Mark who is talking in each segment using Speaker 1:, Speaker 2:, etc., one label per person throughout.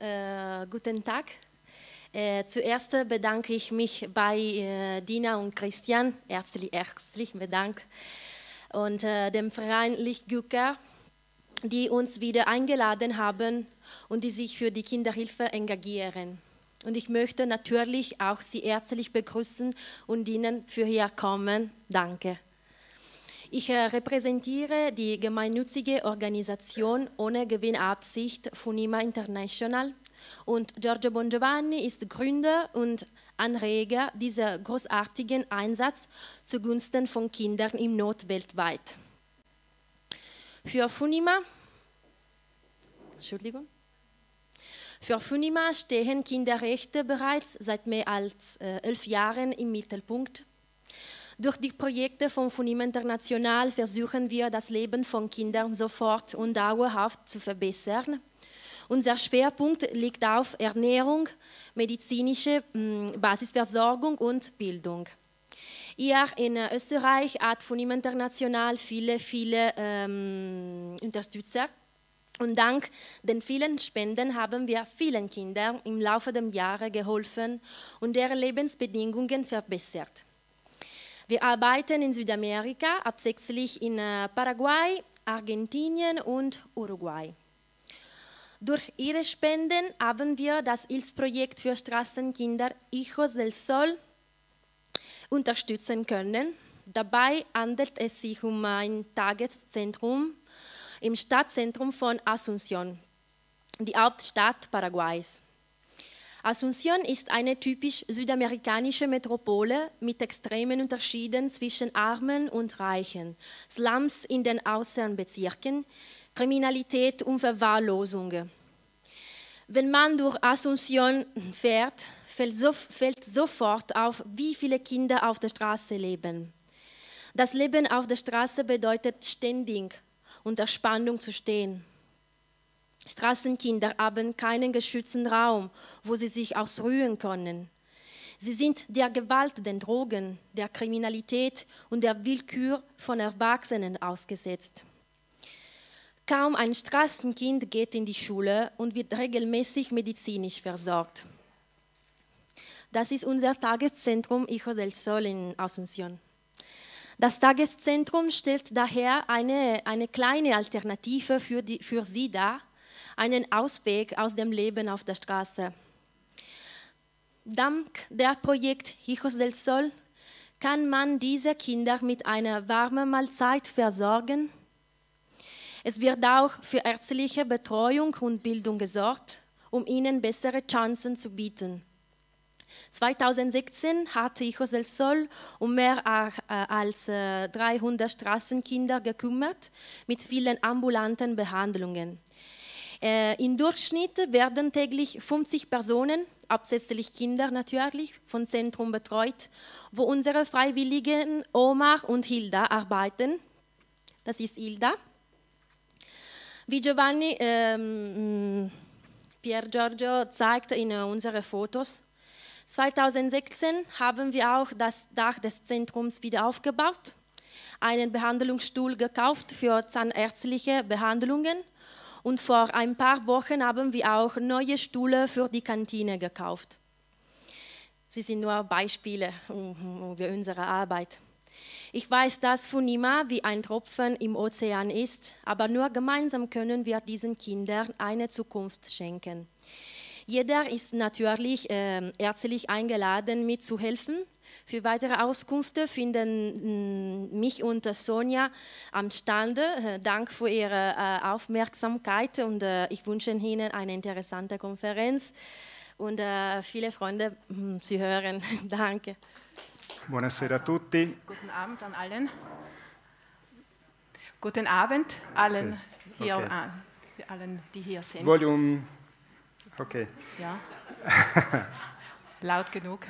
Speaker 1: Äh, guten Tag. Äh, zuerst bedanke ich mich bei äh, Dina und Christian, herzlich, herzlichen Dank, und äh, dem Verein Lichtgücker, die uns wieder eingeladen haben und die sich für die Kinderhilfe engagieren. Und ich möchte natürlich auch Sie herzlich begrüßen und Ihnen für Ihr Kommen danke. Ich äh, repräsentiere die gemeinnützige Organisation ohne Gewinnabsicht Funima International und Giorgio Bongiovanni ist Gründer und Anreger dieser großartigen Einsatz zugunsten von Kindern im Not weltweit. Für Funima, Entschuldigung, für Funima stehen Kinderrechte bereits seit mehr als äh, elf Jahren im Mittelpunkt durch die Projekte von Funim International versuchen wir, das Leben von Kindern sofort und dauerhaft zu verbessern. Unser Schwerpunkt liegt auf Ernährung, medizinische mm, Basisversorgung und Bildung. Hier in Österreich hat Funim International viele, viele ähm, Unterstützer. Und dank den vielen Spenden haben wir vielen Kindern im Laufe der Jahre geholfen und ihre Lebensbedingungen verbessert. Wir arbeiten in Südamerika, absichtlich in äh, Paraguay, Argentinien und Uruguay. Durch ihre Spenden haben wir das Hilfsprojekt für Straßenkinder Hijos del Sol unterstützen können. Dabei handelt es sich um ein Tageszentrum im Stadtzentrum von Asunción, die Hauptstadt Paraguays. Asunción ist eine typisch südamerikanische Metropole mit extremen Unterschieden zwischen Armen und Reichen, Slums in den Außenbezirken, Kriminalität und Verwahrlosung. Wenn man durch Asunción fährt, fällt, so, fällt sofort auf, wie viele Kinder auf der Straße leben. Das Leben auf der Straße bedeutet ständig unter Spannung zu stehen. Straßenkinder haben keinen geschützten Raum, wo sie sich ausruhen können. Sie sind der Gewalt, den Drogen, der Kriminalität und der Willkür von Erwachsenen ausgesetzt. Kaum ein Straßenkind geht in die Schule und wird regelmäßig medizinisch versorgt. Das ist unser Tageszentrum Hijo del Sol in Asunción. Das Tageszentrum stellt daher eine, eine kleine Alternative für, die, für sie dar, einen Ausweg aus dem Leben auf der Straße. Dank der Projekt Hijos del Sol kann man diese Kinder mit einer warmen Mahlzeit versorgen. Es wird auch für ärztliche Betreuung und Bildung gesorgt, um ihnen bessere Chancen zu bieten. 2016 hat Hijos del Sol um mehr äh, als 300 äh, Straßenkinder gekümmert mit vielen ambulanten Behandlungen. Äh, Im Durchschnitt werden täglich 50 Personen, absätzlich Kinder natürlich, vom Zentrum betreut, wo unsere Freiwilligen Omar und Hilda arbeiten. Das ist Hilda. Wie Giovanni ähm, Pier Giorgio zeigt in äh, unseren Fotos, 2016 haben wir auch das Dach des Zentrums wieder aufgebaut, einen Behandlungsstuhl gekauft für zahnärztliche Behandlungen und vor ein paar Wochen haben wir auch neue Stühle für die Kantine gekauft. Sie sind nur Beispiele für unsere Arbeit. Ich weiß, dass Funima wie ein Tropfen im Ozean ist, aber nur gemeinsam können wir diesen Kindern eine Zukunft schenken. Jeder ist natürlich äh, herzlich eingeladen, mitzuhelfen, für weitere Auskünfte finden hm, mich und Sonja am Stande. Äh, dank für Ihre äh, Aufmerksamkeit und äh, ich wünsche Ihnen eine interessante Konferenz und viele Freunde zu hm, hören. Danke.
Speaker 2: Buonasera a tutti.
Speaker 1: Guten
Speaker 3: Abend an allen. Guten Abend allen, sì. hier, okay. an, allen die hier sind.
Speaker 2: Volume. Okay. Ja.
Speaker 3: Laut genug.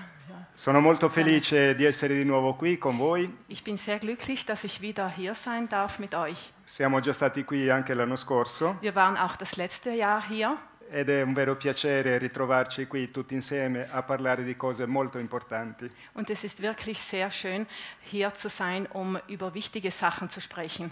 Speaker 3: Sono molto felice
Speaker 2: di essere di nuovo qui con voi.
Speaker 3: Ich bin sehr glücklich, dass ich wieder hier sein darf mit euch.
Speaker 2: Siamo già stati qui anche l'anno scorso
Speaker 3: Wir waren auch das letzte Jahr hier
Speaker 2: ed è un vero piacere ritrovarci qui tutti insieme a parlare di cose molto importanti.
Speaker 3: und es ist wirklich sehr schön, hier zu sein, um über wichtige Sachen zu sprechen.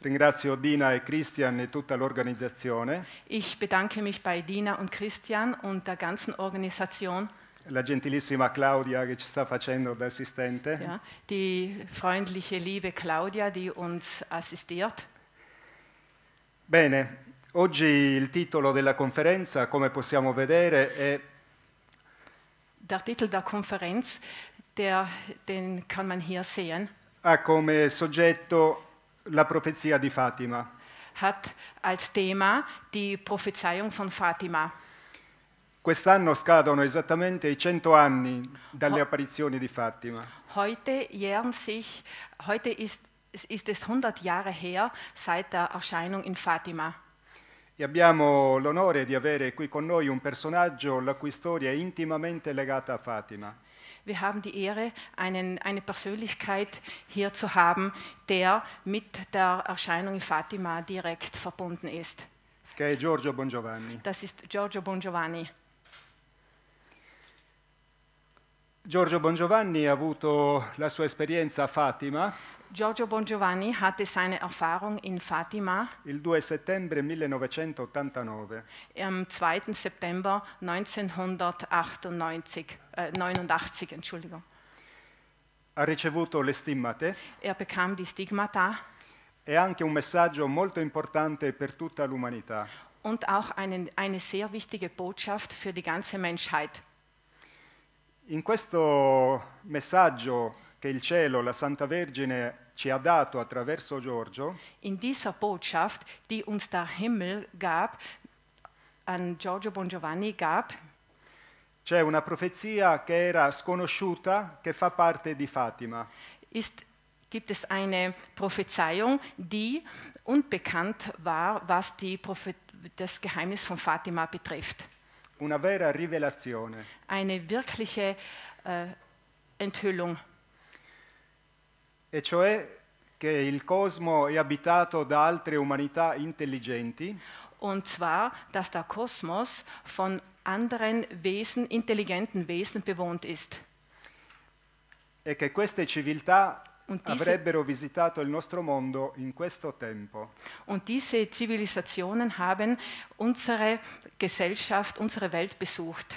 Speaker 2: Ringrazio Dina e Christian e tutta l'organizzazione
Speaker 3: Ich bedanke mich bei Dina und Christian und der ganzen Organisation
Speaker 2: la gentilissima Claudia che ci sta facendo da assistente. Ja,
Speaker 3: die freundliche, liebe Claudia, die uns assistiert.
Speaker 2: Bene, oggi il titolo della conferenza, come possiamo vedere, è...
Speaker 3: Der Titel der Konferenz, der, den kann man hier sehen.
Speaker 2: Ha come soggetto la profezia di Fatima.
Speaker 3: Hat als Thema die Prophezeiung von Fatima.
Speaker 2: Quest'anno scadono esattamente i 100 anni dalle apparizioni di Fatima.
Speaker 3: Heute, sich, heute ist, ist, es 100 Jahre her seit der Erscheinung in Fatima.
Speaker 2: E abbiamo l'onore di avere qui con noi un personaggio la cui storia è intimamente legata a Fatima.
Speaker 3: Wir haben die Ehre, einen, eine Persönlichkeit hier zu haben, der mit der Erscheinung in Fatima direkt verbunden ist.
Speaker 2: Che è Giorgio Bongiovanni.
Speaker 3: Das ist Giorgio Bongiovanni.
Speaker 2: Giorgio Bongiovanni ha avuto la sua esperienza a Fatima.
Speaker 3: Giorgio Bongiovanni hatte seine Erfahrung in Fatima. Il 2 settembre
Speaker 2: 1989.
Speaker 3: Am 2. September 1989, äh, eh,
Speaker 2: Ha ricevuto le stimmate.
Speaker 3: Er bekam die Stigmata.
Speaker 2: E anche un messaggio molto importante per tutta l'umanità.
Speaker 3: Und auch einen, eine sehr wichtige Botschaft für die ganze Menschheit.
Speaker 2: In questo messaggio che il cielo, la Santa Vergine ci ha dato attraverso Giorgio,
Speaker 3: in questa Botschaft, die uns der Himmel gab, an Giorgio Bongiovanni gab,
Speaker 2: c'è una profezia che era sconosciuta che fa parte
Speaker 3: di Fatima. Ist, gibt es eine Prophezeiung, die unbekannt war, was die Prophet das Geheimnis von Fatima betrifft.
Speaker 2: Una vera rivelazione.
Speaker 3: Eine wirkliche äh, Enthüllung.
Speaker 2: E cioè che il cosmo è abitato da
Speaker 3: altre umanità intelligenti. Und zwar, dass der Kosmos von anderen Wesen, intelligenten Wesen bewohnt ist.
Speaker 2: E che queste civiltà avrebbero visitato il nostro mondo in questo tempo.
Speaker 3: Und diese Zivilisationen haben unsere Gesellschaft, unsere Welt besucht.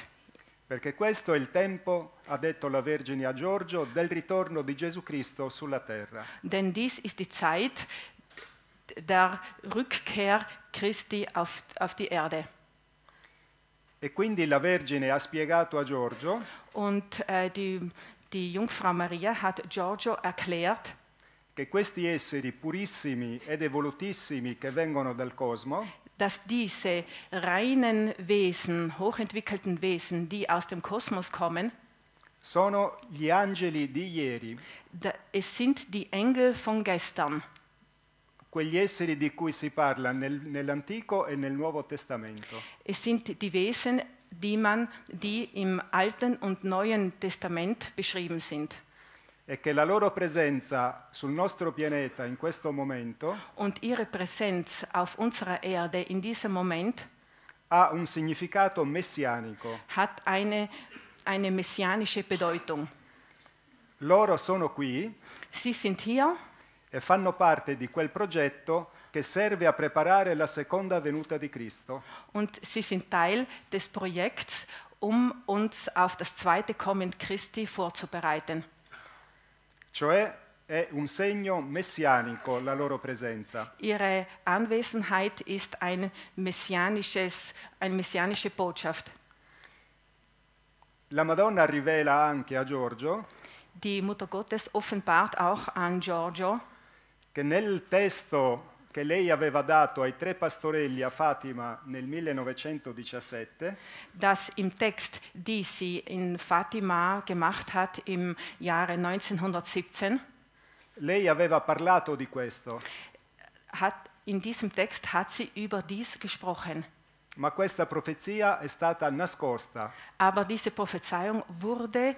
Speaker 2: Perché questo è il tempo, ha detto la Vergine a Giorgio, del ritorno di Gesù Cristo sulla terra.
Speaker 3: Denn dies ist die Zeit der Rückkehr Christi auf, auf die Erde.
Speaker 2: E quindi la Vergine ha spiegato a Giorgio
Speaker 3: Und äh, die di Jungfrau Maria hat Giorgio erklärt,
Speaker 2: che questi esseri purissimi ed evolutissimi che vengono dal cosmo,
Speaker 3: dass diese reinen Wesen, hochentwickelten Wesen, die aus dem Kosmos kommen, sono gli angeli di ieri. Da, es sind die Engel von gestern. Quegli esseri
Speaker 2: di cui si parla nel, nell'Antico e nel Nuovo Testamento.
Speaker 3: Es sind die Wesen, die, man, die im Alten und Neuen Testament beschrieben sind.
Speaker 2: e che la loro presenza sul nostro pianeta in questo momento
Speaker 3: und ihre auf Erde in Moment ha un significato
Speaker 2: messianico.
Speaker 3: hat eine, eine messianische Bedeutung.
Speaker 2: Loro sono qui Sie sind hier e fanno parte di quel progetto che serve a preparare la seconda venuta di Cristo.
Speaker 3: Und sie sind Teil des Projekts, um uns auf das zweite Kommen Christi vorzubereiten.
Speaker 2: Cioè è un segno messianico la loro presenza.
Speaker 3: Ihre Anwesenheit ist ein messianisches, eine messianische Botschaft.
Speaker 2: La Madonna rivela anche a Giorgio
Speaker 3: Die Mutter Gottes offenbart auch an Giorgio
Speaker 2: che nel testo che lei aveva dato ai tre pastorelli a Fatima nel 1917.
Speaker 3: Das im Text, die sie in Fatima gemacht hat im Jahre 1917.
Speaker 2: Lei aveva parlato di questo.
Speaker 3: Hat, in diesem Text hat sie über dies gesprochen.
Speaker 2: Ma questa profezia è stata nascosta.
Speaker 3: Aber diese Prophezeiung wurde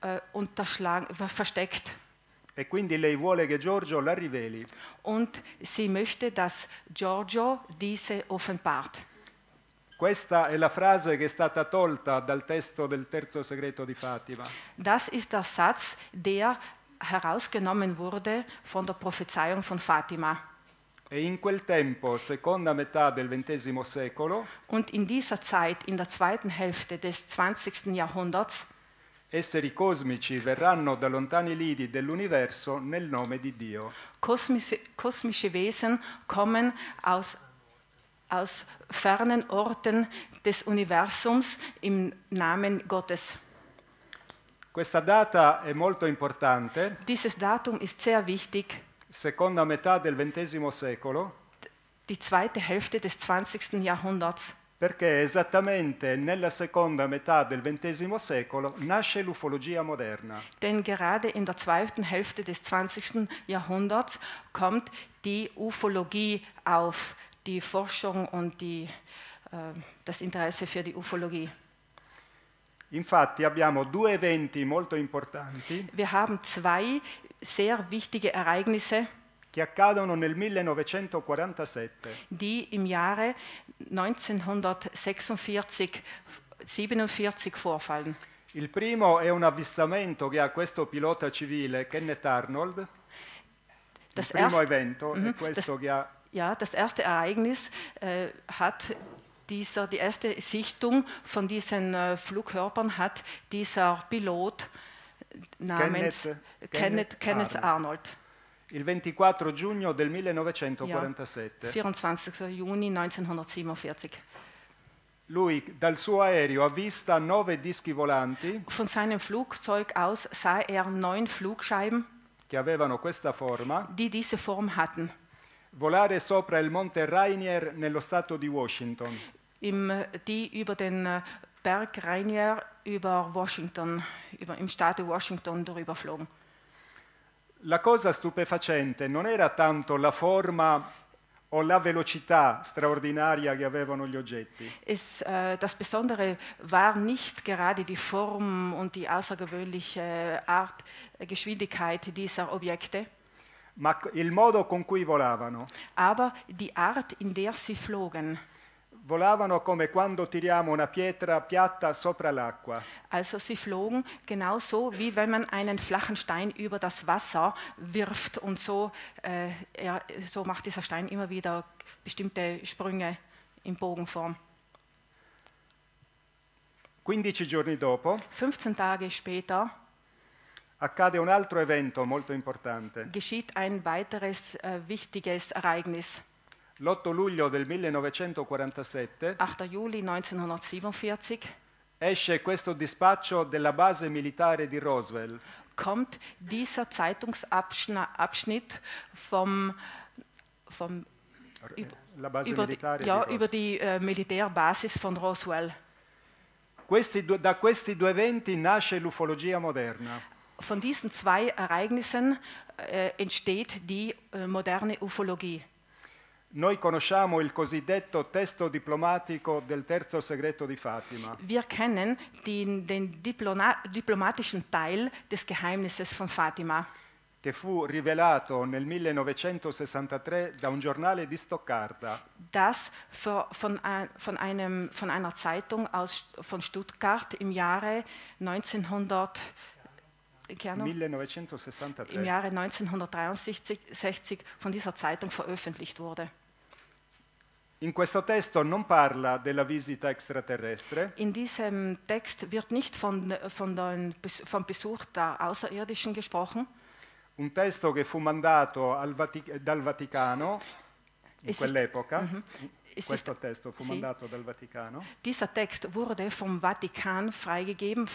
Speaker 3: äh, unterschlagen, versteckt.
Speaker 2: E quindi lei vuole che Giorgio la riveli.
Speaker 3: Und sie möchte, dass Giorgio diese offenbart.
Speaker 2: Questa è la frase che è stata tolta dal testo del terzo segreto di Fatima.
Speaker 3: Das ist der Satz, der herausgenommen wurde von der Prophezeiung von Fatima.
Speaker 2: E in quel tempo, seconda metà del XX secolo,
Speaker 3: und in dieser Zeit, in der zweiten Hälfte des 20. Jahrhunderts,
Speaker 2: esseri cosmici verranno da
Speaker 3: lontani lidi dell'universo nel nome di Dio. Kosmische, Wesen kommen aus, aus fernen Orten des Universums im Namen Gottes.
Speaker 2: Questa data è molto importante.
Speaker 3: Dieses Datum ist sehr wichtig.
Speaker 2: Seconda metà del XX secolo.
Speaker 3: Die zweite Hälfte des 20. Jahrhunderts.
Speaker 2: perché esattamente nella seconda metà del XX secolo nasce l'ufologia moderna.
Speaker 3: Denn gerade in der zweiten Hälfte des 20. Jahrhunderts kommt die Ufologie auf, die Forschung und die, äh, das Interesse für die Ufologie.
Speaker 2: Infatti abbiamo due eventi molto importanti.
Speaker 3: Wir haben zwei sehr wichtige Ereignisse che accadono nel
Speaker 2: 1947.
Speaker 3: Die im Jahre 1946 47 vorfallen.
Speaker 2: Il primo è un avvistamento che ha questo pilota civile, Kenneth Arnold.
Speaker 3: Das Il primo erste, evento mm, è mhm, questo das, che ha... Ja, das erste Ereignis äh, hat dieser, die erste Sichtung von diesen äh, Flugkörpern hat dieser Pilot namens Kenneth, Kenneth, Kenneth Arnold. Arnold.
Speaker 2: il 24 giugno del 1947. Ja,
Speaker 3: 24. Juni 1947.
Speaker 2: Lui dal suo aereo ha visto nove dischi volanti.
Speaker 3: Von seinem Flugzeug aus sah er neun Flugscheiben.
Speaker 2: Che avevano questa forma. Die diese Form hatten. Volare sopra il Monte Rainier nello stato di Washington.
Speaker 3: Im, die über den äh, Berg Rainier über Washington, über, im Staate Washington darüber flogen.
Speaker 2: La cosa stupefacente non era tanto la forma o la velocità straordinaria che avevano gli oggetti.
Speaker 3: Es, äh, das Besondere war nicht gerade die Form und die außergewöhnliche Art, äh, Geschwindigkeit dieser Objekte.
Speaker 2: Ma il modo con cui volavano.
Speaker 3: Aber die Art, in der sie flogen. Volavano come quando tiriamo una pietra piatta sopra l'acqua. Also sie flogen genauso wie wenn man einen flachen Stein über das Wasser wirft und so, äh, er, so macht dieser Stein immer wieder bestimmte Sprünge in Bogenform.
Speaker 2: 15 giorni dopo
Speaker 3: 15 Tage später
Speaker 2: accade un altro evento molto importante.
Speaker 3: Geschieht ein weiteres äh, wichtiges Ereignis.
Speaker 2: L'8 luglio del 1947
Speaker 3: 8. Juli 1947
Speaker 2: esce questo dispaccio della base militare di Roswell.
Speaker 3: Kommt dieser Zeitungsabschnitt vom, vom
Speaker 2: über, eh, über, die, ja, über
Speaker 3: die uh, Militärbasis von Roswell.
Speaker 2: Questi due, da questi due eventi nasce l'ufologia moderna.
Speaker 3: Von diesen zwei Ereignissen äh, entsteht die äh, moderne Ufologie.
Speaker 2: Noi conosciamo il cosiddetto testo diplomatico del terzo segreto di Fatima.
Speaker 3: Wir kennen den, den Diploma diplomatischen Teil des Geheimnisses von Fatima.
Speaker 2: Che fu rivelato nel 1963 da un giornale di Stoccarda.
Speaker 3: Das von, von, einem, von einer Zeitung aus, von Stuttgart im Jahre 1900.
Speaker 2: 1963. im Jahre
Speaker 3: 1963 von dieser Zeitung veröffentlicht wurde.
Speaker 2: In questo testo non parla della visita extraterrestre.
Speaker 3: In diesem Text wird nicht von, von den, vom Besuch der Außerirdischen gesprochen.
Speaker 2: Un testo che fu mandato Vatic dal Vaticano
Speaker 3: in quell'epoca.
Speaker 2: Mm -hmm. Questo ist, testo fu sì, mandato dal Vaticano.
Speaker 3: Dieser Text wurde vom Vatikan freigegeben,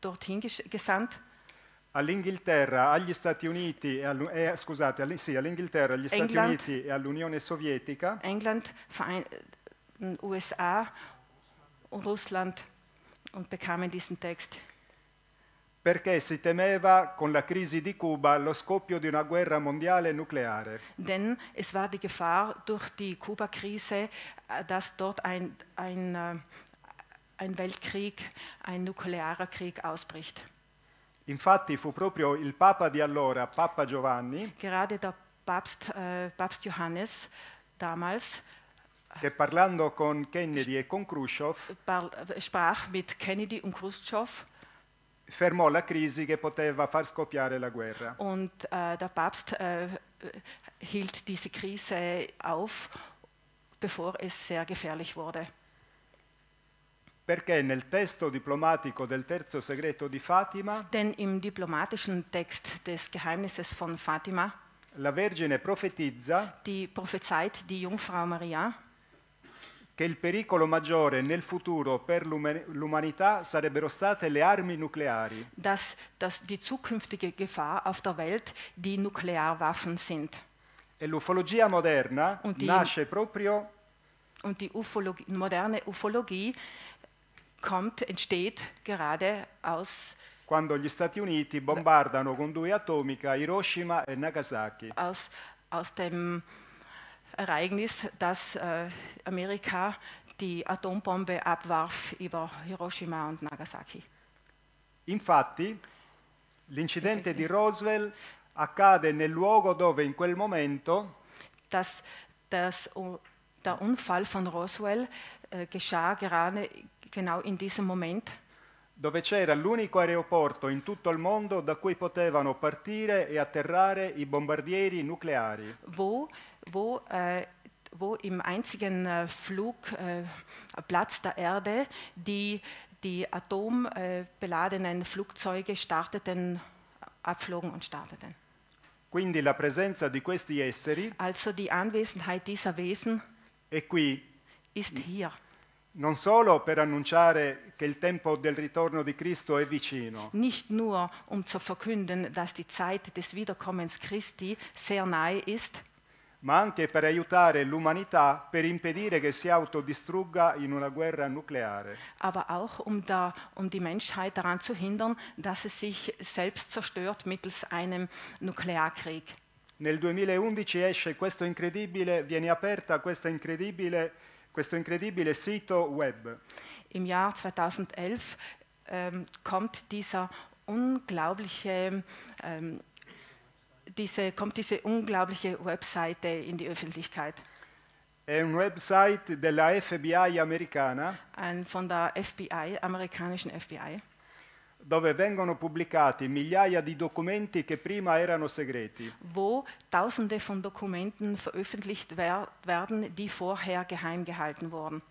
Speaker 3: dorthin gesandt all'Inghilterra,
Speaker 2: agli Stati Uniti, all eh, scusate, all sì, all'Inghilterra, agli England, Uniti e all'Unione
Speaker 3: Sovietica. England, Verein äh, USA und Russland und bekamen diesen Text.
Speaker 2: Perché si temeva con la crisi di Cuba lo scoppio di una guerra mondiale nucleare.
Speaker 3: Denn es war die Gefahr durch die Kuba-Krise, äh, dass dort ein, ein, äh, ein Weltkrieg, ein nuklearer Krieg ausbricht.
Speaker 2: Infatti fu proprio il Papa di allora, Papa Giovanni,
Speaker 3: gerade der Papst, äh, Papst Johannes
Speaker 2: damals, che parlando con Kennedy e con Khrushchev, äh,
Speaker 3: sprach mit Kennedy und Khrushchev,
Speaker 2: fermò la crisi che poteva far scoppiare la guerra.
Speaker 3: Und äh, der Papst äh, hielt diese Krise auf, bevor es sehr gefährlich wurde.
Speaker 2: Perché nel testo diplomatico del terzo segreto di Fatima,
Speaker 3: denn im diplomatischen Text des Geheimnisses von Fatima, la Vergine profetizza, die prophezeit die Jungfrau Maria,
Speaker 2: che il pericolo maggiore nel futuro per l'umanità sarebbero state le armi nucleari.
Speaker 3: Dass, dass die zukünftige Gefahr auf der Welt die Nuklearwaffen sind. E l'ufologia moderna die, nasce
Speaker 2: proprio
Speaker 3: und die Ufologie, moderne Ufologie kommt, entsteht gerade aus
Speaker 2: quando gli Stati Uniti bombardano con due atomica Hiroshima e Nagasaki.
Speaker 3: Aus, aus dem Ereignis, dass äh, Amerika die Atombombe abwarf über Hiroshima und Nagasaki.
Speaker 2: Infatti, l'incidente di Roosevelt accade nel luogo dove in quel momento
Speaker 3: dass, das, der Unfall von Roswell äh, geschah gerade genau in diesem Moment.
Speaker 2: Dove c'era l'unico aeroporto in tutto il mondo da cui potevano partire e atterrare i bombardieri nucleari.
Speaker 3: Wo, wo, äh, wo im einzigen äh, Flugplatz äh, der Erde die, die atombeladenen äh, Flugzeuge starteten, abflogen und starteten.
Speaker 2: Quindi la presenza di questi esseri
Speaker 3: also die Anwesenheit dieser Wesen è qui. Ist hier
Speaker 2: non solo per annunciare che il tempo del ritorno di Cristo è vicino.
Speaker 3: Nicht nur um zu verkünden, dass die Zeit des Wiederkommens Christi sehr nahe ist,
Speaker 2: ma anche per aiutare l'umanità per impedire che si autodistrugga in una guerra nucleare.
Speaker 3: aber auch um, da, um die Menschheit daran zu hindern, dass es sich selbst zerstört mittels einem Nuklearkrieg.
Speaker 2: Nel 2011 esce questo incredibile, viene aperta questa incredibile questo incredibile sito web.
Speaker 3: Im Jahr 2011 ähm, kommt dieser unglaubliche ähm, diese, kommt diese unglaubliche Webseite in die Öffentlichkeit.
Speaker 2: È un website della FBI americana.
Speaker 3: Ein von der FBI, amerikanischen FBI
Speaker 2: dove vengono pubblicati migliaia di documenti che prima erano segreti.
Speaker 3: Wo tausende von Dokumenten veröffentlicht wer werden, die vorher geheim gehalten wurden.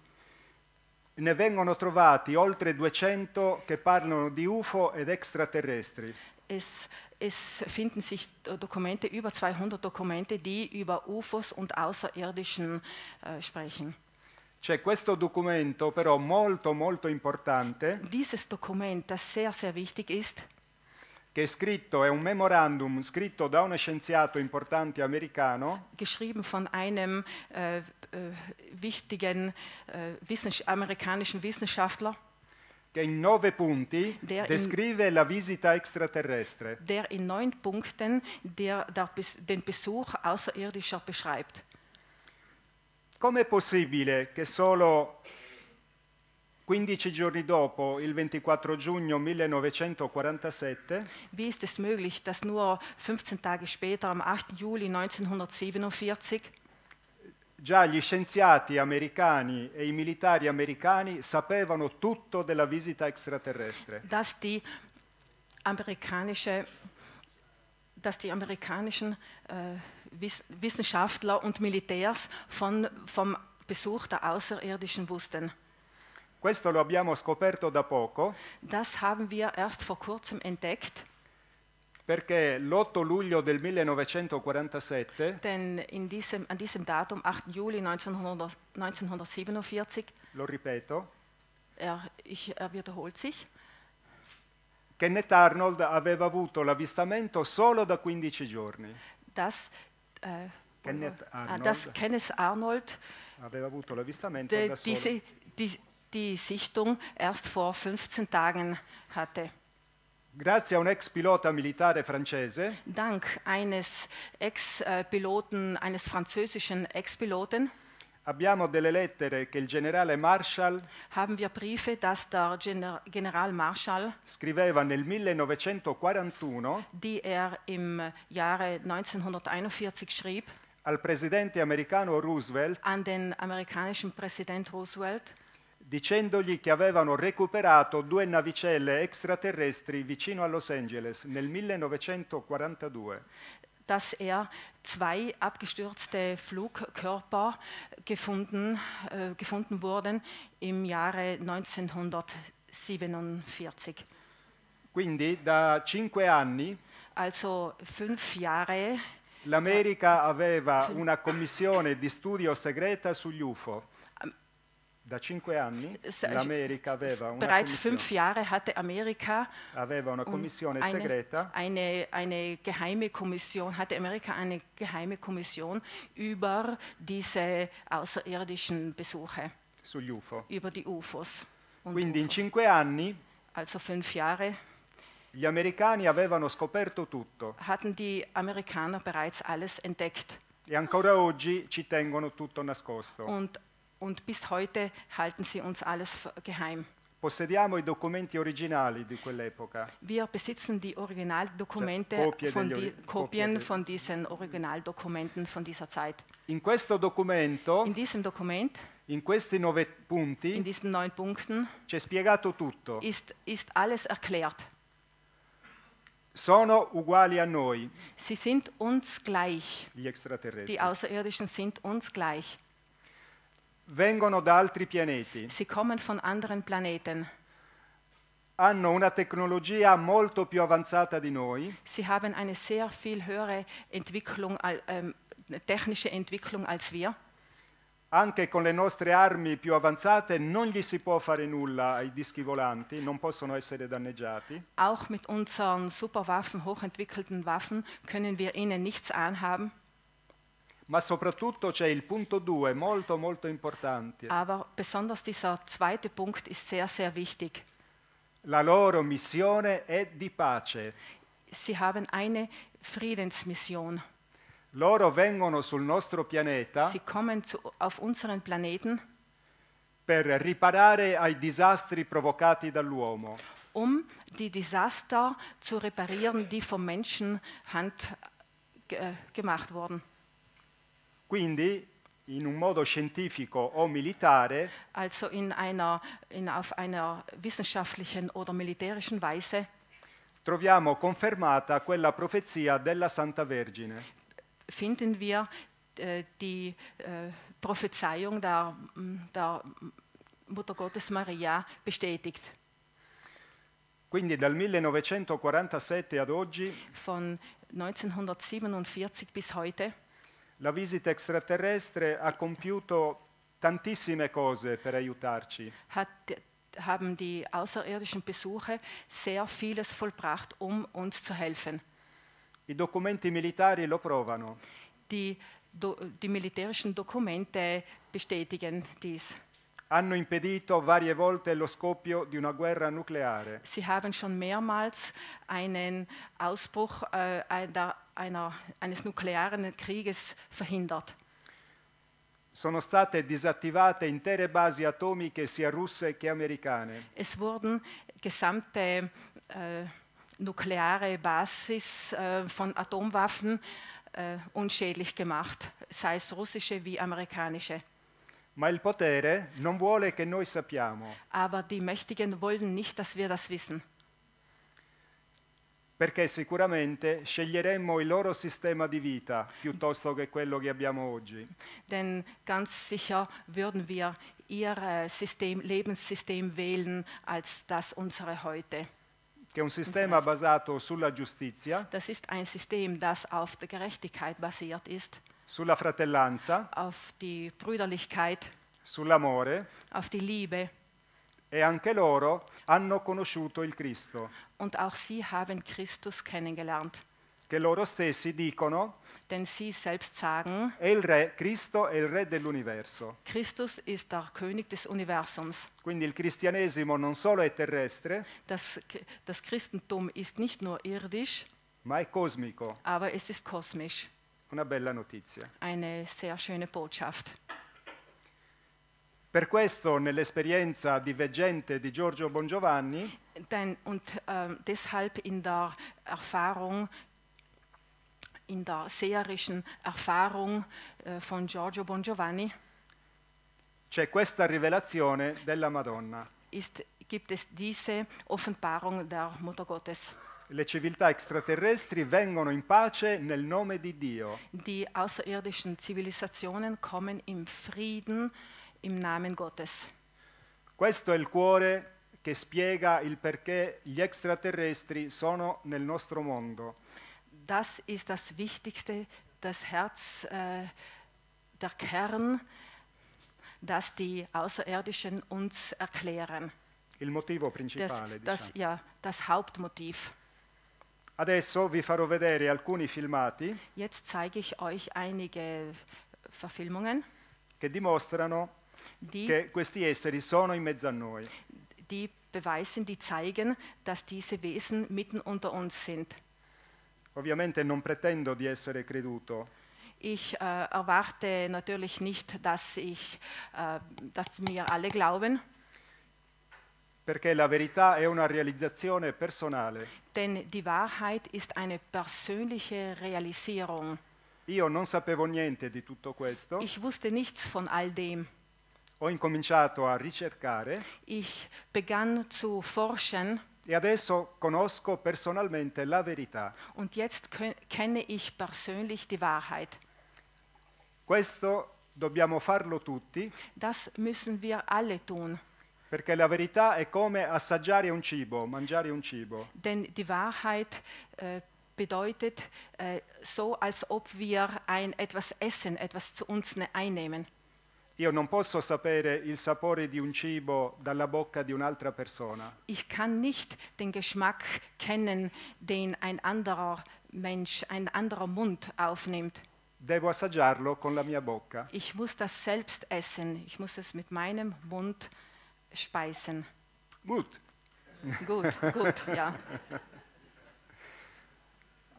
Speaker 2: Ne vengono trovati oltre 200 che parlano di UFO ed extraterrestri.
Speaker 3: Es, es finden sich Dokumente, über 200 Dokumente, die über UFOs und Außerirdischen äh, sprechen.
Speaker 2: C'è questo documento però molto molto importante.
Speaker 3: Dieses Dokument, das sehr sehr wichtig ist.
Speaker 2: Che è scritto, è un memorandum scritto da uno scienziato importante americano.
Speaker 3: Geschrieben von einem äh, äh, wichtigen äh, wissens amerikanischen Wissenschaftler.
Speaker 2: Che in nove punti der descrive in, la visita extraterrestre. Der
Speaker 3: in neun Punkten der, der, den Besuch außerirdischer beschreibt.
Speaker 2: Com'è possibile che solo 15 giorni dopo, il 24 giugno 1947,
Speaker 3: Wie ist es möglich, dass nur 15 Tage später, am 8. Juli 1947,
Speaker 2: già gli scienziati americani e i militari americani sapevano tutto della visita extraterrestre?
Speaker 3: dass die, amerikanische, dass die amerikanischen äh, Wissenschaftler und Militärs von, vom Besuch der Außerirdischen wussten.
Speaker 2: Questo lo abbiamo scoperto da poco.
Speaker 3: Das haben wir erst vor kurzem entdeckt.
Speaker 2: Perché l'8 luglio del 1947,
Speaker 3: denn in diesem, an diesem Datum, 8. Juli 1900, 1947,
Speaker 2: lo ripeto,
Speaker 3: er, ich, er wiederholt sich,
Speaker 2: Kenneth Arnold aveva avuto l'avvistamento solo da 15 giorni.
Speaker 3: dass äh, äh, Arnold, dass Kenneth Arnold
Speaker 2: de, diese,
Speaker 3: die, die Sichtung erst vor 15 Tagen hatte.
Speaker 2: Grazie a un ex pilota militare francese.
Speaker 3: Dank eines Ex-Piloten, äh, eines französischen Ex-Piloten. Abbiamo delle lettere che il generale Marshall Haben wir Briefe, dass der Gener General Marshall
Speaker 2: scriveva nel 1941
Speaker 3: die er im Jahre 1941 schrieb
Speaker 2: al presidente americano Roosevelt
Speaker 3: an den amerikanischen Präsident Roosevelt
Speaker 2: dicendogli che avevano recuperato due navicelle extraterrestri vicino a Los Angeles nel 1942.
Speaker 3: dass er zwei abgestürzte Flugkörper gefunden, äh, gefunden wurden im Jahre 1947.
Speaker 2: Quindi da cinque anni
Speaker 3: also fünf Jahre
Speaker 2: l'America äh, aveva una commissione di studio segreta sugli UFO. Da cinque anni l'America aveva una Bereits
Speaker 3: fünf Jahre hatte Amerika
Speaker 2: aveva una commissione eine, segreta.
Speaker 3: Eine, eine geheime Kommission hatte Amerika eine geheime Kommission über diese außerirdischen Besuche.
Speaker 2: Sugli UFO.
Speaker 3: Über die UFOs. Quindi UFOs. in cinque anni. Also fünf Jahre.
Speaker 2: Gli americani avevano scoperto tutto.
Speaker 3: Hatten die Amerikaner bereits alles entdeckt. E ancora oggi ci tengono
Speaker 2: tutto nascosto. Und
Speaker 3: Und bis heute halten sie uns alles geheim.
Speaker 2: Possediamo i documenti originali di quell'epoca.
Speaker 3: Wir besitzen die Originaldokumente cioè, von di, Kopien de... von diesen Originaldokumenten von dieser Zeit.
Speaker 2: In questo documento In diesem Dokument in questi nove punti In diesen neun Punkten c'è spiegato tutto.
Speaker 3: Ist, ist alles erklärt.
Speaker 2: Sono uguali
Speaker 3: a noi. Sie sind uns gleich. Gli extraterrestri. Die Außerirdischen sind uns gleich. vengono da altri pianeti. Sie kommen von anderen Planeten.
Speaker 2: Hanno una tecnologia molto più avanzata di noi.
Speaker 3: Sie haben eine sehr viel höhere Entwicklung, ähm, technische Entwicklung als wir.
Speaker 2: Anche con le nostre armi più avanzate non gli si può fare nulla ai dischi volanti, non possono essere danneggiati.
Speaker 3: Auch mit unseren Superwaffen, hochentwickelten Waffen können wir ihnen nichts anhaben.
Speaker 2: Ma soprattutto c'è il punto 2, molto molto importante.
Speaker 3: Aber besonders dieser zweite Punkt ist sehr sehr wichtig.
Speaker 2: La loro missione è di pace. Sie haben eine
Speaker 3: Friedensmission.
Speaker 2: Loro vengono sul nostro pianeta. Sie
Speaker 3: kommen zu, auf unseren Planeten
Speaker 2: per riparare ai disastri provocati dall'uomo.
Speaker 3: Um die Disaster zu reparieren, die vom Menschenhand äh, gemacht wurden.
Speaker 2: Quindi in un modo scientifico o militare,
Speaker 3: also in einer, in, auf einer wissenschaftlichen oder militärischen Weise,
Speaker 2: troviamo confermata quella profezia della Santa Vergine.
Speaker 3: Finden wir äh, die äh, Prophezeiung der, der Mutter Gottes Maria bestätigt.
Speaker 2: Quindi dal 1947 ad oggi,
Speaker 3: von 1947 bis heute,
Speaker 2: La visita extraterrestre ha compiuto tantissime cose per aiutarci.
Speaker 3: Hat, haben die außerirdischen Besuche sehr vieles vollbracht, um uns zu helfen.
Speaker 2: I documenti militari lo provano.
Speaker 3: Die, do, die militärischen Dokumente bestätigen dies
Speaker 2: hanno impedito varie volte lo scoppio di una guerra nucleare.
Speaker 3: Sie haben schon mehrmals einen Ausbruch äh, einer, einer, eines nuklearen Krieges verhindert.
Speaker 2: Sono state disattivate intere basi atomiche sia russe che americane.
Speaker 3: Es wurden gesamte äh, nukleare Basis äh, von Atomwaffen äh, unschädlich gemacht, sei es russische wie amerikanische.
Speaker 2: Ma il potere non vuole che noi sappiamo.
Speaker 3: Aber die Mächtigen wollen nicht, dass wir das wissen.
Speaker 2: Perché sicuramente sceglieremmo il loro sistema di vita piuttosto che quello che abbiamo oggi.
Speaker 3: Denn ganz sicher würden wir ihr äh, System, Lebenssystem wählen als das unsere heute.
Speaker 2: Che è un sistema basato sulla giustizia.
Speaker 3: Das ist ein System, das auf der Gerechtigkeit basiert ist.
Speaker 2: sulla fratellanza, auf die Brüderlichkeit, sull'amore, auf die Liebe. E anche loro hanno conosciuto il Cristo.
Speaker 3: Und auch sie haben Christus kennengelernt.
Speaker 2: Che loro stessi dicono,
Speaker 3: denn sie selbst sagen,
Speaker 2: è il re, Cristo è il re dell'universo.
Speaker 3: Christus ist der König des Universums.
Speaker 2: Quindi il cristianesimo non solo è terrestre,
Speaker 3: Das, das Christentum ist nicht nur irdisch, ma è cosmico. aber es ist kosmisch.
Speaker 2: Una bella notizia.
Speaker 3: Eine sehr schöne Botschaft.
Speaker 2: Per questo nell'esperienza di veggente di Giorgio Bongiovanni
Speaker 3: Denn, und ähm, deshalb in der Erfahrung in der seherischen Erfahrung äh, von Giorgio Bongiovanni
Speaker 2: c'è questa rivelazione della Madonna.
Speaker 3: Ist, gibt es diese Offenbarung der Mutter Gottes
Speaker 2: le civiltà extraterrestri vengono in pace nel nome di Dio.
Speaker 3: Die außerirdischen Zivilisationen kommen im Frieden im Namen Gottes.
Speaker 2: Questo è il cuore che spiega il perché gli extraterrestri sono nel nostro mondo.
Speaker 3: Das ist das wichtigste, das Herz äh, der Kern, das die außerirdischen uns erklären.
Speaker 2: Il motivo principale, das, diciamo.
Speaker 3: ja, das Hauptmotiv.
Speaker 2: Adesso vi farò vedere alcuni filmati.
Speaker 3: Jetzt zeige ich euch einige Verfilmungen.
Speaker 2: Che dimostrano die, che questi esseri sono in mezzo a noi.
Speaker 3: Die beweisen, die zeigen, dass diese Wesen mitten unter uns sind.
Speaker 2: Ovviamente non pretendo di essere creduto.
Speaker 3: Ich äh, erwarte natürlich nicht, dass, ich, äh, dass mir alle glauben.
Speaker 2: Perché la verità è una realizzazione personale.
Speaker 3: Denn die Wahrheit ist eine persönliche Realisierung.
Speaker 2: Io non sapevo niente di tutto questo.
Speaker 3: Ich wusste nichts von all dem.
Speaker 2: Ho incominciato a ricercare.
Speaker 3: Ich begann zu forschen.
Speaker 2: E adesso conosco personalmente la verità.
Speaker 3: Und jetzt kenne ich persönlich die Wahrheit.
Speaker 2: Questo dobbiamo farlo tutti. Das müssen wir alle tun. Perché la verità è come assaggiare un cibo, mangiare un cibo.
Speaker 3: Denn die Wahrheit äh, bedeutet äh, so, als ob wir ein etwas essen, etwas zu uns ne, einnehmen.
Speaker 2: Io non posso sapere il sapore di un cibo dalla bocca di un'altra persona.
Speaker 3: Ich kann nicht den Geschmack kennen, den ein anderer Mensch, ein anderer Mund aufnimmt.
Speaker 2: Devo assaggiarlo con la mia bocca.
Speaker 3: Ich muss das selbst essen. Ich muss es mit meinem Mund essen. speisen. Gut.
Speaker 2: Gut, gut, ja.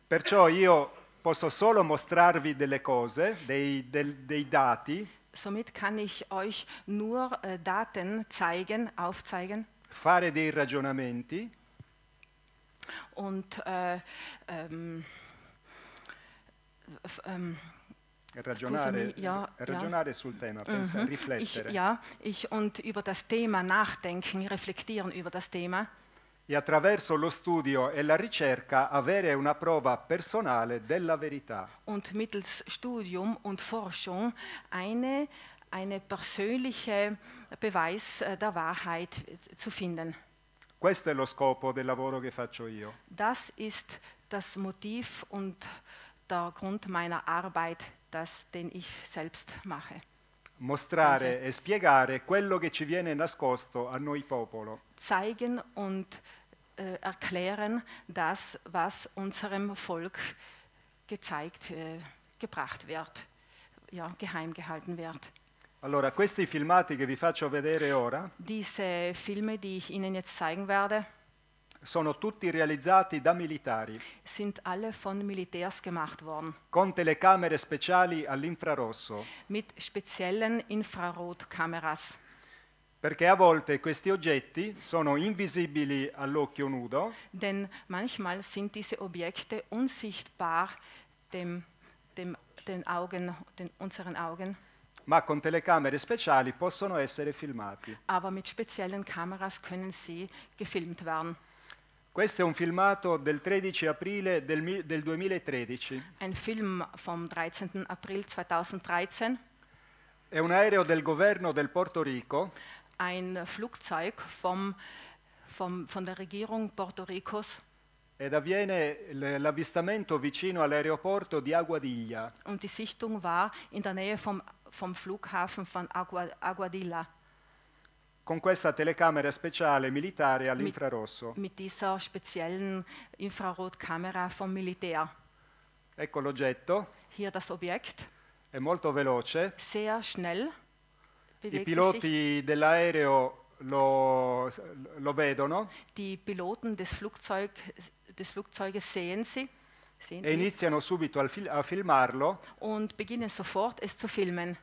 Speaker 2: Perciò io posso solo mostrarvi delle cose, dei, del, dei dati.
Speaker 3: Somit kann ich euch nur äh, Daten zeigen, aufzeigen.
Speaker 2: Fare dei ragionamenti.
Speaker 3: Und äh, ähm, ähm, Regionale, ja, regionale ja. sul tema, pensa, mhm. riflettere. Ich, ja, ich und über das Thema nachdenken, reflektieren über das Thema.
Speaker 2: E attraverso lo studio e la ricerca avere una prova personale della verità.
Speaker 3: Und mittels Studium und Forschung eine, eine persönliche Beweis äh, der Wahrheit äh, zu finden.
Speaker 2: Questo è lo scopo del lavoro che faccio io.
Speaker 3: Das ist das Motiv und der Grund meiner Arbeit das, den ich selbst mache.
Speaker 2: Mostrare e spiegare quello che ci viene nascosto a noi popolo.
Speaker 3: Zeigen und äh, erklären das, was unserem Volk gezeigt, äh, gebracht wird, ja, geheim gehalten wird.
Speaker 2: Allora, questi filmati che vi faccio vedere ora.
Speaker 3: Diese Filme, die ich Ihnen jetzt zeigen werde.
Speaker 2: sono tutti realizzati da militari.
Speaker 3: Sind alle von Militärs gemacht worden.
Speaker 2: Con telecamere speciali all'infrarosso.
Speaker 3: Mit speziellen Infrarotkameras.
Speaker 2: Perché a volte questi oggetti sono invisibili all'occhio nudo.
Speaker 3: Denn manchmal sind diese Objekte unsichtbar dem, dem, den Augen, den, unseren Augen.
Speaker 2: Ma con telecamere speciali possono essere filmati.
Speaker 3: Aber mit speziellen Kameras können sie gefilmt werden.
Speaker 2: Questo è un filmato del 13 aprile del, del 2013.
Speaker 3: Ein Film vom 13. April 2013. È
Speaker 2: un aereo del governo del Porto Rico.
Speaker 3: Ein Flugzeug vom, vom, von der Regierung Porto Ricos.
Speaker 2: Ed avviene l'avvistamento vicino all'aeroporto di Aguadilla.
Speaker 3: Und die Sichtung war in der Nähe vom, vom Flughafen von Aguadilla
Speaker 2: con questa telecamera speciale militare all'infrarosso. Mit,
Speaker 3: mit speziellen Infrarotkamera vom Militär.
Speaker 2: Ecco l'oggetto.
Speaker 3: Hier das Objekt.
Speaker 2: È molto veloce.
Speaker 3: Sehr schnell. I piloti
Speaker 2: dell'aereo lo, lo, vedono.
Speaker 3: Die Piloten des, Flugzeug, des Flugzeuges sehen sie. Sehen e iniziano
Speaker 2: subito fil a filmarlo.
Speaker 3: Und beginnen sofort es zu filmen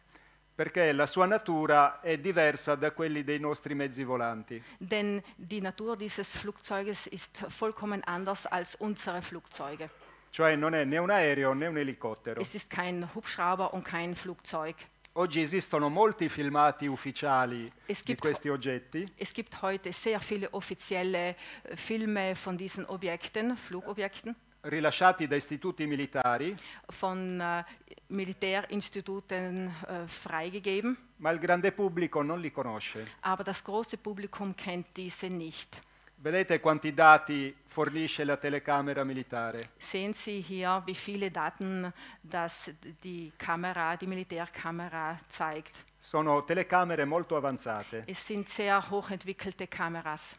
Speaker 2: perché la sua natura è diversa da quelli dei nostri mezzi volanti.
Speaker 3: Denn die Natur dieses Flugzeuges ist vollkommen anders als unsere Flugzeuge.
Speaker 2: Cioè non è né un aereo né un elicottero. Es ist
Speaker 3: kein Hubschrauber und kein Flugzeug.
Speaker 2: Oggi esistono molti filmati ufficiali es di questi oggetti.
Speaker 3: Es gibt heute sehr viele offizielle äh, Filme von diesen Objekten, Flugobjekten
Speaker 2: rilasciati da istituti militari.
Speaker 3: Von eh, Militärinstituten uh, freigegeben.
Speaker 2: Ma il grande pubblico non li conosce.
Speaker 3: Aber das große Publikum kennt diese nicht.
Speaker 2: Vedete quanti dati fornisce la telecamera militare.
Speaker 3: Sehen Sie hier, wie viele Daten das die Kamera, die Militärkamera zeigt.
Speaker 2: Sono telecamere molto avanzate.
Speaker 3: Es sind sehr hochentwickelte Kameras.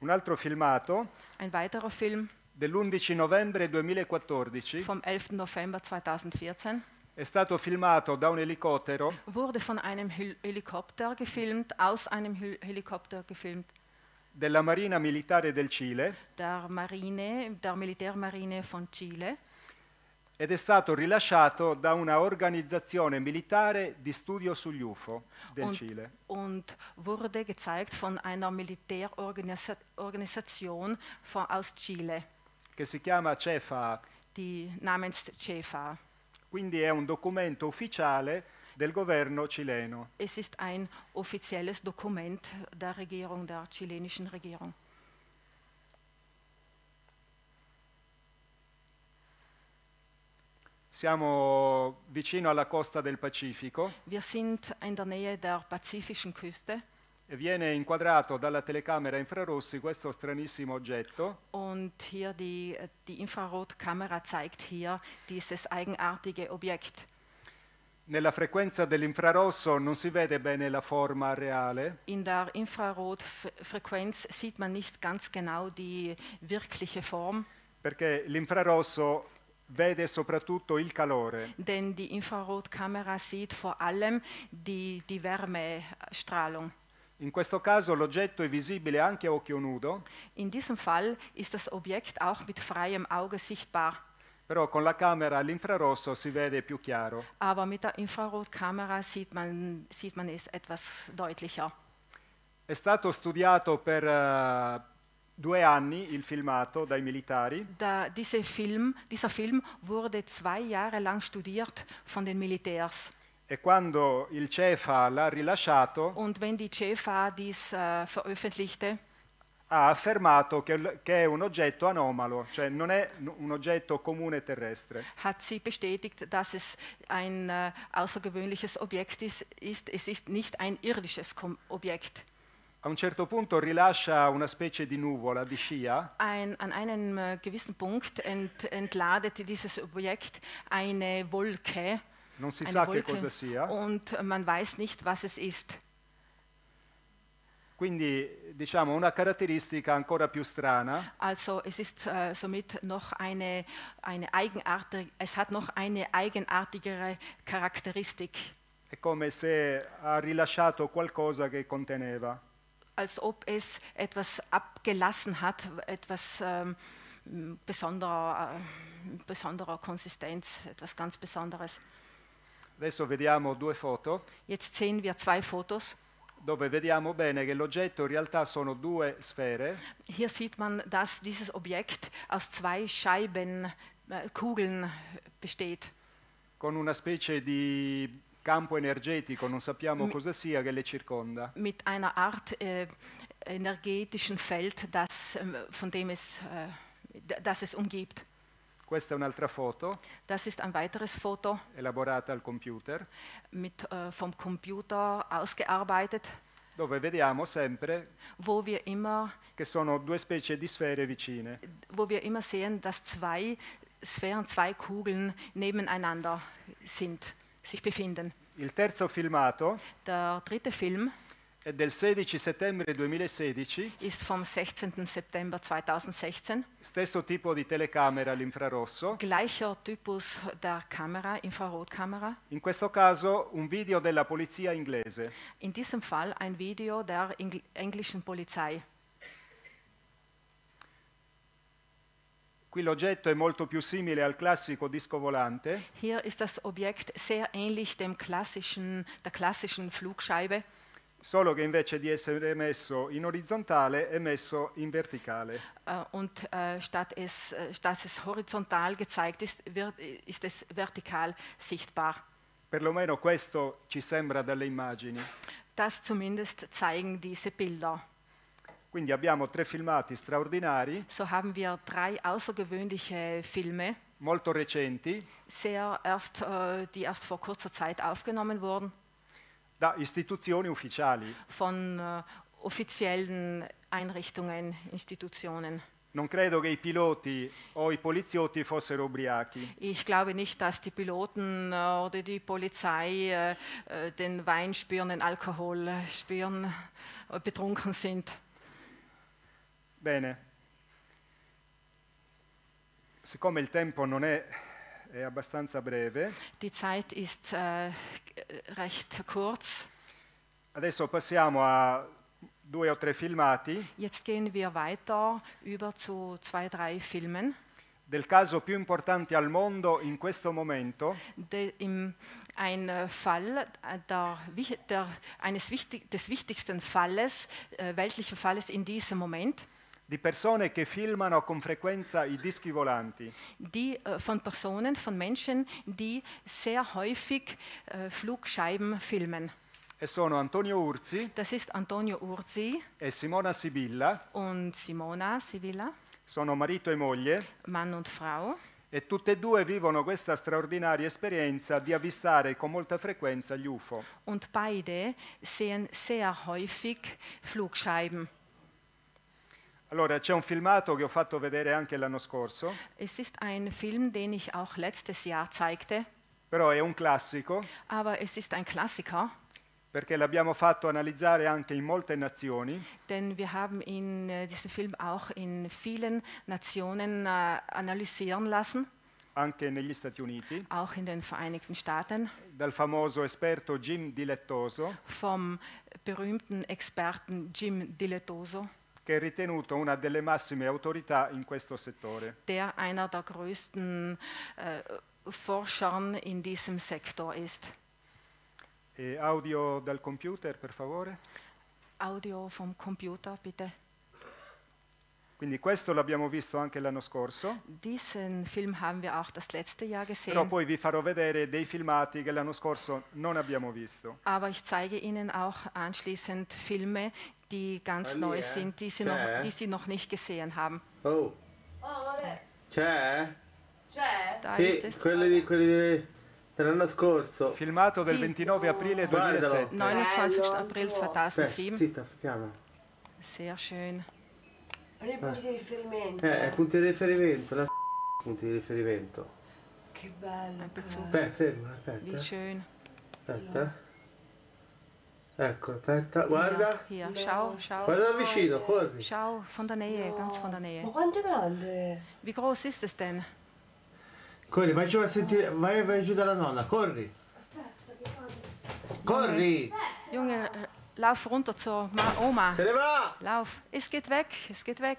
Speaker 2: Un altro filmato.
Speaker 3: Ein weiterer Film
Speaker 2: dell'11 novembre 2014 vom
Speaker 3: 11. November 2014
Speaker 2: è stato filmato da un elicottero
Speaker 3: wurde von einem Hel gefilmt aus einem Hel gefilmt
Speaker 2: della Marina Militare del Cile
Speaker 3: der Marine der Militärmarine von Cile
Speaker 2: ed è stato rilasciato da una organizzazione militare di studio sugli UFO del und, Cile.
Speaker 3: Und wurde gezeigt von einer Militärorganisation aus Chile
Speaker 2: che si chiama Cefa.
Speaker 3: Die namens Cefa.
Speaker 2: Quindi è un documento ufficiale del governo cileno.
Speaker 3: Es ist ein offizielles Dokument der Regierung, der chilenischen Regierung.
Speaker 2: Siamo vicino alla costa del Pacifico.
Speaker 3: Wir sind in der Nähe der pazifischen Küste
Speaker 2: viene inquadrato dalla telecamera infrarossi questo stranissimo oggetto.
Speaker 3: Und hier die, die Infrarotkamera zeigt hier dieses eigenartige Objekt.
Speaker 2: Nella frequenza dell'infrarosso non si vede bene la forma reale.
Speaker 3: In der Infrarotfrequenz sieht man nicht ganz genau die wirkliche Form.
Speaker 2: Perché l'infrarosso vede soprattutto il calore.
Speaker 3: Denn die Infrarotkamera sieht vor allem die, die Wärmestrahlung.
Speaker 2: In questo caso l'oggetto è visibile anche a occhio nudo.
Speaker 3: In diesem Fall ist das Objekt auch mit freiem Auge sichtbar.
Speaker 2: Però con la camera all'infrarosso si vede più chiaro.
Speaker 3: Aber mit der Infrarotkamera sieht man, sieht man es etwas deutlicher.
Speaker 2: È stato studiato per uh, due anni il filmato dai militari.
Speaker 3: Da, diese Film, dieser Film wurde zwei Jahre lang studiert von den Militärs.
Speaker 2: E quando il CEFA l'ha rilasciato,
Speaker 3: Und wenn die CEFA dies äh, veröffentlichte,
Speaker 2: ha affermato che, che, è un oggetto anomalo, cioè non è un oggetto comune terrestre.
Speaker 3: hat sie bestätigt, dass es ein äh, außergewöhnliches Objekt is, ist. Es ist nicht ein irdisches Objekt.
Speaker 2: A un certo punto rilascia una specie di nuvola, di scia,
Speaker 3: Ein, an einem äh, gewissen Punkt ent, entladete dieses Objekt eine Wolke,
Speaker 2: Non si sa che cosa sia.
Speaker 3: Und man weiß nicht, was es ist.
Speaker 2: Quindi diciamo una caratteristica ancora più strana.
Speaker 3: Also es ist uh, somit noch eine, eine eigenartige, es hat noch eine eigenartigere Charakteristik.
Speaker 2: È come se ha rilasciato qualcosa che conteneva.
Speaker 3: Als ob es etwas abgelassen hat, etwas ähm, besonderer, äh, besonderer Konsistenz, etwas ganz Besonderes.
Speaker 2: Adesso vediamo due foto.
Speaker 3: Jetzt sehen wir zwei Fotos.
Speaker 2: Dove vediamo bene che l'oggetto in realtà sono due sfere.
Speaker 3: Hier sieht man, dass dieses Objekt aus zwei Scheiben, äh, Kugeln besteht.
Speaker 2: Con una specie di campo energetico, non sappiamo mit, cosa sia, che le circonda.
Speaker 3: Mit einer Art äh, energetischen Feld, das, ähm, von dem es, äh, das es umgibt. Questa è un'altra foto. Das ist ein weiteres Foto. Elaborata al computer. Mit, äh, vom Computer ausgearbeitet. Dove vediamo sempre wo wir immer,
Speaker 2: che sono due specie di sfere vicine.
Speaker 3: Wo wir immer sehen, dass zwei Sphären, zwei Kugeln nebeneinander sind, sich befinden.
Speaker 2: Il terzo filmato.
Speaker 3: Der dritte Film.
Speaker 2: è del 16 settembre 2016.
Speaker 3: Ist vom 16. September 2016.
Speaker 2: Stesso tipo di telecamera all'infrarosso.
Speaker 3: Gleicher Typus der Kamera, Infrarotkamera.
Speaker 2: In questo caso un video della polizia inglese.
Speaker 3: In diesem Fall ein Video der Ingl englischen Polizei.
Speaker 2: Qui l'oggetto è molto più simile al classico disco volante.
Speaker 3: Hier ist das Objekt sehr ähnlich dem klassischen, der klassischen Flugscheibe
Speaker 2: solo che invece di essere messo in orizzontale è messo in verticale.
Speaker 3: Uh, und uh, statt es, dass äh, es horizontal gezeigt ist, wird, ist es vertikal sichtbar.
Speaker 2: Perlomeno questo ci sembra dalle immagini.
Speaker 3: Das zumindest zeigen diese Bilder.
Speaker 2: Quindi abbiamo tre filmati straordinari.
Speaker 3: So haben wir drei außergewöhnliche Filme.
Speaker 2: Molto recenti.
Speaker 3: Sehr erst, uh, die erst vor kurzer Zeit aufgenommen wurden.
Speaker 2: Da istituzioni ufficiali.
Speaker 3: Von uh, offiziellen Einrichtungen, Institutionen.
Speaker 2: Non credo che i piloti o i poliziotti fossero ubriachi.
Speaker 3: Ich glaube nicht, dass die Piloten äh, oder die Polizei uh, den Wein spüren, den Alkohol spüren, betrunken sind.
Speaker 2: Bene. Siccome il tempo non è è abbastanza breve.
Speaker 3: Die Zeit ist äh, recht
Speaker 2: kurz. Adesso passiamo a due o tre filmati.
Speaker 3: Jetzt gehen wir weiter über zu zwei, drei Filmen.
Speaker 2: Del caso più importante al mondo in questo momento.
Speaker 3: De, im, ein äh, Fall äh, der, der, eines wichtig, des wichtigsten Falles, äh, weltlichen Falles in diesem Moment
Speaker 2: di persone che filmano con frequenza i dischi volanti.
Speaker 3: Die, äh, von Personen, von Menschen, die sehr häufig uh, Flugscheiben filmen.
Speaker 2: E sono Antonio Urzi. Das ist Antonio Urzi. E Simona Sibilla.
Speaker 3: Und Simona Sibilla.
Speaker 2: Sono marito e moglie.
Speaker 3: Mann und Frau.
Speaker 2: E tutte e due vivono questa straordinaria esperienza di avvistare con molta frequenza gli UFO.
Speaker 3: Und beide sehen sehr häufig Flugscheiben.
Speaker 2: Allora, c'è un filmato che ho fatto vedere anche l'anno scorso.
Speaker 3: Es ist ein Film, den ich auch letztes Jahr zeigte.
Speaker 2: Però è un classico.
Speaker 3: Aber es ist ein Klassiker.
Speaker 2: Perché l'abbiamo fatto analizzare anche in molte nazioni.
Speaker 3: Denn wir haben ihn, äh, diesen Film auch in vielen Nationen äh, analysieren lassen.
Speaker 2: anche negli Stati Uniti.
Speaker 3: Auch in den Vereinigten Staaten.
Speaker 2: Dal famoso esperto Jim Dilettoso.
Speaker 3: Vom berühmten Experten Jim Dilettoso.
Speaker 2: che è ritenuto una delle massime autorità in questo settore.
Speaker 3: Der einer der größten uh, Forschern in diesem Sektor ist.
Speaker 2: E audio dal computer, per favore.
Speaker 3: Audio vom Computer, bitte.
Speaker 2: Quindi questo l'abbiamo visto anche l'anno scorso.
Speaker 3: Film haben wir auch das Jahr Però
Speaker 2: poi vi farò vedere dei filmati che l'anno scorso non abbiamo visto.
Speaker 3: Aber ich zeige Ihnen auch anschließend Filme, die ganz neu sind, die Sie, noch, die Sie, noch, nicht gesehen haben. Oh. Oh, C'è? C'è? Sì,
Speaker 4: quelli di, quelli di, dell'anno scorso. Filmato del 29 oh. aprile 2007.
Speaker 3: 29. Aprile 2007. Beh, zitta, Sehr schön. Nei punti eh. di riferimento. Eh, eh,
Speaker 4: punti di riferimento, la punti di riferimento.
Speaker 3: Che bello. Cioè. Beh,
Speaker 5: ferma, aspetta. Vicino. Aspetta.
Speaker 6: Ecco, aspetta, guarda.
Speaker 3: Via, via. Ciao, ciao. Guarda da vicino, eh. corri. Ciao, fondanee, no. ganz fondanee. Ma quanto è grande? Wie groß ist es denn?
Speaker 6: Corri, vai giù a sentire, vai, vai giù dalla nonna, corri. Aspetta, che
Speaker 3: Corri! Junge, lauf runter zur Oma. Lauf. Es geht weg, es geht weg.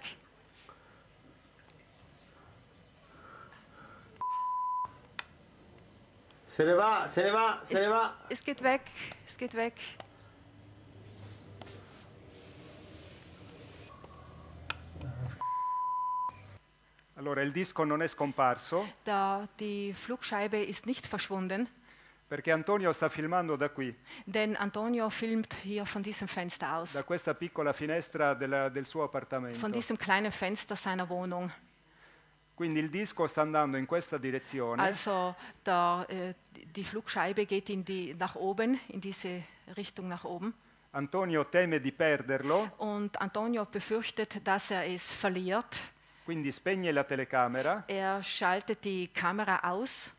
Speaker 6: Se ne va, se ne se
Speaker 3: es, Es geht weg, es geht weg.
Speaker 2: Allora, il disco non è scomparso.
Speaker 3: Da, die Flugscheibe ist nicht verschwunden.
Speaker 2: Perché Antonio sta filmando da qui.
Speaker 3: Denn Antonio filmt hier von diesem Fenster aus. Da
Speaker 2: questa piccola finestra della, del suo appartamento. Von diesem
Speaker 3: kleinen Fenster seiner Wohnung.
Speaker 2: Quindi il disco sta andando in questa direzione. Also
Speaker 3: da, eh, die Flugscheibe geht in die, nach oben, in diese Richtung nach oben.
Speaker 2: Antonio teme di perderlo.
Speaker 3: Und Antonio befürchtet, dass er es verliert.
Speaker 2: Quindi spegne la telecamera.
Speaker 3: Er schaltet die Kamera aus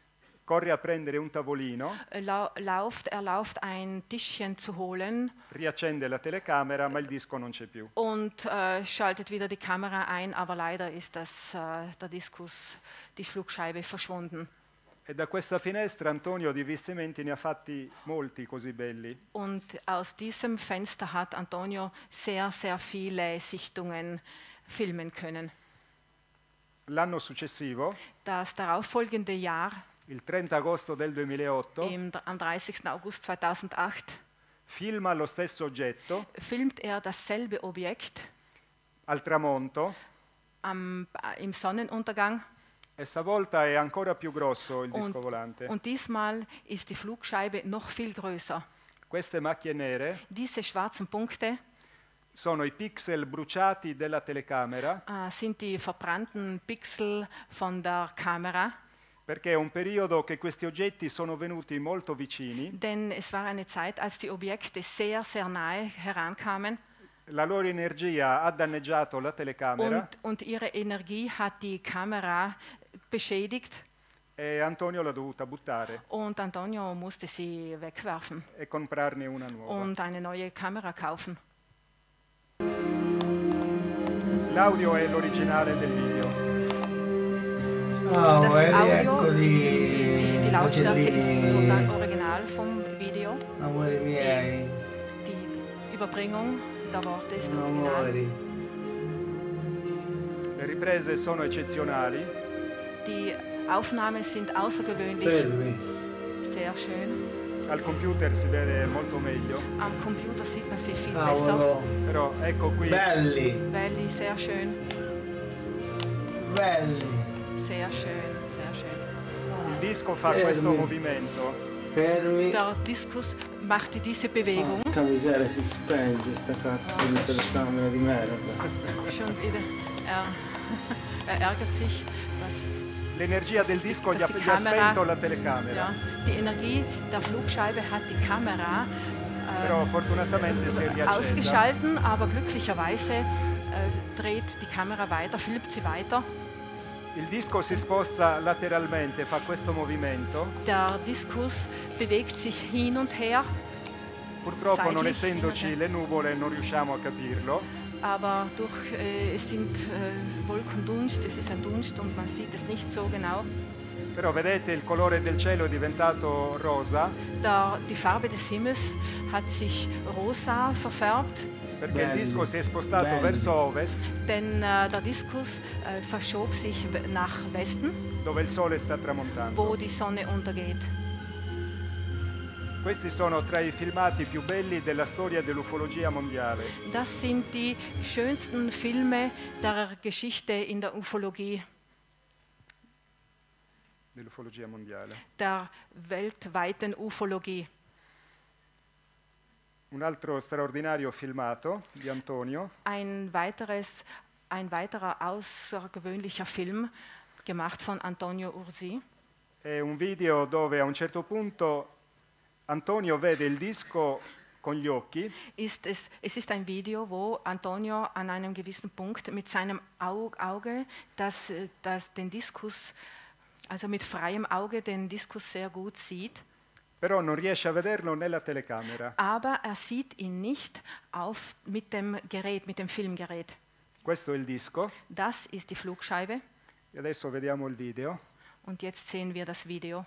Speaker 2: corre a prendere un tavolino.
Speaker 3: Äh, la lauft, er lauft ein Tischchen zu holen.
Speaker 2: Riaccende la telecamera, ma il disco non c'è più.
Speaker 3: Und äh, schaltet wieder die Kamera ein, aber leider ist das, äh, der Diskus, die Flugscheibe verschwunden.
Speaker 2: E da questa finestra Antonio di vestimenti ne ha fatti molti così belli.
Speaker 3: Und aus diesem Fenster hat Antonio sehr sehr viele Sichtungen filmen können.
Speaker 2: L'anno successivo,
Speaker 3: das darauffolgende Jahr
Speaker 2: il 30 agosto del 2008 im,
Speaker 3: am 30. August 2008
Speaker 2: filma lo stesso oggetto
Speaker 3: filmt er dasselbe Objekt
Speaker 2: al tramonto
Speaker 3: am, äh, im Sonnenuntergang
Speaker 2: e stavolta è ancora più grosso il und, volante und
Speaker 3: diesmal ist die Flugscheibe noch viel größer
Speaker 2: queste macchie nere
Speaker 3: diese schwarzen Punkte
Speaker 2: sono i pixel bruciati della telecamera
Speaker 3: uh, sind die verbrannten Pixel von der Kamera
Speaker 2: Perché è un periodo che questi oggetti sono venuti molto vicini.
Speaker 3: Denn es war eine Zeit, als die Objekte sehr, sehr nahe herankamen.
Speaker 2: La loro energia ha danneggiato la telecamera. Und,
Speaker 3: und ihre Energie hat die Kamera beschädigt.
Speaker 2: E Antonio l'ha dovuta buttare.
Speaker 3: Und Antonio musste sie wegwerfen.
Speaker 2: E comprarne una
Speaker 3: nuova. Und eine neue Kamera kaufen.
Speaker 2: L'audio è l'originale del video genau, das Audio, die, di die Lautstärke ist
Speaker 3: original vom Video. Die, die Überbringung der Worte ist original.
Speaker 2: Le riprese sono eccezionali.
Speaker 3: Die Aufnahmen sind außergewöhnlich. Belli. Sehr schön.
Speaker 2: Al computer si vede molto meglio.
Speaker 3: Am computer sieht man sie viel Cavolo. besser.
Speaker 2: Però ecco qui. Belli.
Speaker 3: Belli, sehr schön. Belli. Sehr schön, sehr schön.
Speaker 2: Il disco fa Fermi. questo movimento. Fermi. Der
Speaker 3: Discus macht diese Bewegung. Porca
Speaker 4: miseria, si spenge sta cazzo di telecamera di merda.
Speaker 3: Schon wieder. Er, er ärgert sich, dass
Speaker 4: L'energia del disco
Speaker 2: gli ha, gli ha spento la telecamera.
Speaker 3: die Energie der Flugscheibe hat die Kamera äh,
Speaker 2: Però, fortunatamente, si è ausgeschalten,
Speaker 3: aber glücklicherweise äh, dreht die Kamera weiter, filmt sie weiter.
Speaker 2: Il disco si sposta lateralmente, fa questo movimento.
Speaker 3: Der Diskus bewegt sich hin und her. Purtroppo non essendoci
Speaker 2: le nuvole non riusciamo a capirlo.
Speaker 3: Aber durch, eh, es sind eh, äh, Wolkendunst, es ist ein Dunst und man sieht es nicht so genau.
Speaker 2: Però vedete il colore del cielo è diventato rosa.
Speaker 3: Da, die Farbe des Himmels hat sich rosa verfärbt.
Speaker 2: Perché Bello. il disco si è spostato Bello. verso ovest.
Speaker 3: Denn äh, der Diskus äh, verschob sich nach Westen.
Speaker 2: Dove il sole sta
Speaker 3: tramontando. Wo die Sonne untergeht.
Speaker 2: Questi sono tra i filmati più belli della storia dell'ufologia mondiale.
Speaker 3: Das sind die schönsten Filme der Geschichte in der Ufologie.
Speaker 2: Dell'ufologia mondiale.
Speaker 3: Der weltweiten Ufologie.
Speaker 2: Un altro straordinario filmato di Antonio.
Speaker 3: Ein, weiteres, ein weiterer außergewöhnlicher Film gemacht von Antonio Ursi.
Speaker 2: È un video dove a un certo punto Antonio vede il disco con gli occhi.
Speaker 3: Ist es, es ist ein Video, wo Antonio an einem gewissen Punkt mit seinem Auge das, äh, das den Diskus, also mit freiem Auge den Diskus sehr gut sieht.
Speaker 2: Però non riesce a vederlo nella telecamera.
Speaker 3: Aber er sieht ihn nicht auf, mit dem Gerät, mit dem Filmgerät.
Speaker 2: Questo è il disco.
Speaker 3: Das ist die Flugscheibe.
Speaker 2: E adesso vediamo il video.
Speaker 3: Und jetzt sehen wir das Video.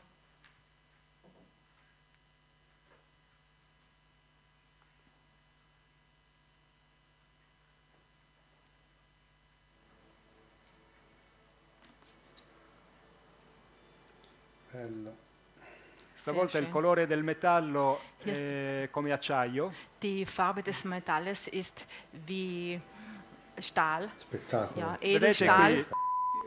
Speaker 2: Stavolta il colore del metallo è come acciaio.
Speaker 3: Die Farbe des Metalles ist wie Stahl.
Speaker 2: Spettacolo. Ja, Vedete qui,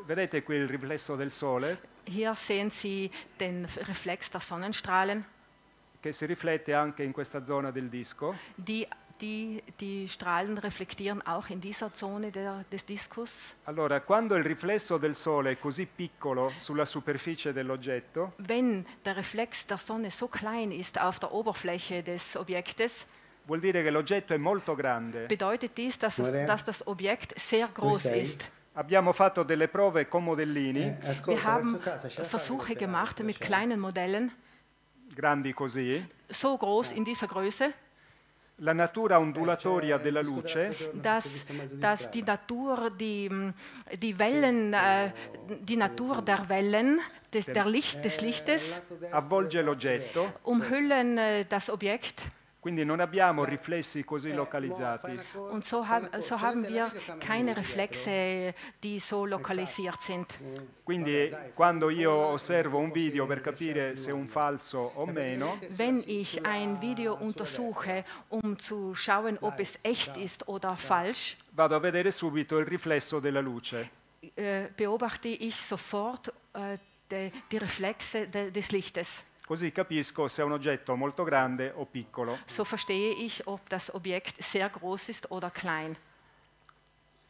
Speaker 2: vedete qui il riflesso del sole.
Speaker 3: Hier sehen Sie den Reflex der Sonnenstrahlen.
Speaker 2: Che si riflette anche in questa zona del disco.
Speaker 3: Die die, die Strahlen reflektieren auch in dieser Zone der, des Diskus.
Speaker 2: Allora, quando il riflesso del sole è così piccolo sulla superficie dell'oggetto,
Speaker 3: wenn der Reflex der Sonne so klein ist auf der Oberfläche des Objektes,
Speaker 2: vuol dire che l'oggetto è molto grande.
Speaker 3: Bedeutet dies, dass, es, dass das Objekt sehr groß ist.
Speaker 2: Abbiamo fatto delle prove con modellini. Eh, Wir haben casa,
Speaker 3: Versuche gemacht mit kleinen Modellen.
Speaker 2: Grandi così.
Speaker 3: So groß in dieser Größe
Speaker 2: la natura ondulatoria eh, della luce, dass, dass die
Speaker 3: Natur, die, mm, die Wellen, eh, die Natur der Wellen, des, der Licht, des eh, Lichtes, umhüllen das Objekt.
Speaker 2: Quindi non abbiamo eh. riflessi così eh, boh, localizzati.
Speaker 3: Und so haben, so haben wir keine Reflexe, die so esatto. lokalisiert sind.
Speaker 2: Quindi quando io osservo un video per capire se è un falso o meno,
Speaker 3: wenn ich ein Video untersuche, um zu schauen, ob es echt ist oder falsch,
Speaker 2: vado a vedere subito il riflesso della luce.
Speaker 3: Äh, beobachte ich sofort äh, die, die Reflexe des Lichtes.
Speaker 2: Così capisco se è un oggetto molto grande o piccolo. So
Speaker 3: verstehe ich, ob das Objekt sehr groß ist oder klein.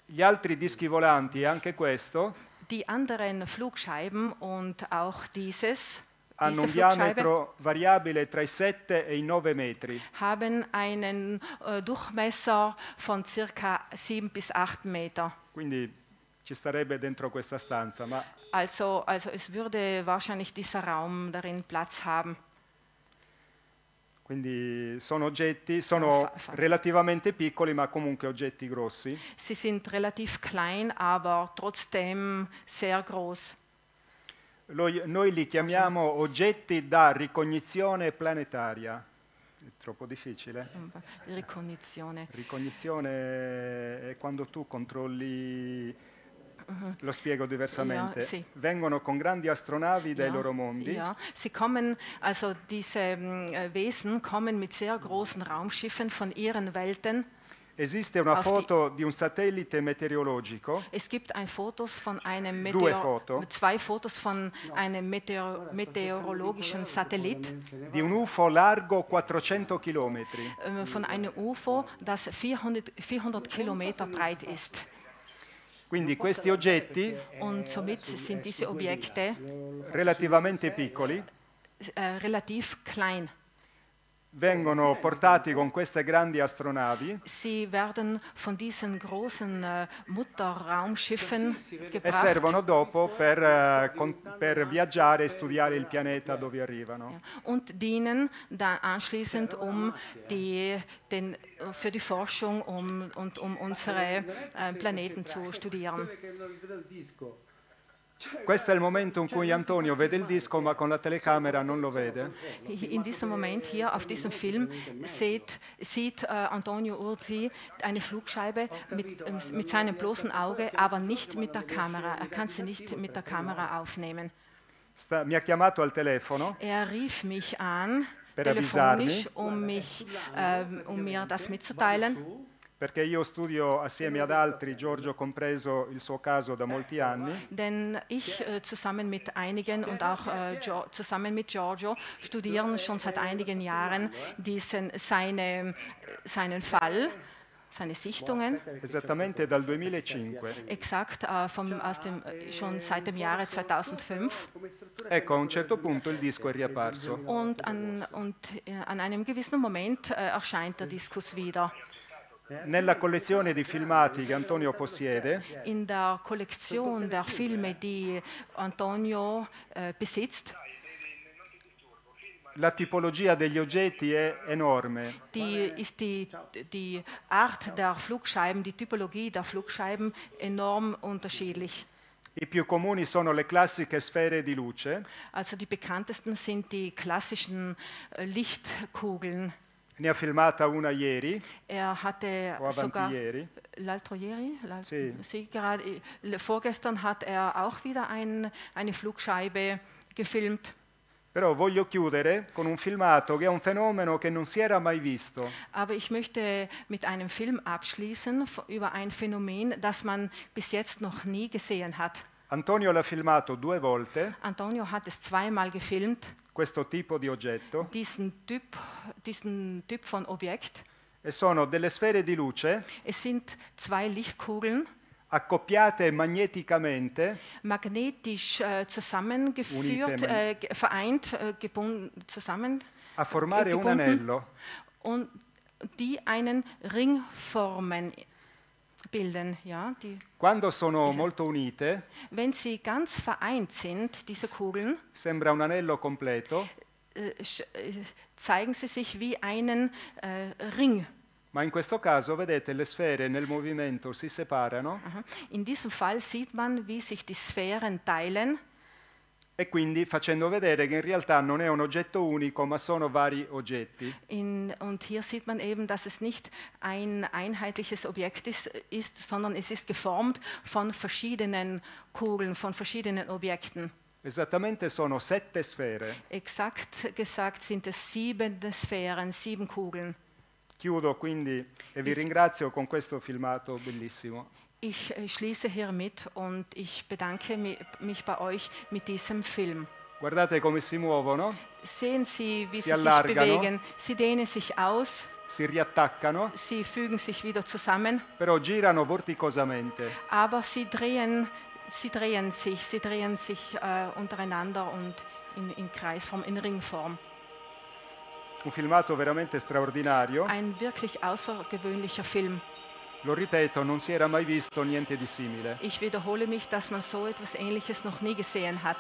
Speaker 2: Gli altri dischi volanti, anche questo,
Speaker 3: die anderen Flugscheiben und auch dieses hanno un diametro
Speaker 2: variabile tra i 7 e i 9 metri.
Speaker 3: Haben einen äh, Durchmesser von circa 7 bis 8 Meter.
Speaker 2: Quindi ci starebbe dentro questa stanza, ma...
Speaker 3: Also, also es würde wahrscheinlich dieser Raum darin Platz haben.
Speaker 2: Quindi sono oggetti, sono relativamente piccoli, ma comunque oggetti grossi.
Speaker 3: Sie sind relativ klein, aber trotzdem sehr groß. Noi
Speaker 2: li chiamiamo oggetti da ricognizione planetaria. È troppo difficile?
Speaker 3: Ricognizione.
Speaker 2: Ricognizione è quando tu controlli -hmm. Lo spiego diversamente. Ja, sì. Vengono con grandi astronavi dai ja, loro mondi. Ja,
Speaker 3: sie kommen, also diese mm, äh, Wesen kommen mit sehr großen Raumschiffen von ihren Welten.
Speaker 2: Esiste una foto di un satellite meteorologico.
Speaker 3: Es gibt ein Fotos von einem Meteor due foto. Zwei Fotos von no. einem Meteor meteorologischen Satellit. Ne
Speaker 2: di un UFO largo 400 km.
Speaker 3: Ähm, von einem UFO, das 400, 400 Kilometer breit ist.
Speaker 2: Quindi questi oggetti somit relativamente piccoli,
Speaker 3: eh, relativ klein,
Speaker 2: vengono portati con queste grandi astronavi.
Speaker 3: Sie werden von diesen großen äh, Mutterraumschiffen gebracht. E servono
Speaker 2: dopo per, äh, con, per, viaggiare e studiare il pianeta dove arrivano.
Speaker 3: Und dienen dann anschließend um die, den, für die Forschung um, und um unsere äh, Planeten zu studieren. Questo è il
Speaker 2: momento in cui Antonio vede il disco ma con la telecamera non lo vede.
Speaker 3: In diesem Moment hier auf diesem Film sieht, sieht uh, äh, Antonio Urzi eine Flugscheibe mit, ähm, mit seinem bloßen Auge, aber nicht mit der Kamera. Er kann sie nicht mit der Kamera aufnehmen. Sta,
Speaker 2: mi ha chiamato al telefono.
Speaker 3: Er rief mich an, telefonisch, um, mich, uh, um mir das mitzuteilen.
Speaker 2: Perché io studio assieme ad altri, Giorgio compreso, il suo caso da molti anni.
Speaker 3: Denn ich äh, zusammen mit einigen und auch äh, zusammen mit Giorgio studieren schon seit einigen Jahren diesen, seine, seinen Fall seine Sichtungen.
Speaker 2: Esattamente dal 2005.
Speaker 3: Exakt, uh, vom, dem, schon seit dem Jahre 2005.
Speaker 2: Ecco, a un certo punto il disco è riapparso.
Speaker 3: Und an, und, äh, an einem gewissen Moment äh, erscheint der Diskus wieder.
Speaker 2: Nella collezione di filmati che Antonio possiede,
Speaker 3: in der Kollektion der Filme, die Antonio besitzt, eh,
Speaker 2: la tipologia degli oggetti è enorme.
Speaker 3: Die ist die, die Art der Flugscheiben, die Typologie der Flugscheiben enorm unterschiedlich.
Speaker 2: I più comuni sono le classiche sfere di luce.
Speaker 3: Also die bekanntesten sind die klassischen äh, Lichtkugeln.
Speaker 2: Ne ha filmata una ieri.
Speaker 3: Er hatte sogar ieri. l'altro ieri, sì. sì, gerade, vorgestern hat er auch wieder ein, eine Flugscheibe gefilmt.
Speaker 2: Però voglio chiudere con un filmato che è un fenomeno che non si era mai visto.
Speaker 3: Aber ich möchte mit einem Film abschließen über ein Phänomen, das man bis jetzt noch nie gesehen hat.
Speaker 2: Antonio l'ha filmato due volte.
Speaker 3: Antonio hat es zweimal gefilmt
Speaker 2: questo tipo di oggetto
Speaker 3: diesen typ, typ von Objekt.
Speaker 2: e sono delle sfere di luce
Speaker 3: Es sind zwei Lichtkugeln,
Speaker 2: accoppiate magneticamente
Speaker 3: magnetisch äh, zusammengeführt, Unite, äh, vereint, äh, gebunden, zusammen a
Speaker 2: formare un anello
Speaker 3: und die einen Ring formen bilden, ja, die
Speaker 2: Quando sono molto unite,
Speaker 3: wenn sie ganz vereint sind, diese Kugeln,
Speaker 2: sembra un anello completo,
Speaker 3: äh, äh, zeigen sie sich wie einen äh, Ring.
Speaker 2: Ma in questo caso, vedete, le sfere nel movimento si separano.
Speaker 3: In diesem Fall sieht man, wie sich die Sphären teilen.
Speaker 2: e quindi facendo vedere che in realtà non è un oggetto unico, ma sono vari oggetti.
Speaker 3: In, und hier sieht man eben, dass es nicht ein einheitliches Objekt ist, ist, sondern es ist geformt von verschiedenen Kugeln, von verschiedenen Objekten.
Speaker 2: Esattamente sono sette sfere.
Speaker 3: Exakt gesagt sind es sieben Sphären, sieben Kugeln.
Speaker 2: Chiudo quindi e vi ringrazio con questo filmato bellissimo.
Speaker 3: Ich äh, schließe hiermit und ich bedanke mich bei euch mit diesem Film.
Speaker 2: Guardate come si muovono.
Speaker 3: Sehen Sie, wie si sie sich bewegen. Sie dehnen sich aus.
Speaker 2: Si riattaccano. Sie
Speaker 3: fügen sich wieder zusammen.
Speaker 2: Però girano vorticosamente.
Speaker 3: Aber sie drehen, sie drehen sich, sie drehen sich äh, untereinander und in, in Kreisform, in Ringform.
Speaker 2: Un filmato veramente straordinario.
Speaker 3: Ein wirklich außergewöhnlicher Film.
Speaker 2: Lo ripeto, non si era mai visto niente di simile.
Speaker 3: Ich wiederhole mich, dass man so etwas ähnliches noch nie gesehen hat.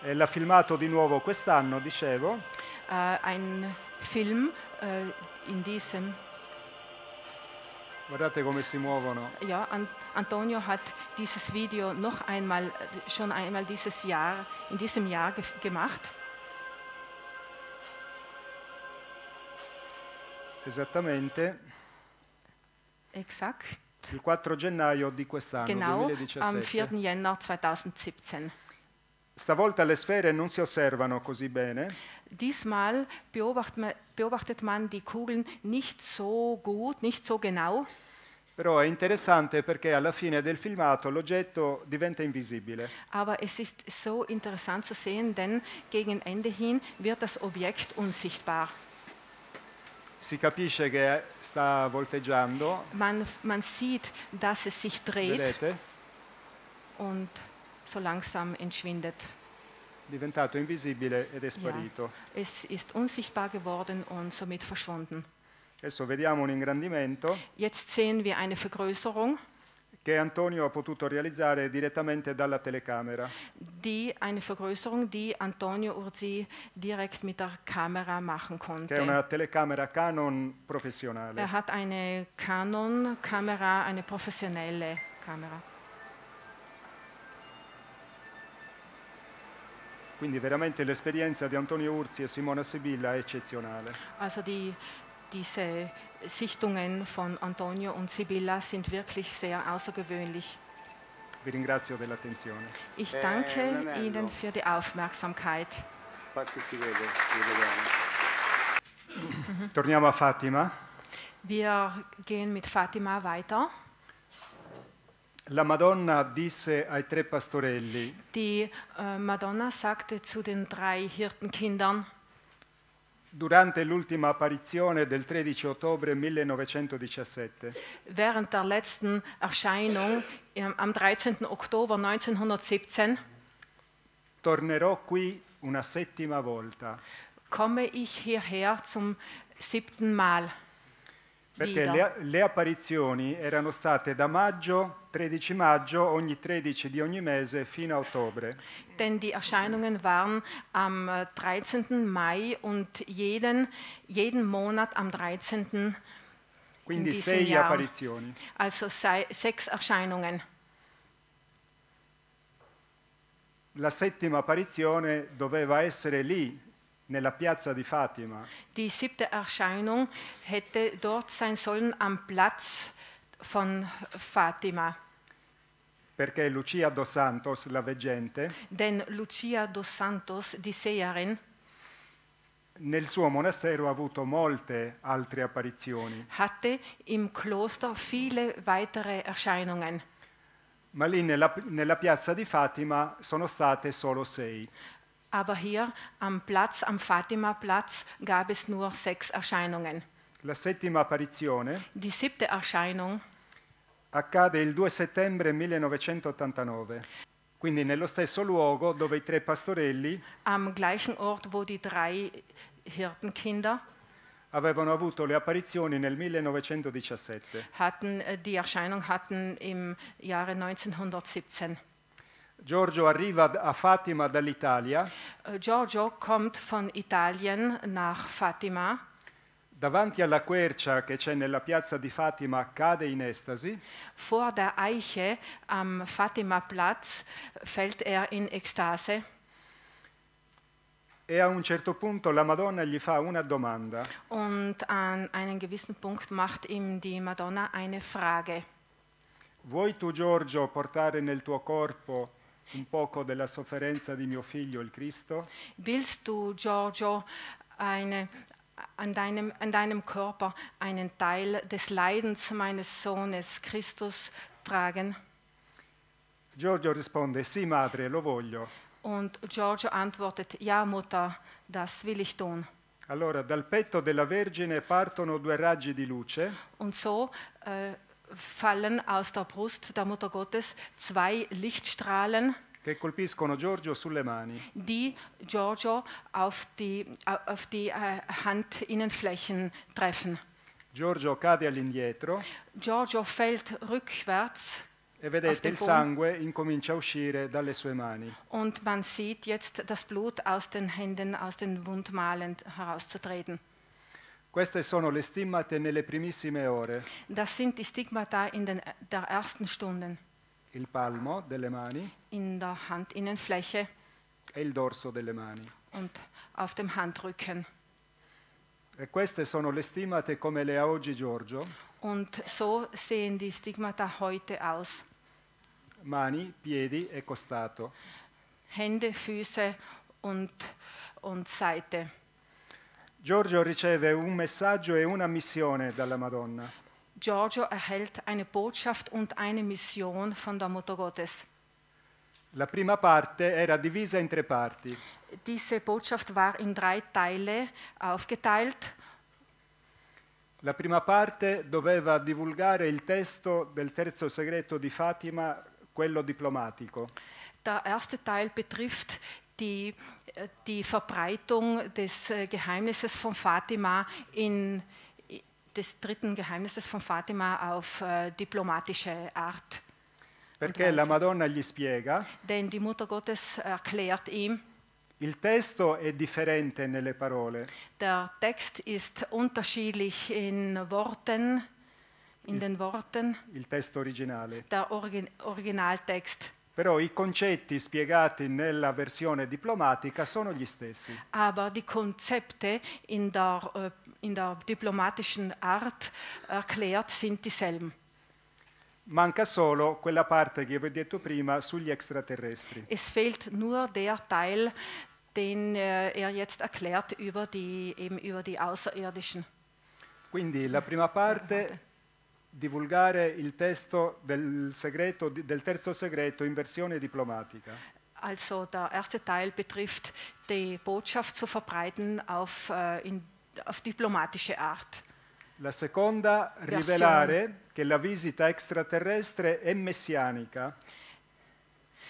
Speaker 2: E l'ha filmato di nuovo quest'anno, dicevo.
Speaker 3: Uh, ein Film uh, in diesem
Speaker 2: Guardate come si muovono.
Speaker 3: Ja, Antonio hat dieses Video noch einmal, schon einmal dieses Jahr, in diesem Jahr ge gemacht.
Speaker 2: Esattamente.
Speaker 3: Exakt.
Speaker 2: Il 4 gennaio di quest'anno, genau, 2017. am 4.
Speaker 3: Jänner 2017.
Speaker 2: Stavolta le sfere non si osservano così bene.
Speaker 3: Diesmal beobachtet man die Kugeln nicht so gut, nicht so genau.
Speaker 2: Però è interessante perché alla fine del filmato l'oggetto diventa invisibile.
Speaker 3: Aber es ist so interessant zu sehen, denn gegen Ende hin wird das Objekt unsichtbar.
Speaker 2: Si capisce che sta volteggiando.
Speaker 3: Man, man sieht, dass es sich dreht. Vedete? Und so langsam entschwindet.
Speaker 2: Diventato invisibile ed è sparito.
Speaker 3: Ja, es ist unsichtbar geworden und somit verschwunden.
Speaker 2: Adesso vediamo un ingrandimento.
Speaker 3: Jetzt sehen wir eine Vergrößerung.
Speaker 2: che Antonio ha potuto realizzare direttamente dalla telecamera.
Speaker 3: Die eine Vergrößerung, che Antonio Urzi direkt mit der Kamera machen konnte. Che è una
Speaker 2: telecamera Canon professionale. Er
Speaker 3: hat eine Canon Kamera, eine professionelle Kamera.
Speaker 2: Quindi veramente l'esperienza di Antonio Urzi e Simona Sibilla è eccezionale.
Speaker 3: Also die diese Sichtungen von Antonio und Sibilla sind wirklich sehr außergewöhnlich.
Speaker 2: Ich danke eh, Ihnen
Speaker 3: für die Aufmerksamkeit.
Speaker 2: Mhm. Torniamo a Fatima.
Speaker 3: Wir gehen mit Fatima weiter.
Speaker 2: La Madonna disse ai tre pastorelli.
Speaker 3: Die äh, Madonna sagte zu den drei Hirtenkindern
Speaker 2: durante l'ultima apparizione del 13 ottobre 1917.
Speaker 3: Während der letzten Erscheinung am 13. Oktober 1917
Speaker 2: tornerò qui una settima volta.
Speaker 3: Komme ich hierher zum siebten Mal. Perché le,
Speaker 2: le, apparizioni erano state da maggio, 13 maggio, ogni 13 di ogni mese fino a ottobre.
Speaker 3: Denn die Erscheinungen waren am 13. Äh, Mai und jeden, jeden Monat am 13. Quindi sei Jahr. apparizioni. Also sei, sechs Erscheinungen.
Speaker 2: La settima apparizione doveva essere lì nella piazza di Fatima.
Speaker 3: Die siebte Erscheinung hätte dort sein sollen am Platz von Fatima.
Speaker 2: Perché Lucia dos Santos, la veggente,
Speaker 3: denn Lucia dos Santos, die Seherin,
Speaker 2: nel suo monastero ha avuto molte altre apparizioni.
Speaker 3: Hatte im Kloster viele weitere Erscheinungen.
Speaker 2: Ma lì nella, nella piazza di Fatima sono state solo sei.
Speaker 3: aber hier am Platz, am Fatima-Platz, gab es nur sechs Erscheinungen.
Speaker 2: La settima apparizione
Speaker 3: Die siebte Erscheinung
Speaker 2: accade il 2 settembre 1989, quindi nello stesso luogo dove i tre pastorelli
Speaker 3: am gleichen Ort, wo die drei Hirtenkinder
Speaker 2: avevano avuto le apparizioni nel 1917.
Speaker 3: hatten, äh, die Erscheinung hatten im Jahre 1917.
Speaker 2: Giorgio arriva a Fatima dall'Italia.
Speaker 3: Eh, Giorgio kommt von Italien nach Fatima.
Speaker 2: Davanti alla quercia che c'è nella piazza di Fatima cade in estasi.
Speaker 3: Vor der Eiche am Fatima-Platz fällt er in Ekstase.
Speaker 2: E a un certo punto la Madonna gli fa una domanda.
Speaker 3: Und an einen gewissen Punkt macht ihm die Madonna eine Frage.
Speaker 2: Vuoi tu Giorgio portare nel tuo corpo un poco della sofferenza di mio figlio il Cristo?
Speaker 3: Willst du, Giorgio, eine, an, deinem, an deinem Körper einen Teil des Leidens meines Sohnes Christus tragen?
Speaker 2: Giorgio risponde, sì madre, lo voglio.
Speaker 3: Und Giorgio antwortet, ja Mutter, das will ich tun.
Speaker 2: Allora dal petto della Vergine partono due raggi di luce.
Speaker 3: Und so äh, fallen aus der Brust der Mutter Gottes zwei Lichtstrahlen
Speaker 2: che colpiscono Giorgio sulle mani.
Speaker 3: Die Giorgio auf die, auf die äh, Handinnenflächen treffen.
Speaker 2: Giorgio cade all'indietro.
Speaker 3: Giorgio fällt rückwärts. E vedete il sangue
Speaker 2: incomincia a uscire dalle sue mani.
Speaker 3: Und man sieht jetzt das Blut aus den Händen, aus den Wundmalen herauszutreten.
Speaker 2: Queste sono le stimmate nelle primissime ore.
Speaker 3: Das sind die Stigmata in den, der ersten Stunden.
Speaker 2: Il palmo delle mani.
Speaker 3: In der Handinnenfläche.
Speaker 2: E il dorso delle mani.
Speaker 3: Und auf dem Handrücken.
Speaker 2: E queste sono le stimate come le ha oggi Giorgio.
Speaker 3: Und so sehen die Stigmata heute aus.
Speaker 2: Mani, piedi e costato.
Speaker 3: Hände, Füße und, und Seite.
Speaker 2: Giorgio riceve un messaggio e una missione dalla Madonna.
Speaker 3: Giorgio erhält eine Botschaft und eine Mission von der Mutter Gottes.
Speaker 2: La prima parte era divisa in tre parti.
Speaker 3: Diese Botschaft war in drei Teile aufgeteilt.
Speaker 2: La prima parte doveva divulgare il testo del terzo segreto di Fatima, quello diplomatico.
Speaker 3: Der erste Teil betrifft die, äh, die Verbreitung des äh, Geheimnisses von Fatima in des dritten Geheimnisses von Fatima auf äh, diplomatische Art.
Speaker 2: Perché la Madonna gli spiega.
Speaker 3: Denn die Mutter Gottes erklärt ihm.
Speaker 2: Il testo è differente nelle parole.
Speaker 3: Der Text ist unterschiedlich in Worten, in il, den Worten.
Speaker 2: Il testo originale.
Speaker 3: Der Origin Originaltext.
Speaker 2: però i concetti spiegati nella versione diplomatica sono gli stessi.
Speaker 3: Aber die Konzepte in der, äh, in der diplomatischen Art erklärt sind dieselben.
Speaker 2: Manca solo quella parte che vi ho detto prima sugli extraterrestri.
Speaker 3: Es fehlt nur der Teil, den äh, er jetzt erklärt über die, eben über die Außerirdischen.
Speaker 2: Quindi la prima parte divulgare il testo del, segreto, del terzo segreto in versione diplomatica.
Speaker 3: Also der erste Teil betrifft die Botschaft zu verbreiten auf, uh, in, auf diplomatische Art.
Speaker 2: La seconda rivelare che la visita extraterrestre è messianica.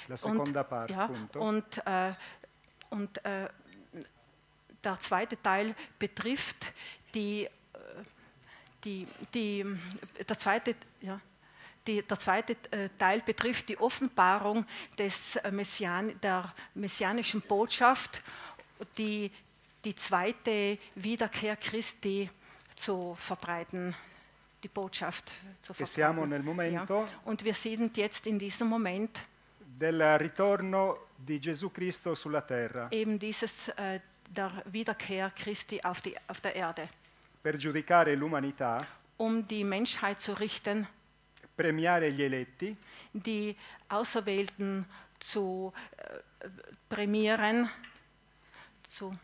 Speaker 2: La seconda und, parte, ja, punto. Und,
Speaker 3: uh, äh, und uh, der zweite Teil betrifft die die, die, der zweite, ja, die, der zweite äh, Teil betrifft die Offenbarung des äh, Messian, der messianischen Botschaft, die, die zweite Wiederkehr Christi zu verbreiten, die Botschaft zu verbreiten. Ja. Und wir sind jetzt in diesem Moment
Speaker 2: del ritorno di Gesù Cristo sulla terra.
Speaker 3: Eben dieses äh, der Wiederkehr Christi auf, die, auf der Erde.
Speaker 2: per giudicare l'umanità,
Speaker 3: um die Menschheit zu richten, premiare gli eletti, die Auserwählten zu äh, premieren, zu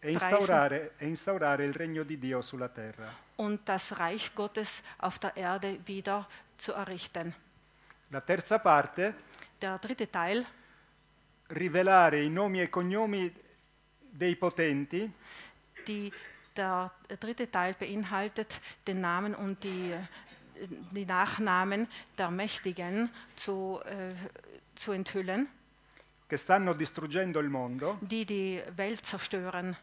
Speaker 3: e instaurare,
Speaker 2: e instaurare il regno di Dio sulla terra.
Speaker 3: Und das Reich Gottes auf der Erde wieder zu errichten.
Speaker 2: La terza parte,
Speaker 3: der dritte Teil,
Speaker 2: rivelare i nomi e cognomi dei potenti,
Speaker 3: die Der dritte Teil beinhaltet den Namen und die, die Nachnamen der Mächtigen zu, äh, zu enthüllen.
Speaker 2: Che stanno distruggendo il mondo.
Speaker 3: Die die Welt zerstören.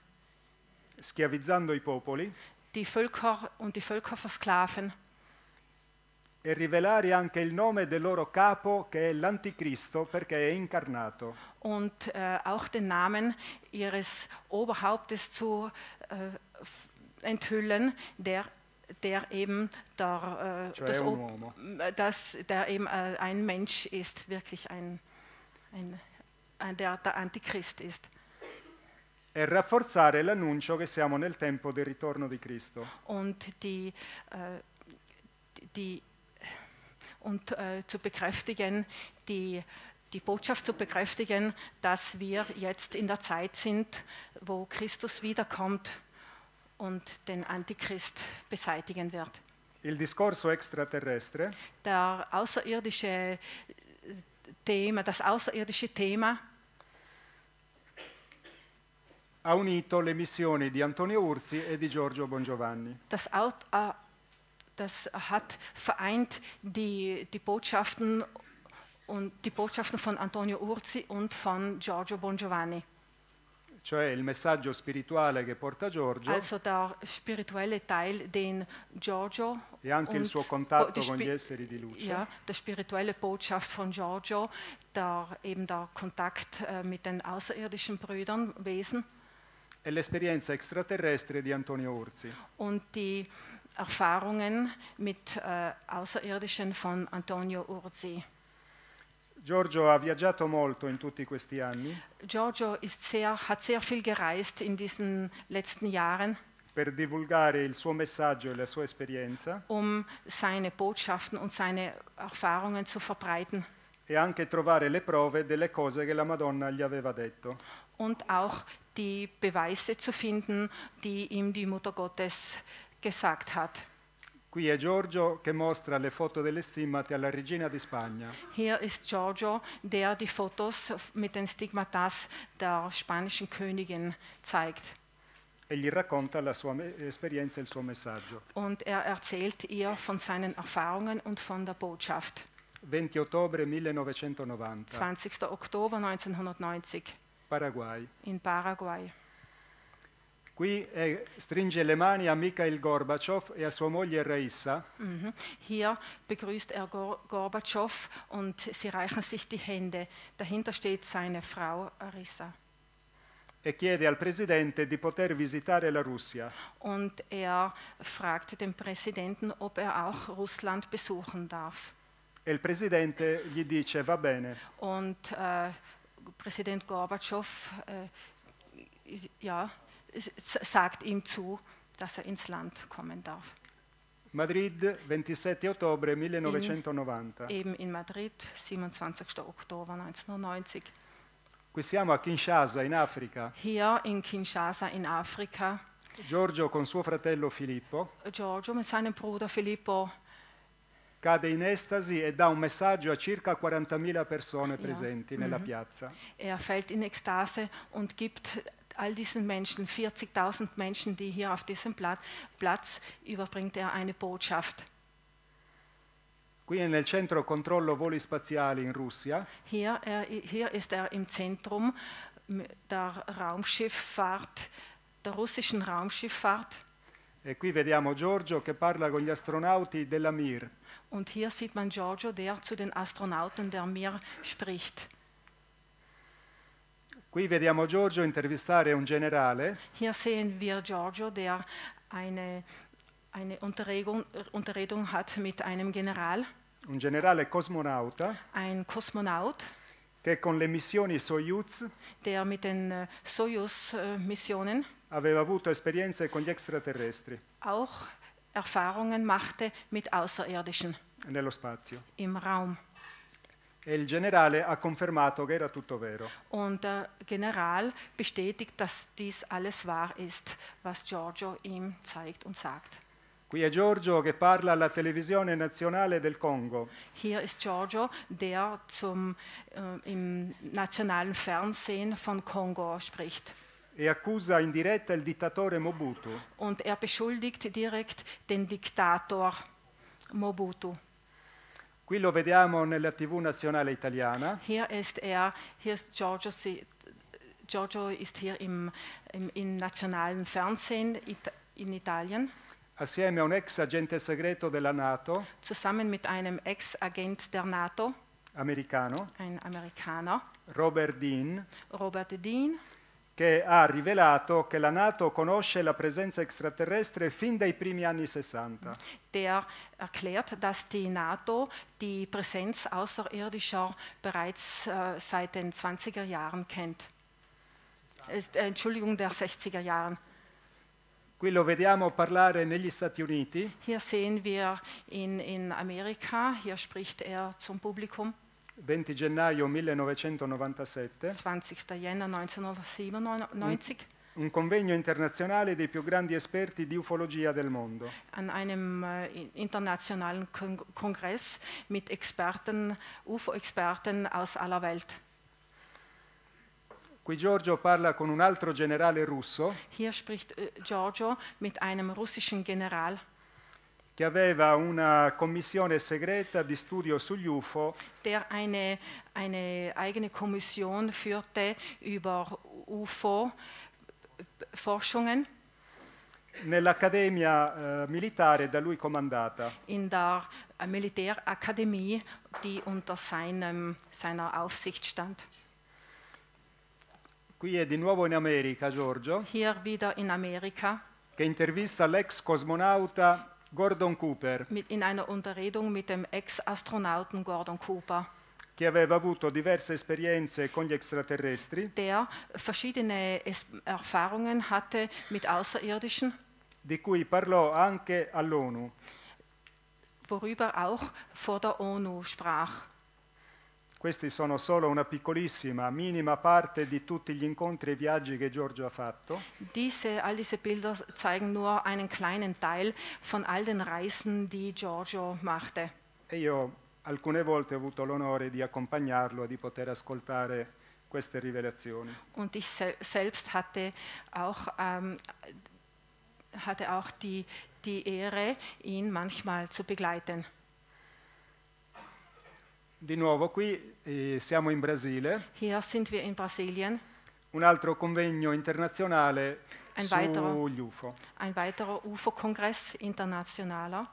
Speaker 2: Schiavizzando i popoli.
Speaker 3: Die Völker und die Völker versklaven.
Speaker 2: e rivelare anche il nome del loro capo che è l'anticristo perché è incarnato.
Speaker 3: Und äh, auch den Namen ihres Oberhauptes zu äh, enthüllen, der, der eben, der, äh, das, äh, das, der eben äh, ein Mensch ist, wirklich ein, ein, ein der, der Antichrist ist.
Speaker 2: E rafforzare l'annuncio che siamo nel tempo del ritorno di Cristo.
Speaker 3: Und die, äh, die, und äh, zu bekräftigen die die Botschaft zu bekräftigen, dass wir jetzt in der Zeit sind, wo Christus wiederkommt und den Antichrist beseitigen wird.
Speaker 2: Il discorso extraterrestre.
Speaker 3: Der außerirdische äh, Thema, das außerirdische Thema.
Speaker 2: Ha unito le missioni di Antonio Ursi e di Giorgio Bongiovanni.
Speaker 3: Das äh, das hat vereint die, die Botschaften und die Botschaften von Antonio Urzi und von Giorgio Bongiovanni.
Speaker 2: Cioè il messaggio spirituale che porta Giorgio. Also
Speaker 3: der spirituelle Teil, den Giorgio e anche il suo contatto con gli esseri
Speaker 2: di luce. Ja,
Speaker 3: der spirituelle Botschaft von Giorgio, der, eben der Kontakt äh, mit den außerirdischen Brüdern, Wesen.
Speaker 2: E l'esperienza extraterrestre di Antonio Urzi.
Speaker 3: Und die Erfahrungen mit äh, Außerirdischen von Antonio Urzi.
Speaker 2: Giorgio ha viaggiato molto in tutti questi anni.
Speaker 3: Giorgio sehr, hat sehr viel gereist in diesen letzten Jahren.
Speaker 2: Per divulgare il suo messaggio e la sua esperienza.
Speaker 3: Um seine Botschaften und seine Erfahrungen zu verbreiten.
Speaker 2: E anche trovare le prove delle cose che la Madonna gli aveva detto.
Speaker 3: Und auch die Beweise zu finden, die ihm die Mutter Gottes gesagt hat.
Speaker 2: Qui è Giorgio che mostra le foto delle stigmate alla regina di Spagna.
Speaker 3: Hier ist Giorgio, der die Fotos mit den Stigmatas der spanischen Königin zeigt.
Speaker 2: E gli racconta la sua esperienza e il suo messaggio.
Speaker 3: Und er erzählt ihr von seinen Erfahrungen und von der Botschaft.
Speaker 2: 20 ottobre 1990. 20.
Speaker 3: ottobre 1990. Paraguay. In Paraguay.
Speaker 2: Qui eh, stringe le mani a Mikhail Gorbatschow e a sua moglie Raissa.
Speaker 3: Mm -hmm. Hier begrüßt er Gor Gorbatschow und sie reichen sich die Hände. Dahinter steht seine Frau Raissa.
Speaker 2: E chiede al presidente di poter visitare la Russia.
Speaker 3: Und er fragt den Präsidenten, ob er auch Russland besuchen darf.
Speaker 2: E il presidente gli dice va bene.
Speaker 3: Und äh, Präsident Gorbatschow äh, ja sagt ihm zu, dass er ins Land kommen darf.
Speaker 2: Madrid, 27 ottobre 1990. In, eben
Speaker 3: in Madrid, 27. Oktober 1990.
Speaker 2: Qui siamo a Kinshasa, in Africa.
Speaker 3: Hier in Kinshasa, in Afrika.
Speaker 2: Giorgio con suo fratello Filippo.
Speaker 3: Giorgio mit seinem Bruder Filippo.
Speaker 2: Cade in estasi e dà un messaggio a circa 40.000 persone presenti ja. nella mm -hmm. piazza.
Speaker 3: Er fällt in Ekstase und gibt all diesen Menschen, 40.000 Menschen, die hier auf diesem Platz, überbringt er eine Botschaft. Hier, er, äh, hier ist er im Zentrum der Raumschifffahrt, der russischen Raumschifffahrt.
Speaker 2: E qui vediamo Giorgio che parla con gli astronauti della Mir.
Speaker 3: Und hier sieht man Giorgio, der zu den Astronauten der Mir spricht.
Speaker 2: Qui vediamo Giorgio intervistare un generale.
Speaker 3: Hier sehen wir Giorgio, der eine, eine Unterredung, Unterredung hat mit einem General.
Speaker 2: Un generale cosmonauta.
Speaker 3: Ein Kosmonaut.
Speaker 2: Che con le missioni Soyuz.
Speaker 3: Der mit den äh, Soyuz-Missionen. Äh,
Speaker 2: aveva avuto esperienze con gli extraterrestri.
Speaker 3: Auch Erfahrungen machte mit Außerirdischen.
Speaker 2: Nello spazio. Im Raum. E il generale ha confermato che era tutto vero.
Speaker 3: Und der General bestätigt, dass dies alles wahr ist, was Giorgio ihm zeigt und sagt.
Speaker 2: Qui è Giorgio che parla alla televisione nazionale del Congo.
Speaker 3: Hier ist Giorgio, der zum, äh, im nationalen Fernsehen von Kongo spricht.
Speaker 2: E accusa in diretta il dittatore Mobutu.
Speaker 3: Und er beschuldigt direkt den Diktator Mobutu.
Speaker 2: Qui lo vediamo nella TV nazionale italiana.
Speaker 3: Hier ist er, hier ist Giorgio, Giorgio ist hier im, im, im nazionalen Fernsehen in Italien.
Speaker 2: Assieme a un ex agente segreto della NATO.
Speaker 3: Zusammen mit einem Ex-Agent der NATO.
Speaker 2: Americano.
Speaker 3: Ein Amerikaner.
Speaker 2: Robert Dean.
Speaker 3: Robert Dean
Speaker 2: che ha rivelato che la Nato conosce la presenza extraterrestre fin dai primi anni 60.
Speaker 3: Der erklärt, dass die NATO die Präsenz außerirdischer bereits äh, seit den 20er Jahren kennt. Ist, äh, Entschuldigung, der 60er Jahren.
Speaker 2: Qui lo vediamo parlare negli Stati Uniti.
Speaker 3: Hier sehen wir ihn in Amerika, hier spricht er zum Publikum.
Speaker 2: 20 gennaio 1997, 20.
Speaker 3: Jänner 1997
Speaker 2: un, un convegno internazionale dei più grandi esperti di ufologia del mondo.
Speaker 3: An einem äh, internationalen Kon Kongress mit Experten, UFO-Experten aus aller Welt.
Speaker 2: Qui Giorgio parla con un altro generale russo.
Speaker 3: Hier spricht äh, Giorgio mit einem russischen General
Speaker 2: che aveva una commissione segreta di studio sugli UFO.
Speaker 3: Der eine, eine eigene commissione führte über UFO-Forschungen.
Speaker 2: Nell'accademia eh, militare da lui comandata.
Speaker 3: In der Militärakademie, die unter seinem, seiner Aufsicht stand.
Speaker 2: Qui è di nuovo in America Giorgio.
Speaker 3: Hier wieder in America.
Speaker 2: Che intervista l'ex cosmonauta Gordon Cooper.
Speaker 3: in einer Unterredung mit dem Ex-Astronauten Gordon Cooper.
Speaker 2: Che aveva avuto diverse esperienze con gli extraterrestri.
Speaker 3: Der verschiedene Erfahrungen hatte mit Außerirdischen.
Speaker 2: Di cui parlò anche
Speaker 3: Worüber auch vor der ONU sprach.
Speaker 2: Questi sono solo una piccolissima, minima parte di tutti gli incontri e viaggi che Giorgio ha fatto.
Speaker 3: Diese, all diese Bilder zeigen nur einen kleinen Teil von all den Reisen, die Giorgio machte.
Speaker 2: E io alcune volte ho avuto l'onore di accompagnarlo e di poter ascoltare queste rivelazioni.
Speaker 3: Und ich se selbst hatte auch, ähm, hatte auch die, die Ehre, ihn manchmal zu begleiten.
Speaker 2: Di nuovo qui eh, siamo in Brasile.
Speaker 3: Hier sind wir in Brasilien.
Speaker 2: Un altro convegno internazionale
Speaker 3: ein sugli UFO. Ein weiterer UFO-Kongress internazionale.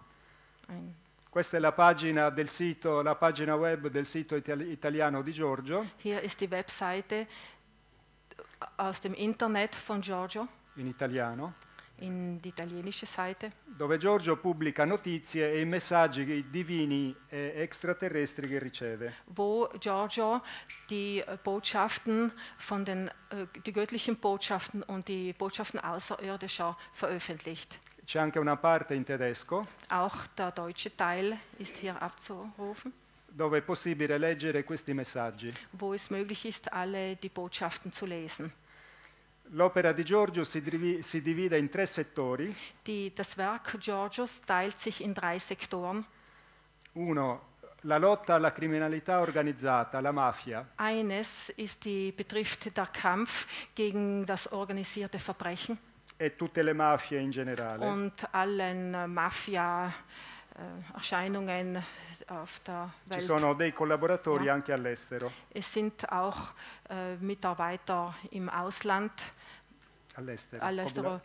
Speaker 3: Ein
Speaker 2: questa è la pagina del sito, la pagina web del sito itali italiano di Giorgio.
Speaker 3: Hier ist die äh, aus dem Internet von Giorgio.
Speaker 2: In italiano
Speaker 3: in die italienische Seite.
Speaker 2: Dove Giorgio pubblica notizie e i messaggi divini e extraterrestri che riceve.
Speaker 3: Wo Giorgio die äh, Botschaften von den äh, die göttlichen Botschaften und die Botschaften außerirdischer veröffentlicht.
Speaker 2: C'è anche una parte in tedesco.
Speaker 3: Auch der deutsche Teil ist hier abzurufen.
Speaker 2: Dove è possibile leggere questi messaggi.
Speaker 3: Wo es möglich ist alle die Botschaften zu lesen.
Speaker 2: L'opera di Giorgio si, si, divide in tre settori.
Speaker 3: Die, das Werk Georgios teilt sich in drei Sektoren.
Speaker 2: Uno, la lotta alla criminalità organizzata, la mafia.
Speaker 3: Eines ist die, betrifft der Kampf gegen das organisierte Verbrechen.
Speaker 2: E tutte le mafie in generale. Und
Speaker 3: allen äh, Mafia äh, Erscheinungen äh, auf der Welt. Ci sono
Speaker 2: dei collaboratori ja. anche all'estero.
Speaker 3: Es sind auch äh, Mitarbeiter im Ausland
Speaker 2: all'estero, all'estero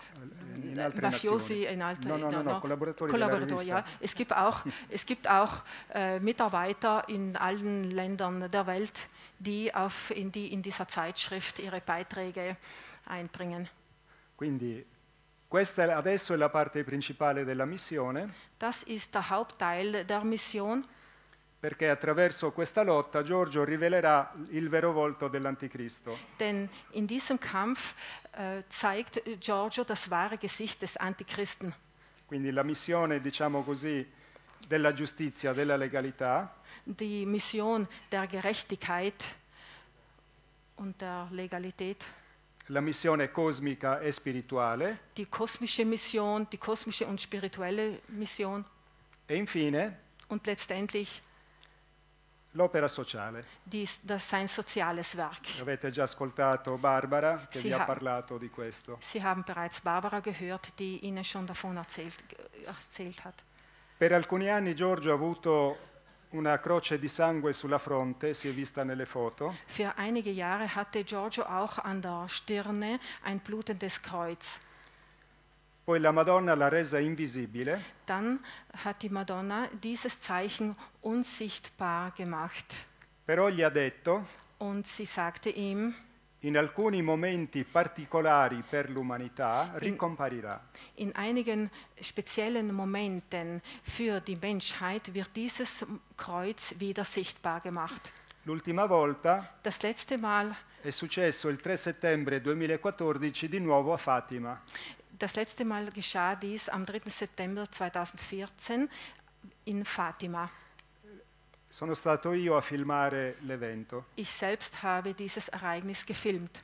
Speaker 2: eh, in altre eh, Mafiosi Nationen. in altre no, no, no, no, collaboratori, collaboratori ja. Eh.
Speaker 3: Es gibt auch, es gibt auch äh, Mitarbeiter in allen Ländern der Welt, die, auf, in, die in dieser Zeitschrift ihre Beiträge einbringen.
Speaker 2: Quindi questa adesso è la parte principale della missione.
Speaker 3: Das ist der Hauptteil der Mission
Speaker 2: perché attraverso questa lotta Giorgio rivelerà il vero volto dell'anticristo.
Speaker 3: Denn in diesem Kampf Äh, zeigt äh, Giorgio das wahre Gesicht des Antichristen.
Speaker 2: Quindi la missione, diciamo così, della giustizia, della legalità.
Speaker 3: Die Mission der Gerechtigkeit und der Legalität.
Speaker 2: La missione cosmica e spirituale.
Speaker 3: Die kosmische Mission, die kosmische und spirituelle Mission.
Speaker 2: E infine.
Speaker 3: Und letztendlich
Speaker 2: L'opera sociale.
Speaker 3: das Science-Soziales-Werk.
Speaker 2: Avete già ascoltato Barbara che Sie vi ha parlato di questo. Sie
Speaker 3: haben bereits Barbara gehört, die Ihnen schon davon erzählt, erzählt hat.
Speaker 2: Per alcuni anni Giorgio ha avuto una croce di sangue sulla fronte, si è vista nelle foto.
Speaker 3: Für einige Jahre hatte Giorgio auch an der Stirne ein blutendes Kreuz.
Speaker 2: Poi la Madonna l'ha resa invisibile.
Speaker 3: Dann hat die Madonna dieses Zeichen unsichtbar gemacht.
Speaker 2: Però gli ha detto.
Speaker 3: Und sie sagte ihm.
Speaker 2: In alcuni momenti particolari per l'umanità ricomparirà.
Speaker 3: In einigen speziellen Momenten für die Menschheit wird dieses Kreuz wieder sichtbar gemacht.
Speaker 2: L'ultima volta
Speaker 3: das letzte Mal
Speaker 2: è successo il 3 settembre 2014 di nuovo a Fatima.
Speaker 3: das letzte Mal geschah dies am 3. September 2014 in Fatima.
Speaker 2: Sono stato io a filmare l'evento.
Speaker 3: Ich selbst habe dieses Ereignis gefilmt.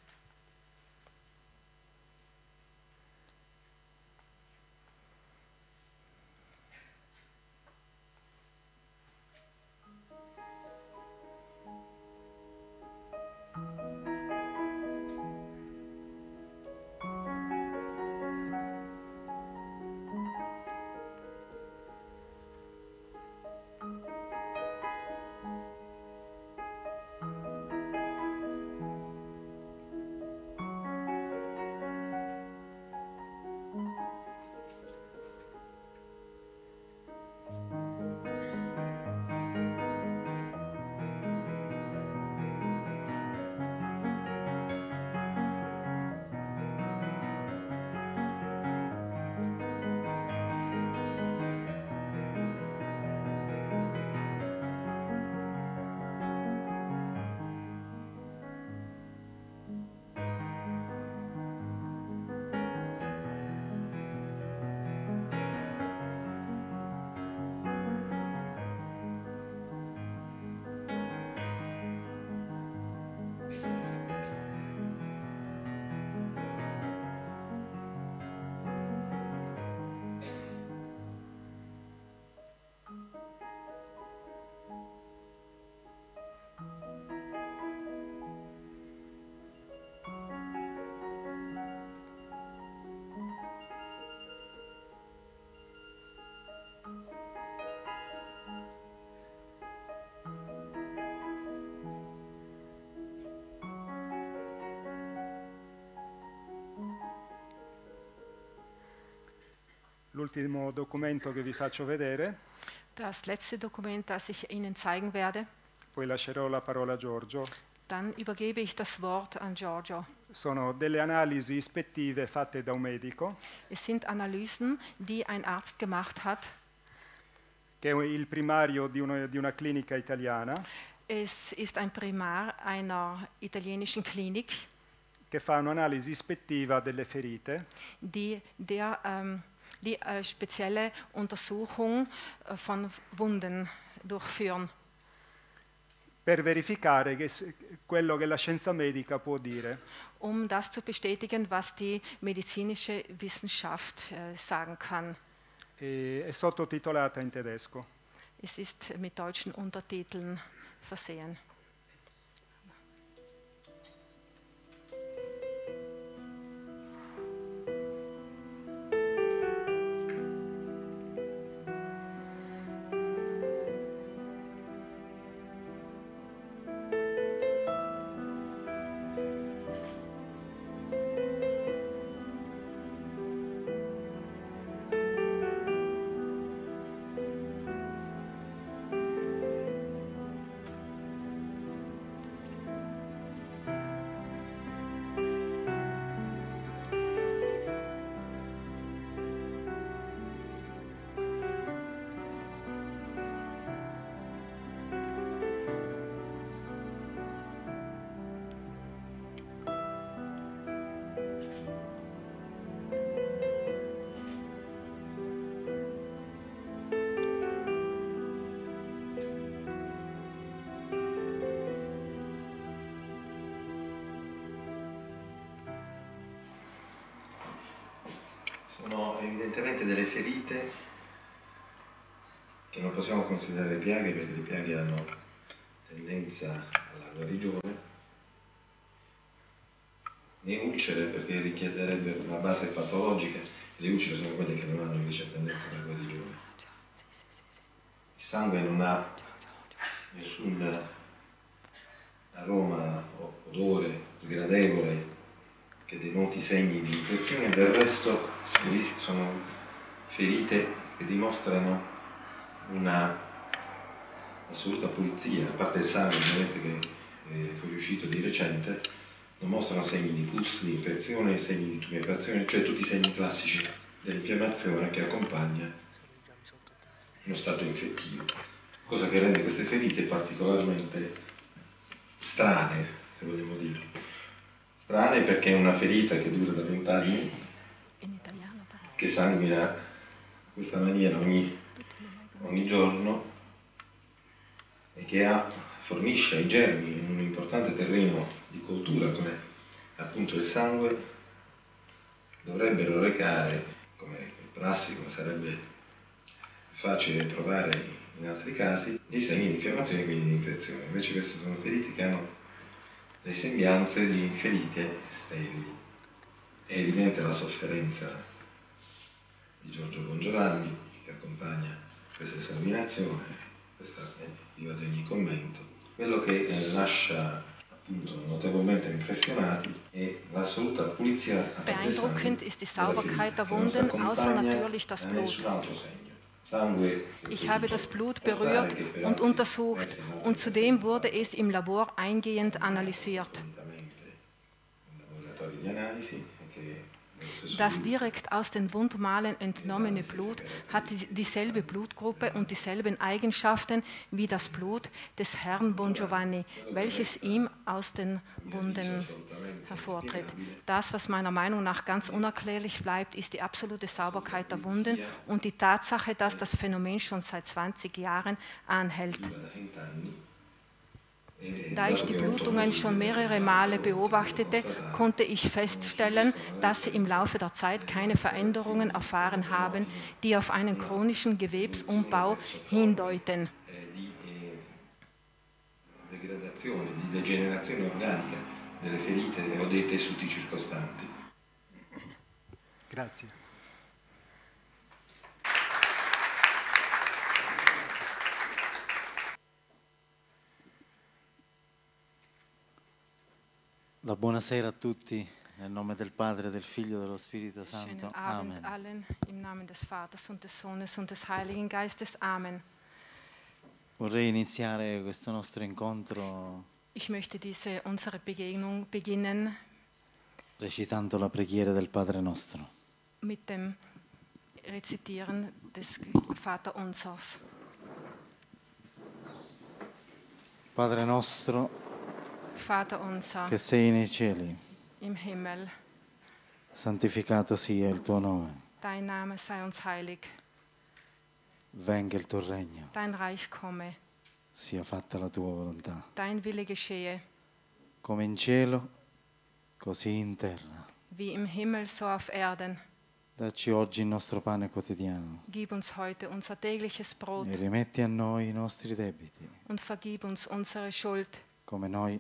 Speaker 2: l'ultimo documento che vi faccio vedere.
Speaker 3: Das letzte Dokument, das ich Ihnen zeigen werde.
Speaker 2: Poi lascerò la parola a Giorgio.
Speaker 3: Dann übergebe ich das Wort an Giorgio.
Speaker 2: Sono delle analisi ispettive fatte da un medico.
Speaker 3: Es sind Analysen, die ein Arzt gemacht hat.
Speaker 2: Che è il primario di una, di una clinica italiana.
Speaker 3: Es ist ein Primar einer italienischen Klinik.
Speaker 2: Che fa un'analisi ispettiva delle ferite.
Speaker 3: Die, der, um, die äh, spezielle Untersuchung äh, von Wunden durchführen.
Speaker 2: Per verificare che quello che la scienza medica può dire.
Speaker 3: Um das zu bestätigen, was die medizinische Wissenschaft äh, sagen kann.
Speaker 2: E, è sottotitolata in tedesco.
Speaker 3: Es ist mit deutschen Untertiteln versehen.
Speaker 7: considerare piaghe perché le piaghe hanno tendenza alla guarigione, né ulcere perché richiederebbero una base patologica e le ulcere sono quelle che non hanno invece tendenza alla guarigione. Il sangue non ha nessun aroma o odore sgradevole che denoti segni di infezione, del resto sono ferite che dimostrano una assoluta pulizia, a parte il sangue che eh, fu riuscito di recente, non mostrano segni di pus, di infezione, segni di tumefazione, cioè tutti i segni classici dell'infiammazione che accompagna lo stato infettivo, cosa che rende queste ferite particolarmente strane, se vogliamo dire. Strane perché è una ferita che dura da vent'anni, che sanguina in questa maniera ogni, ogni giorno e che ha, fornisce ai germi un importante terreno di coltura come appunto il sangue, dovrebbero recare, come prassi, come sarebbe facile trovare in altri casi, dei segni di infiammazione e quindi di infezione. Invece queste sono ferite che hanno le sembianze di ferite sterili. È evidente la sofferenza di Giorgio Bongiovanni che accompagna questa esaminazione Questo è il di ogni commento. Quello che eh, lascia appunto notevolmente impressionati è l'assoluta pulizia
Speaker 3: Beeindruckend ist die Sauberkeit der Wunden, außer natürlich das Blut. Ich habe das Blut berührt und untersucht und zudem wurde es im Labor eingehend analysiert. Das direkt aus den Wundmalen entnommene Blut hat dieselbe Blutgruppe und dieselben Eigenschaften wie das Blut des Herrn Bon Giovanni, welches ihm aus den Wunden hervortritt. Das, was meiner Meinung nach ganz unerklärlich bleibt, ist die absolute Sauberkeit der Wunden und die Tatsache, dass das Phänomen schon seit 20 Jahren anhält. Da ich die Blutungen schon mehrere Male beobachtete, konnte ich feststellen, dass sie im Laufe der Zeit keine Veränderungen erfahren haben, die auf einen chronischen Gewebsumbau hindeuten.
Speaker 2: Grazie.
Speaker 6: La buonasera a tutti, nel nome del Padre, del Figlio e dello Spirito Santo. Amen.
Speaker 3: Allen, Im Namen des Vaters und des Sohnes und des Heiligen Geistes. Amen.
Speaker 6: Vorrei iniziare questo nostro incontro.
Speaker 3: Ich möchte diese unsere Begegnung beginnen.
Speaker 6: Recitando la preghiera del Padre nostro.
Speaker 3: Mit dem Rezitieren des Vater unsers.
Speaker 6: Padre nostro
Speaker 3: Vater unser, che
Speaker 6: sei nei cieli,
Speaker 3: im Himmel,
Speaker 6: santificato sia il tuo nome.
Speaker 3: Dein Name sei uns heilig.
Speaker 6: Venga il tuo regno.
Speaker 3: Dein Reich komme.
Speaker 6: Sia fatta la tua volontà.
Speaker 3: Dein Wille geschehe.
Speaker 6: Come in cielo, così in terra.
Speaker 3: Wie im Himmel, so auf Erden.
Speaker 6: Dacci oggi il nostro pane quotidiano.
Speaker 3: Gib uns heute unser tägliches Brot. E rimetti
Speaker 6: a noi i nostri debiti.
Speaker 3: Und vergib uns unsere Schuld.
Speaker 6: Come noi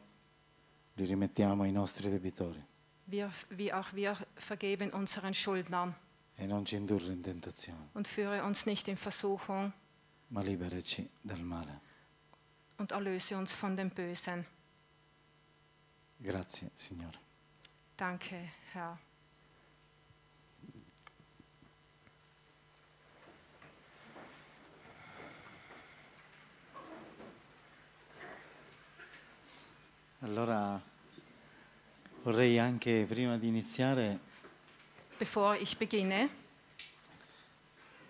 Speaker 6: li rimettiamo ai nostri debitori.
Speaker 3: Wir, wie auch wir vergeben unseren Schuldnern.
Speaker 6: E non ci indurre in tentazione,
Speaker 3: Und führe uns nicht in Versuchung
Speaker 6: ma liberaci
Speaker 3: dal male. und erlöse uns von dem Bösen.
Speaker 6: Grazie, Signore.
Speaker 3: Danke, Herr.
Speaker 6: Allora Vorrei anche prima di iniziare
Speaker 3: Bevor ich beginne,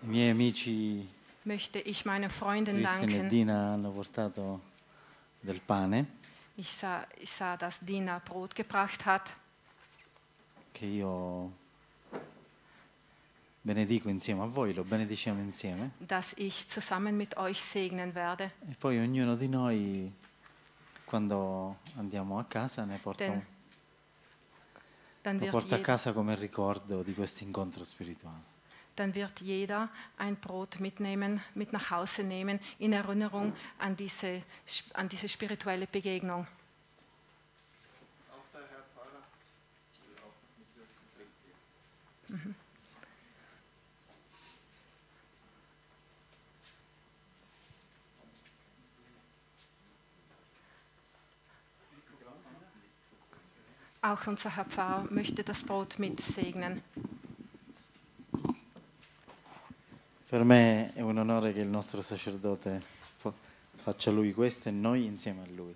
Speaker 6: i miei amici
Speaker 3: möchte ich meine Freundin danken. e
Speaker 6: Dina hanno portato del pane
Speaker 3: Ich sah, ich sah, dass Dina Brot gebracht hat,
Speaker 6: che io benedico insieme a voi, lo benediciamo insieme
Speaker 3: das ich zusammen mit euch segnen werde.
Speaker 6: e poi ognuno di noi quando andiamo a casa ne porta Denn un
Speaker 3: dann wird Lo casa
Speaker 6: come ricordo di questo incontro spirituale.
Speaker 3: Dann wird jeder ein Brot mitnehmen, mit nach Hause nehmen, in Erinnerung an diese, an diese spirituelle Begegnung. Mhm. Auch unser Herr Pfarrer möchte das Brot mitsegnen.
Speaker 6: Per me è un onore che il nostro sacerdote faccia lui questo e noi insieme a lui.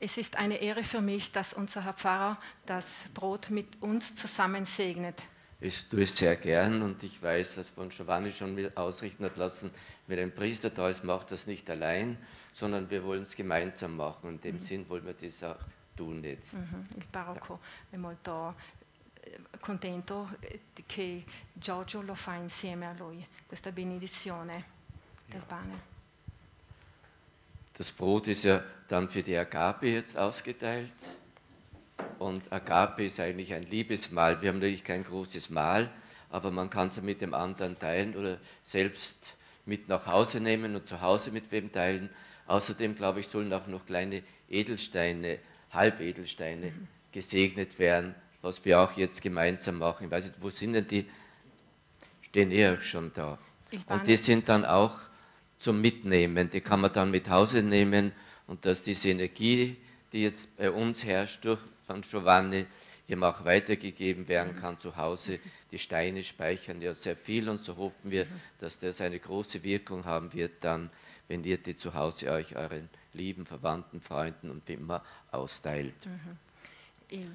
Speaker 3: Es ist eine Ehre für mich, dass unser Herr Pfarrer das Brot mit uns zusammen segnet.
Speaker 8: Ich tue es sehr gern und ich weiß, dass von Giovanni schon ausrichten hat lassen, wenn ein Priester da ist, macht das nicht allein, sondern wir wollen es gemeinsam machen. in dem mhm. Sinn wollen wir das auch tun jetzt.
Speaker 3: mm Il parroco ja. è molto eh, contento che Giorgio lo fa insieme a lui, questa benedizione del ja. pane.
Speaker 8: Das Brot ist ja dann für die Agape jetzt ausgeteilt. Und Agape ist eigentlich ein Liebesmahl. Wir haben natürlich kein großes Mahl, aber man kann es mit dem anderen teilen oder selbst mit nach Hause nehmen und zu Hause mit wem teilen. Außerdem, glaube ich, sollen auch noch kleine Edelsteine Halbedelsteine gesegnet werden, was wir auch jetzt gemeinsam machen. Ich weiß nicht, wo sind denn die? Stehen eh auch schon da. Und die sind dann auch zum Mitnehmen. Die kann man dann mit Hause nehmen und dass diese Energie, die jetzt bei uns herrscht durch San Giovanni, eben auch weitergegeben werden kann zu Hause. Die Steine speichern ja sehr viel und so hoffen wir, dass das eine große Wirkung haben wird dann wenn ihr die zu Hause euch euren lieben Verwandten, Freunden und wie immer austeilt.
Speaker 3: Mhm.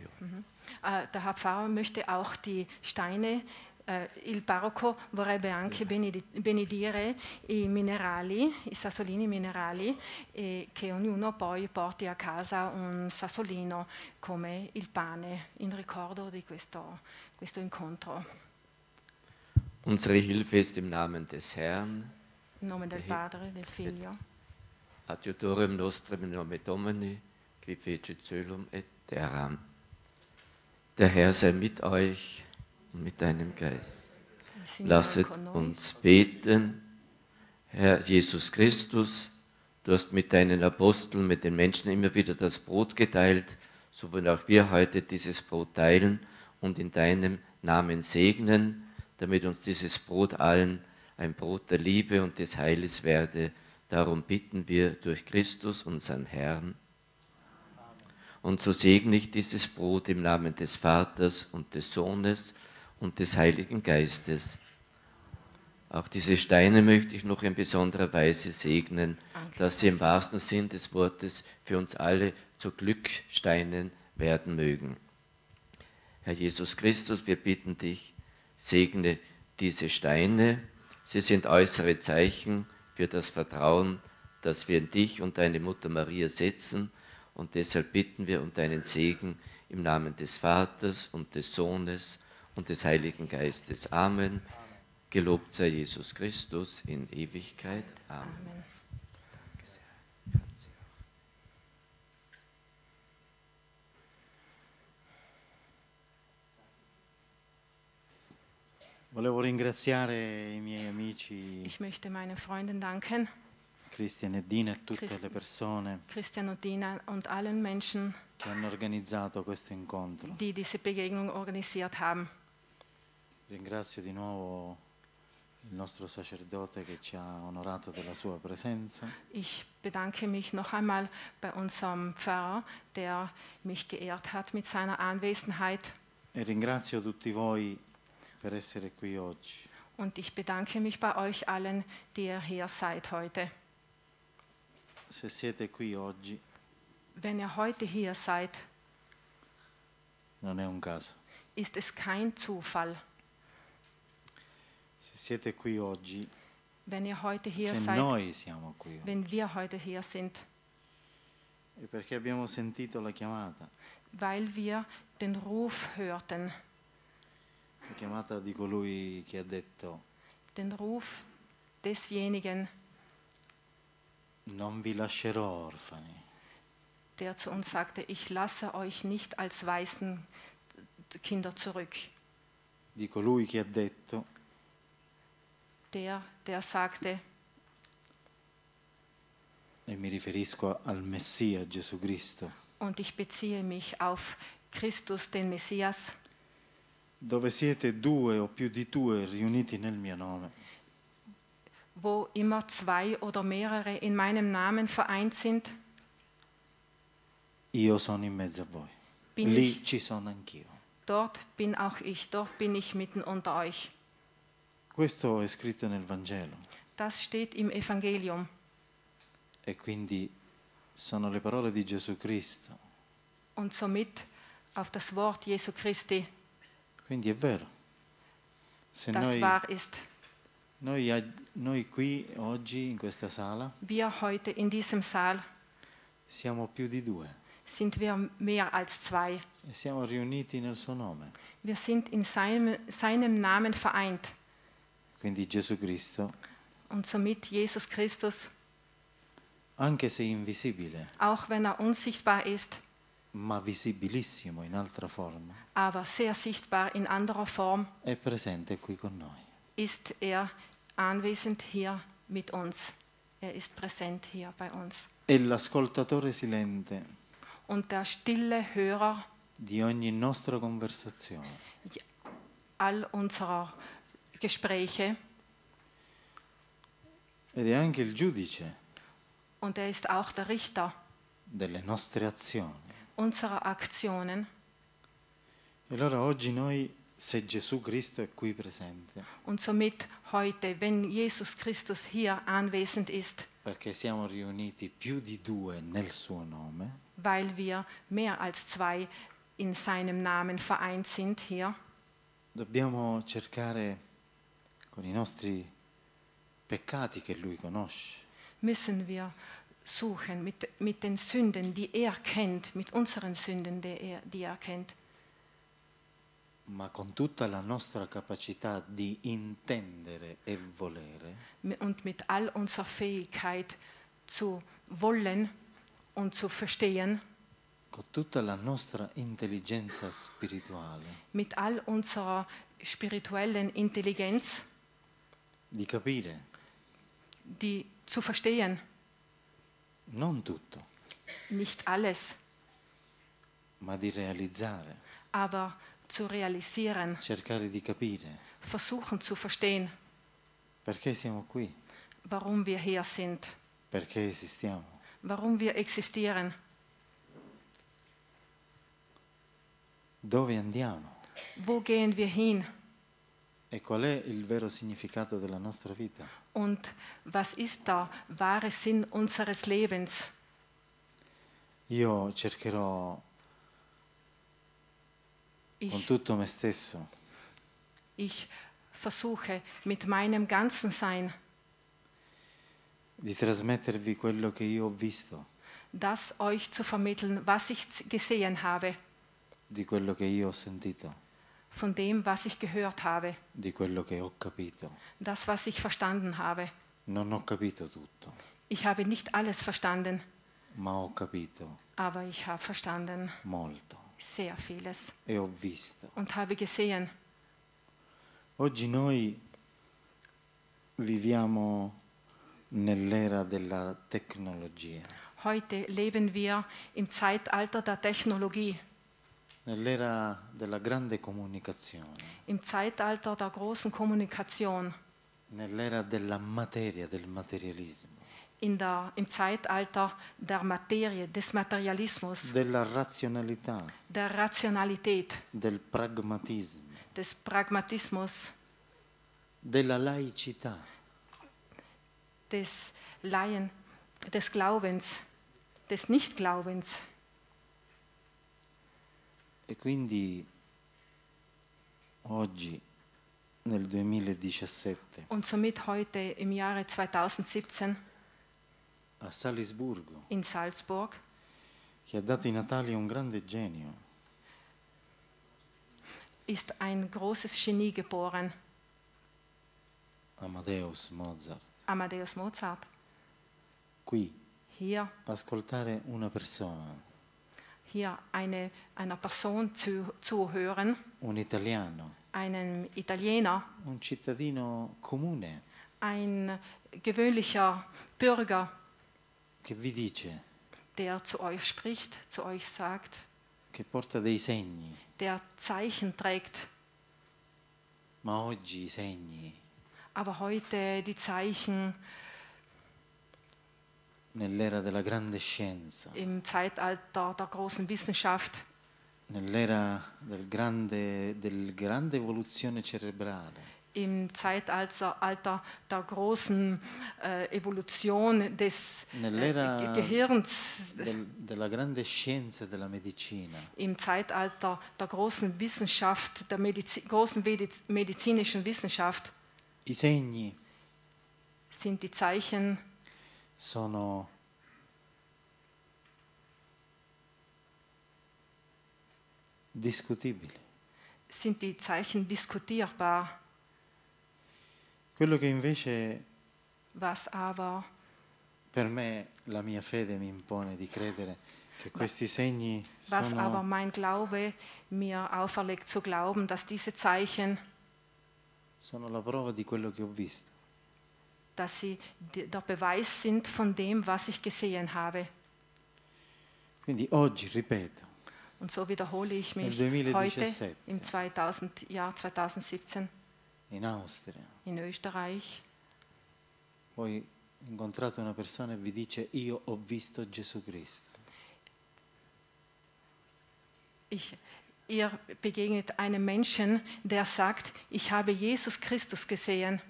Speaker 3: Ja. Mhm. Äh, der Herr Pfarrer möchte auch die Steine äh, il parroco vorrebbe anche benedire i minerali, i sassolini minerali, e che ognuno poi porti a casa un sassolino come il pane, in ricordo di questo, questo incontro.
Speaker 8: Unsere Hilfe ist im Namen des Herrn,
Speaker 3: in nome del Padre, del Figlio.
Speaker 8: Adiutorium nostrum in nome Domini, qui fece Zölum et terram. Der Herr sei mit euch und mit deinem Geist. Lasset uns beten. Herr Jesus Christus, du hast mit deinen Aposteln, mit den Menschen immer wieder das Brot geteilt, so wollen auch wir heute dieses Brot teilen und in deinem Namen segnen, damit uns dieses Brot allen ein Brot der Liebe und des Heiles werde. Darum bitten wir durch Christus, unseren Herrn. Und so segne ich dieses Brot im Namen des Vaters und des Sohnes und des Heiligen Geistes. Auch diese Steine möchte ich noch in besonderer Weise segnen, Danke. dass sie im wahrsten Sinn des Wortes für uns alle zu Glücksteinen werden mögen. Herr Jesus Christus, wir bitten dich, segne diese Steine, Sie sind äußere Zeichen für das Vertrauen, das wir in dich und deine Mutter Maria setzen. Und deshalb bitten wir um deinen Segen im Namen des Vaters und des Sohnes und des Heiligen Geistes. Amen. Gelobt sei Jesus Christus in Ewigkeit. Amen. Amen.
Speaker 6: Volevo ringraziare i miei amici. Ich
Speaker 3: möchte meine Freundin danken.
Speaker 6: Christian e Dina e tutte Christ le persone.
Speaker 3: Christian und Dina und allen Menschen.
Speaker 6: Che hanno organizzato questo incontro.
Speaker 3: Die diese Begegnung organisiert haben.
Speaker 6: Ringrazio di nuovo il nostro sacerdote che ci ha onorato della sua presenza.
Speaker 3: Ich bedanke mich noch einmal bei unserem Pfarrer, der mich geehrt hat mit seiner Anwesenheit.
Speaker 6: E ringrazio tutti voi
Speaker 3: Und ich bedanke mich bei euch allen, die ihr hier seid heute.
Speaker 6: Oggi,
Speaker 3: Wenn ihr heute hier seid, ist es kein Zufall.
Speaker 6: Oggi,
Speaker 3: wenn ihr heute hier seid, wenn oggi. wir heute hier sind,
Speaker 6: e perché abbiamo sentito la chiamata.
Speaker 3: weil wir den Ruf hörten. La den Ruf desjenigen
Speaker 6: Non vi lascerò orfani.
Speaker 3: Der zu uns sagte, ich lasse euch nicht als weißen Kinder zurück.
Speaker 6: Di colui che ha detto
Speaker 3: Der, der sagte
Speaker 6: E mi riferisco al Messia Gesù Cristo.
Speaker 3: Und ich beziehe mich auf Christus den Messias
Speaker 6: dove siete due o più di due riuniti nel mio
Speaker 3: nome. Wo immer zwei oder mehrere in meinem Namen vereint sind.
Speaker 6: Io sono in mezzo a voi. Bin Lì ich, ci sono anch'io.
Speaker 3: Dort bin auch ich, dort bin ich mitten unter euch.
Speaker 6: Questo è scritto nel Vangelo.
Speaker 3: Das steht im Evangelium.
Speaker 6: E quindi sono le parole di Gesù Cristo.
Speaker 3: Und somit auf das Wort Jesu Christi.
Speaker 6: Quindi è vero. Se das noi, wahr ist. Noi, noi qui oggi in questa sala
Speaker 3: wir heute in diesem Saal
Speaker 6: siamo più di due.
Speaker 3: Sind wir mehr als zwei.
Speaker 6: E siamo riuniti nel suo nome.
Speaker 3: Wir sind in seinem, seinem Namen vereint.
Speaker 6: Quindi Gesù Cristo.
Speaker 3: Und somit Jesus Christus.
Speaker 6: Anche se invisibile.
Speaker 3: Auch wenn er unsichtbar ist
Speaker 6: ma visibilissimo in altra forma,
Speaker 3: aber sehr sichtbar in anderer Form,
Speaker 6: è presente qui con noi.
Speaker 3: ist er anwesend hier mit uns. Er ist präsent hier bei uns.
Speaker 6: È l'ascoltatore silente
Speaker 3: Und der stille Hörer
Speaker 6: di ogni nostra conversazione.
Speaker 3: all unserer Gespräche
Speaker 6: Ed è anche il giudice
Speaker 3: und er ist auch der Richter
Speaker 6: delle nostre azioni
Speaker 3: unserer Aktionen.
Speaker 6: E allora oggi noi, se Gesù Cristo è qui presente,
Speaker 3: Und somit heute, wenn Jesus Christus hier anwesend ist,
Speaker 6: siamo riuniti più di due nel suo nome,
Speaker 3: weil wir mehr als zwei in seinem Namen vereint sind hier,
Speaker 6: dobbiamo cercare con i nostri peccati che Lui conosce,
Speaker 3: müssen wir suchen, mit, mit den Sünden, die er kennt, mit unseren Sünden, die er, die er kennt.
Speaker 6: Ma con tutta la nostra capacità di intendere e volere.
Speaker 3: Und mit all unserer Fähigkeit zu wollen und zu verstehen.
Speaker 6: Con tutta la nostra intelligenza spirituale.
Speaker 3: Mit all unserer spirituellen Intelligenz.
Speaker 6: Di capire.
Speaker 3: Die zu verstehen.
Speaker 6: Non tutto.
Speaker 3: Nicht alles.
Speaker 6: Ma di realizzare.
Speaker 3: Aber zu realisieren.
Speaker 6: Cercare di capire.
Speaker 3: Versuchen zu verstehen.
Speaker 6: Perché siamo qui?
Speaker 3: Warum wir hier sind.
Speaker 6: Perché esistiamo?
Speaker 3: Warum wir existieren.
Speaker 6: Dove andiamo?
Speaker 3: Wo gehen wir hin?
Speaker 6: E qual è il vero significato della nostra vita?
Speaker 3: und was ist der wahre Sinn unseres Lebens?
Speaker 6: Io cercherò ich, con tutto me stesso
Speaker 3: ich versuche mit meinem ganzen Sein
Speaker 6: di trasmettervi quello che io ho visto,
Speaker 3: das euch zu vermitteln, was ich gesehen habe,
Speaker 6: di quello che io ho sentito
Speaker 3: von dem, was ich gehört habe.
Speaker 6: Di quello che ho capito.
Speaker 3: Das, was ich verstanden habe.
Speaker 6: Non ho capito tutto,
Speaker 3: Ich habe nicht alles verstanden,
Speaker 6: ma ho capito
Speaker 3: aber ich habe verstanden molto sehr vieles
Speaker 6: e ho visto.
Speaker 3: und habe gesehen,
Speaker 6: Oggi noi viviamo nell'era della tecnologia.
Speaker 3: heute leben wir im Zeitalter der Technologie.
Speaker 6: Nell'era della grande comunicazione.
Speaker 3: Im Zeitalter der großen Kommunikation.
Speaker 6: Nell'era della materia, del materialismo.
Speaker 3: In der, Im Zeitalter der Materie, des Materialismus.
Speaker 6: Della razionalità.
Speaker 3: Der Rationalität.
Speaker 6: Del pragmatismo.
Speaker 3: Des Pragmatismus.
Speaker 6: Della laicità.
Speaker 3: Des Laien, des Glaubens, des Nichtglaubens.
Speaker 6: E quindi oggi nel 2017
Speaker 3: und somit heute im Jahre 2017
Speaker 6: a Salisburgo
Speaker 3: in Salzburg
Speaker 6: che ha dato i Natali a un grande genio
Speaker 3: ist ein großes Genie geboren
Speaker 6: Amadeus Mozart
Speaker 3: Amadeus Mozart qui Hier.
Speaker 6: ascoltare una persona
Speaker 3: hier eine, einer Person zu, zuhören.
Speaker 6: Un italiano.
Speaker 3: Einem Italiener.
Speaker 6: Un cittadino comune.
Speaker 3: Ein gewöhnlicher Bürger.
Speaker 6: Che vi dice.
Speaker 3: Der zu euch spricht, zu euch sagt.
Speaker 6: Che porta dei segni.
Speaker 3: Der Zeichen trägt.
Speaker 6: Ma oggi segni.
Speaker 3: Aber heute die Zeichen.
Speaker 6: Nell'era della grande scienza.
Speaker 3: Im Zeitalter der großen Wissenschaft.
Speaker 6: Nell'era del grande, del grande evoluzione cerebrale.
Speaker 3: Im Zeitalter der großen äh, Evolution des äh, Gehirns.
Speaker 6: Del, della grande scienza della medicina.
Speaker 3: Im Zeitalter der großen Wissenschaft, der Mediz großen medizinischen Wissenschaft.
Speaker 6: I segni.
Speaker 3: Sind die Zeichen
Speaker 6: sono discutibili.
Speaker 3: Sind die Zeichen diskutierbar?
Speaker 6: Quello che invece
Speaker 3: Was aber
Speaker 6: per me la mia fede mi impone di credere che questi segni was sono aber
Speaker 3: mein Glaube mir auferlegt zu glauben, dass diese Zeichen
Speaker 6: sono la prova di quello che ho visto.
Speaker 3: dass sie der Beweis sind von dem, was ich gesehen habe.
Speaker 6: Quindi oggi, ripeto,
Speaker 3: Und so wiederhole ich mich nel heute im 2000, Jahr 2017
Speaker 6: in Austria,
Speaker 3: in Österreich.
Speaker 6: Poi incontrate una persona e vi dice io ho visto Gesù Cristo.
Speaker 3: Ich, ihr begegnet einem Menschen, der sagt, ich habe Jesus Christus gesehen.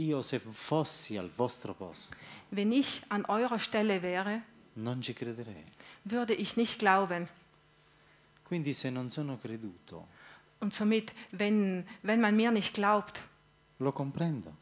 Speaker 6: Io se fossi al vostro posto,
Speaker 3: wenn ich an eurer Stelle wäre,
Speaker 6: non ci crederei.
Speaker 3: würde ich nicht glauben.
Speaker 6: Quindi se non sono creduto,
Speaker 3: Und somit, wenn, wenn man mir nicht glaubt,
Speaker 6: lo comprendo.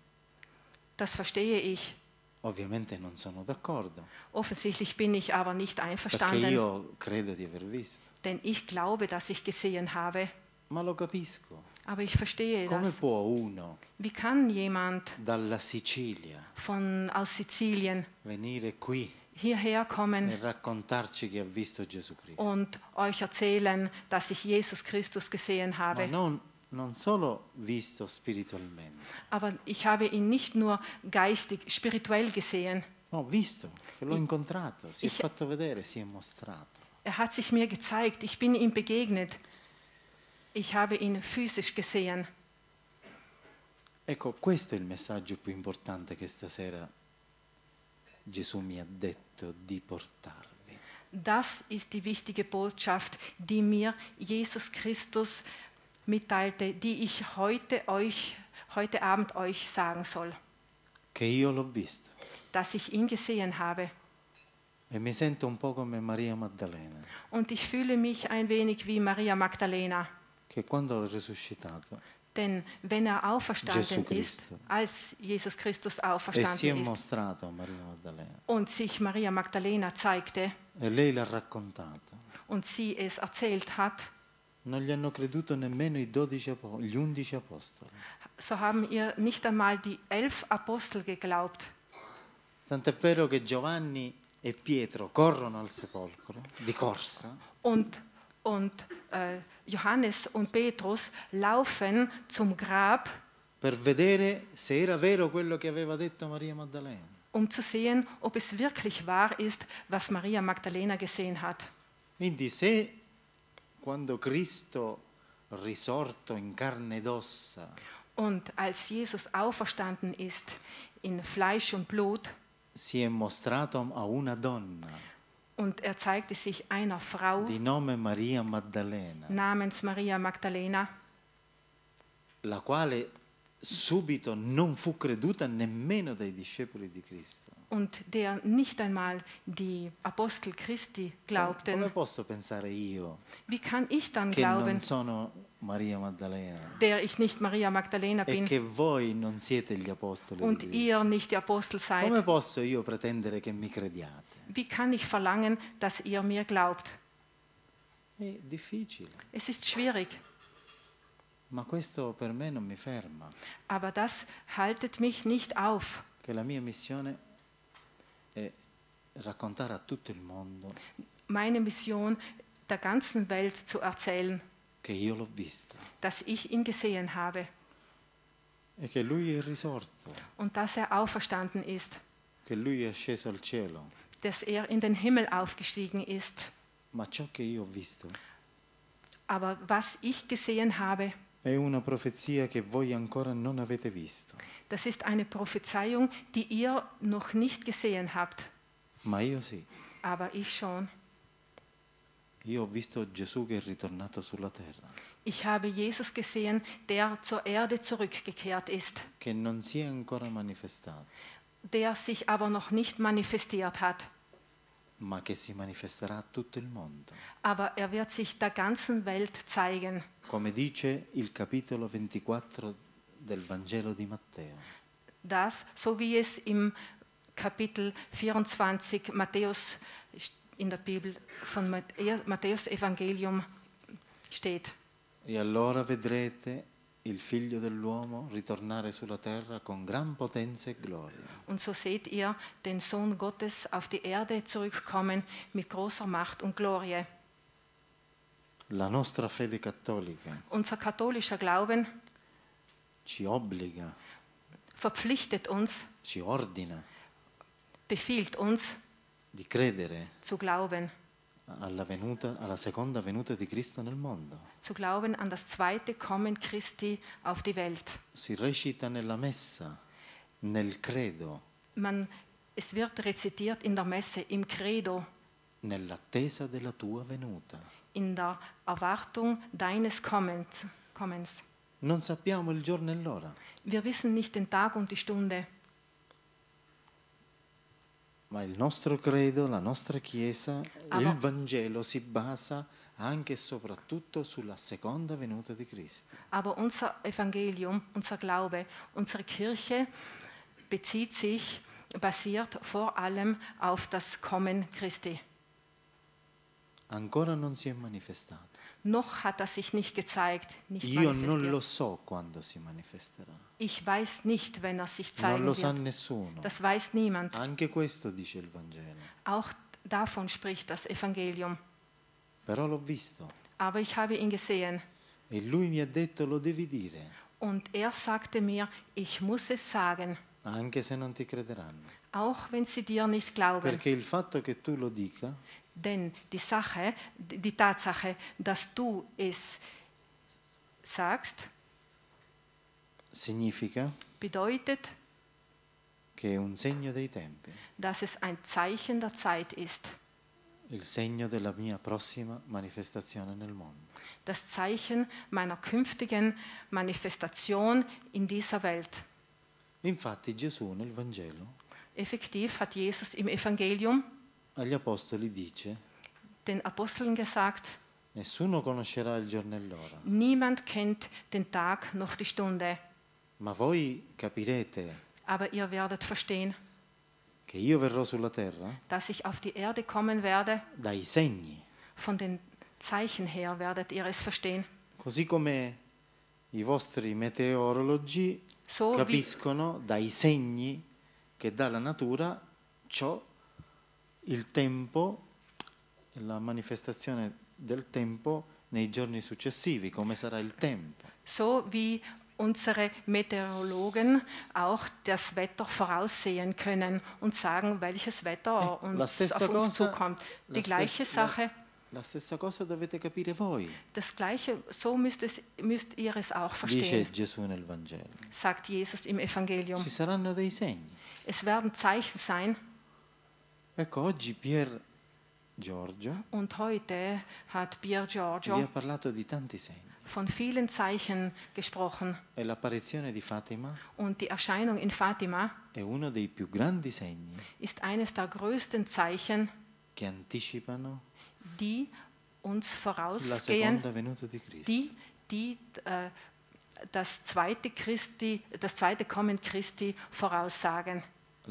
Speaker 3: das verstehe ich.
Speaker 6: Ovviamente non sono d'accordo,
Speaker 3: Offensichtlich bin ich aber nicht einverstanden,
Speaker 6: io credo di aver visto,
Speaker 3: denn ich glaube, dass ich gesehen habe. ma lo capisco. Aber ich verstehe Come das.
Speaker 6: può uno
Speaker 3: Wie kann jemand
Speaker 6: dalla Sicilia
Speaker 3: von, aus Sizilien
Speaker 6: venire qui
Speaker 3: hierher kommen e
Speaker 6: raccontarci che ha visto Gesù Cristo?
Speaker 3: und euch erzählen, dass ich Jesus Christus gesehen Ma habe?
Speaker 6: non, non solo visto spiritualmente,
Speaker 3: Aber ich habe ihn nicht nur geistig, spirituell gesehen.
Speaker 6: no, visto, che l'ho incontrato, si è fatto vedere, si è mostrato.
Speaker 3: Er hat sich mir gezeigt, ich bin ihm begegnet. Ich habe ihn physisch gesehen.
Speaker 6: Ecco, questo è il messaggio più importante che stasera Gesù mi ha detto di portarvi.
Speaker 3: Das ist die wichtige Botschaft, die mir Jesus Christus mitteilte, die ich heute euch heute Abend euch sagen soll.
Speaker 6: Che io l'ho visto.
Speaker 3: Dass ich ihn gesehen habe.
Speaker 6: E mi sento un po' come Maria Maddalena.
Speaker 3: Und ich fühle mich ein wenig wie Maria Magdalena.
Speaker 6: che quando è risuscitato
Speaker 3: Denn wenn er auferstanden ist, als Jesus Christus auferstanden ist und sich Maria Magdalena zeigte und sie es erzählt hat,
Speaker 6: non gli hanno creduto nemmeno i 12 gli 11 apostoli.
Speaker 3: So haben ihr nicht einmal die elf Apostel geglaubt.
Speaker 6: Tant'è vero che Giovanni e Pietro corrono al sepolcro di corsa.
Speaker 3: Und, und Äh, Johannes und Petrus laufen zum Grab.
Speaker 6: Per vedere se era vero quello che aveva detto Maria Maddalena.
Speaker 3: Um zu sehen, ob es wirklich wahr ist, was Maria Magdalena gesehen hat.
Speaker 6: Quindi se quando Cristo risorto in carne ed
Speaker 3: Und als Jesus auferstanden ist in Fleisch und Blut,
Speaker 6: si è mostrato a una donna
Speaker 3: und er zeigte sich einer Frau di
Speaker 6: nome Maria Maddalena,
Speaker 3: namens Maria Magdalena,
Speaker 6: la quale subito non fu creduta nemmeno dai discepoli di Cristo.
Speaker 3: und der nicht einmal die Apostel Christi glaubten.
Speaker 6: Come posso pensare io,
Speaker 3: Wie kann ich dann glauben,
Speaker 6: sono Maria Maddalena,
Speaker 3: der ich nicht Maria Magdalena e bin che
Speaker 6: voi non siete gli apostoli und Cristo? ihr
Speaker 3: nicht die Apostel seid? Come
Speaker 6: posso io pretendere che mi crediate?
Speaker 3: wie kann ich verlangen, dass ihr mir glaubt? Es ist schwierig. Aber das haltet mich nicht auf.
Speaker 6: Che la mia missione è raccontare a tutto il mondo.
Speaker 3: Meine Mission der ganzen Welt zu erzählen.
Speaker 6: Che io l'ho visto.
Speaker 3: Dass ich ihn gesehen habe.
Speaker 6: E che lui è risorto.
Speaker 3: Und dass er auferstanden ist.
Speaker 6: Che lui è sceso al cielo
Speaker 3: dass er in den Himmel aufgestiegen ist.
Speaker 6: Visto,
Speaker 3: Aber was ich gesehen habe, Das ist eine Prophezeiung, die ihr noch nicht gesehen habt. Sì. Aber ich schon. Ich habe Jesus gesehen, der zur Erde zurückgekehrt ist.
Speaker 6: Che non si è ancora manifestato
Speaker 3: der sich aber noch nicht manifestiert hat.
Speaker 6: Ma che si manifesterà tutto il mondo.
Speaker 3: Aber er wird sich der ganzen Welt zeigen.
Speaker 6: Come dice il capitolo 24 del Vangelo di Matteo.
Speaker 3: Das, so wie es im Kapitel 24 Matthäus in der Bibel von Matthäus Evangelium steht.
Speaker 6: E allora vedrete il figlio dell'uomo ritornare sulla terra con gran potenza e gloria.
Speaker 3: Und so seht ihr den Sohn Gottes auf die Erde zurückkommen mit großer Macht und Glorie.
Speaker 6: La nostra fede cattolica.
Speaker 3: Unser katholischer Glauben
Speaker 6: ci obbliga.
Speaker 3: Verpflichtet uns.
Speaker 6: Ci ordina.
Speaker 3: Befiehlt uns.
Speaker 6: Di credere.
Speaker 3: Zu glauben
Speaker 6: alla venuta, alla seconda venuta di Cristo nel
Speaker 3: mondo. Zu glauben an das zweite Kommen Christi auf die Welt.
Speaker 6: Si recita nella messa, nel credo.
Speaker 3: Man, es wird rezitiert in der Messe, im Credo.
Speaker 6: Nell'attesa della tua venuta.
Speaker 3: In der Erwartung deines Kommens.
Speaker 6: Non sappiamo il giorno e l'ora.
Speaker 3: Wir wissen nicht den Tag und die Stunde.
Speaker 6: ma il nostro credo, la nostra Chiesa, ah, il Vangelo si basa anche e soprattutto sulla seconda venuta di Cristo.
Speaker 3: Aber unser Evangelium, unser Glaube, unsere Kirche bezieht sich, basiert vor allem auf das Kommen Christi.
Speaker 6: Ancora non si è manifestato.
Speaker 3: noch hat er sich nicht gezeigt, nicht Io non lo
Speaker 6: so quando si manifesterà.
Speaker 3: Ich weiß nicht, wenn er sich zeigen non lo sa
Speaker 6: nessuno. Das
Speaker 3: weiß niemand.
Speaker 6: Anche questo dice il Vangelo.
Speaker 3: Auch davon spricht das Evangelium.
Speaker 6: Però l'ho visto.
Speaker 3: Aber ich habe ihn gesehen.
Speaker 6: E lui mi ha detto lo devi dire.
Speaker 3: Und er sagte mir, ich muss es sagen.
Speaker 6: Anche se non ti crederanno.
Speaker 3: Auch wenn sie dir nicht glauben. Perché
Speaker 6: il fatto che tu lo dica
Speaker 3: denn die Sache, die Tatsache, dass du es sagst,
Speaker 6: significa bedeutet, che un segno dei tempi.
Speaker 3: dass es ein Zeichen der Zeit ist.
Speaker 6: Il segno della mia prossima manifestazione nel mondo.
Speaker 3: Das Zeichen meiner künftigen Manifestation in dieser Welt.
Speaker 6: Infatti Gesù nel Vangelo
Speaker 3: effektiv hat Jesus im Evangelium
Speaker 6: agli apostoli dice,
Speaker 3: den Aposteln gesagt,
Speaker 6: nessuno conoscerà il giorno e l'ora.
Speaker 3: Niemand kennt den Tag noch die Stunde.
Speaker 6: Ma voi capirete.
Speaker 3: Aber ihr werdet verstehen.
Speaker 6: Che io verrò sulla terra.
Speaker 3: Dass ich auf die Erde kommen werde.
Speaker 6: Dai segni.
Speaker 3: Von den Zeichen her werdet ihr es verstehen.
Speaker 6: Così come i vostri meteorologi so capiscono dai segni che dà la natura ciò il tempo, la manifestazione del tempo nei giorni successivi, come sarà il tempo.
Speaker 3: So wie unsere Meteorologen auch das Wetter voraussehen können und sagen, welches Wetter eh, uns auf uns zukommt. Die gleiche Sache.
Speaker 6: La stessa cosa dovete capire voi.
Speaker 3: Das gleiche, so müsst, es, müsst ihr es auch verstehen.
Speaker 6: Dice Gesù nel Vangelo.
Speaker 3: Sagt Jesus im Evangelium. Ci saranno dei segni. Es werden Zeichen sein.
Speaker 6: Ecco, oggi Pier Giorgio
Speaker 3: Und heute hat Pier vi ha Giorgio
Speaker 6: parlato di tanti segni.
Speaker 3: von vielen Zeichen gesprochen.
Speaker 6: E l'apparizione di Fatima
Speaker 3: Und die Erscheinung in Fatima
Speaker 6: è uno dei più grandi segni
Speaker 3: ist eines der größten Zeichen,
Speaker 6: che anticipano
Speaker 3: die uns la seconda
Speaker 6: di die,
Speaker 3: die äh, das, zweite Christi, das zweite Kommen Christi voraussagen.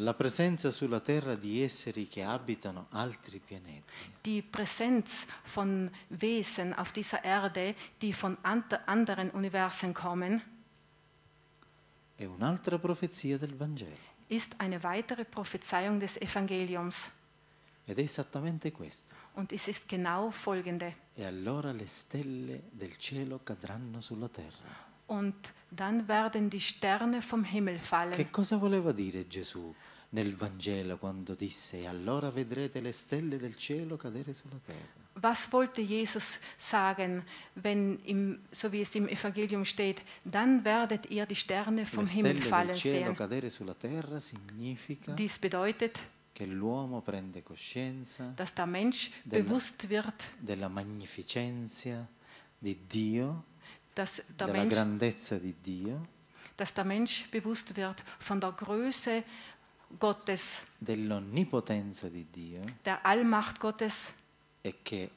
Speaker 6: La presenza sulla Terra di esseri che abitano altri pianeti.
Speaker 3: Die Präsenz von Wesen auf dieser Erde, die von anderen Universen kommen.
Speaker 6: È un'altra profezia del Vangelo.
Speaker 3: Ist eine weitere Prophezeiung des Evangeliums.
Speaker 6: Ed è esattamente questa.
Speaker 3: Und es ist genau folgende.
Speaker 6: E allora le stelle del cielo cadranno sulla Terra.
Speaker 3: Und dann werden die Sterne vom Himmel fallen. Che
Speaker 6: cosa voleva dire Gesù nel Vangelo quando disse allora vedrete le stelle del cielo cadere sulla terra.
Speaker 3: Was wollte Jesus sagen, wenn im, so wie es im Evangelium steht, dann werdet ihr die Sterne vom le Himmel fallen sehen.
Speaker 6: Cadere sulla terra significa Dies
Speaker 3: bedeutet,
Speaker 6: che l'uomo prende coscienza
Speaker 3: dass der Mensch della, bewusst wird
Speaker 6: della magnificenza di Dio,
Speaker 3: dass der della Mensch,
Speaker 6: grandezza di Dio,
Speaker 3: dass der Mensch bewusst wird von der Größe Gottes,
Speaker 6: dell'onnipotenza di Dio,
Speaker 3: der Allmacht Gottes,
Speaker 6: e che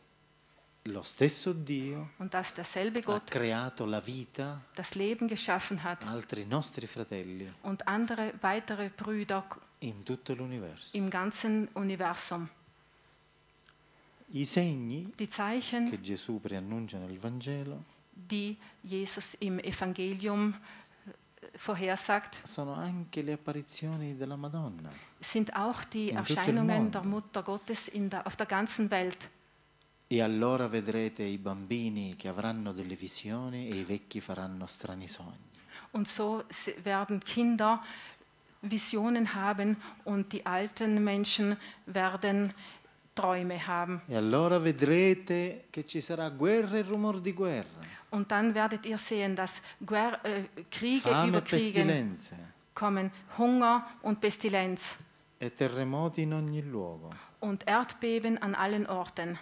Speaker 6: lo stesso Dio
Speaker 3: und dass derselbe Gott
Speaker 6: ha creato la vita, das Leben geschaffen hat, altri nostri fratelli,
Speaker 3: und andere weitere Brüder
Speaker 6: in tutto l'universo.
Speaker 3: im ganzen Universum.
Speaker 6: I segni
Speaker 3: die Zeichen, che
Speaker 6: Gesù preannuncia nel Vangelo,
Speaker 3: die Jesus im Evangelium äh, vorhersagt, sind auch die Erscheinungen der Mutter Gottes der, auf der ganzen Welt.
Speaker 6: E allora vedrete i bambini che avranno delle visioni e i vecchi faranno strani sogni.
Speaker 3: Und so werden Kinder Visionen haben und die alten Menschen werden Träume haben.
Speaker 6: E allora vedrete che ci sarà guerra e rumor di guerra.
Speaker 3: Und dann werdet ihr sehen, dass Guer äh, Kriege Fame über Kriege kommen, Hunger und Pestilenz.
Speaker 6: E terremoti in ogni luogo.
Speaker 3: Und Erdbeben an allen Orten.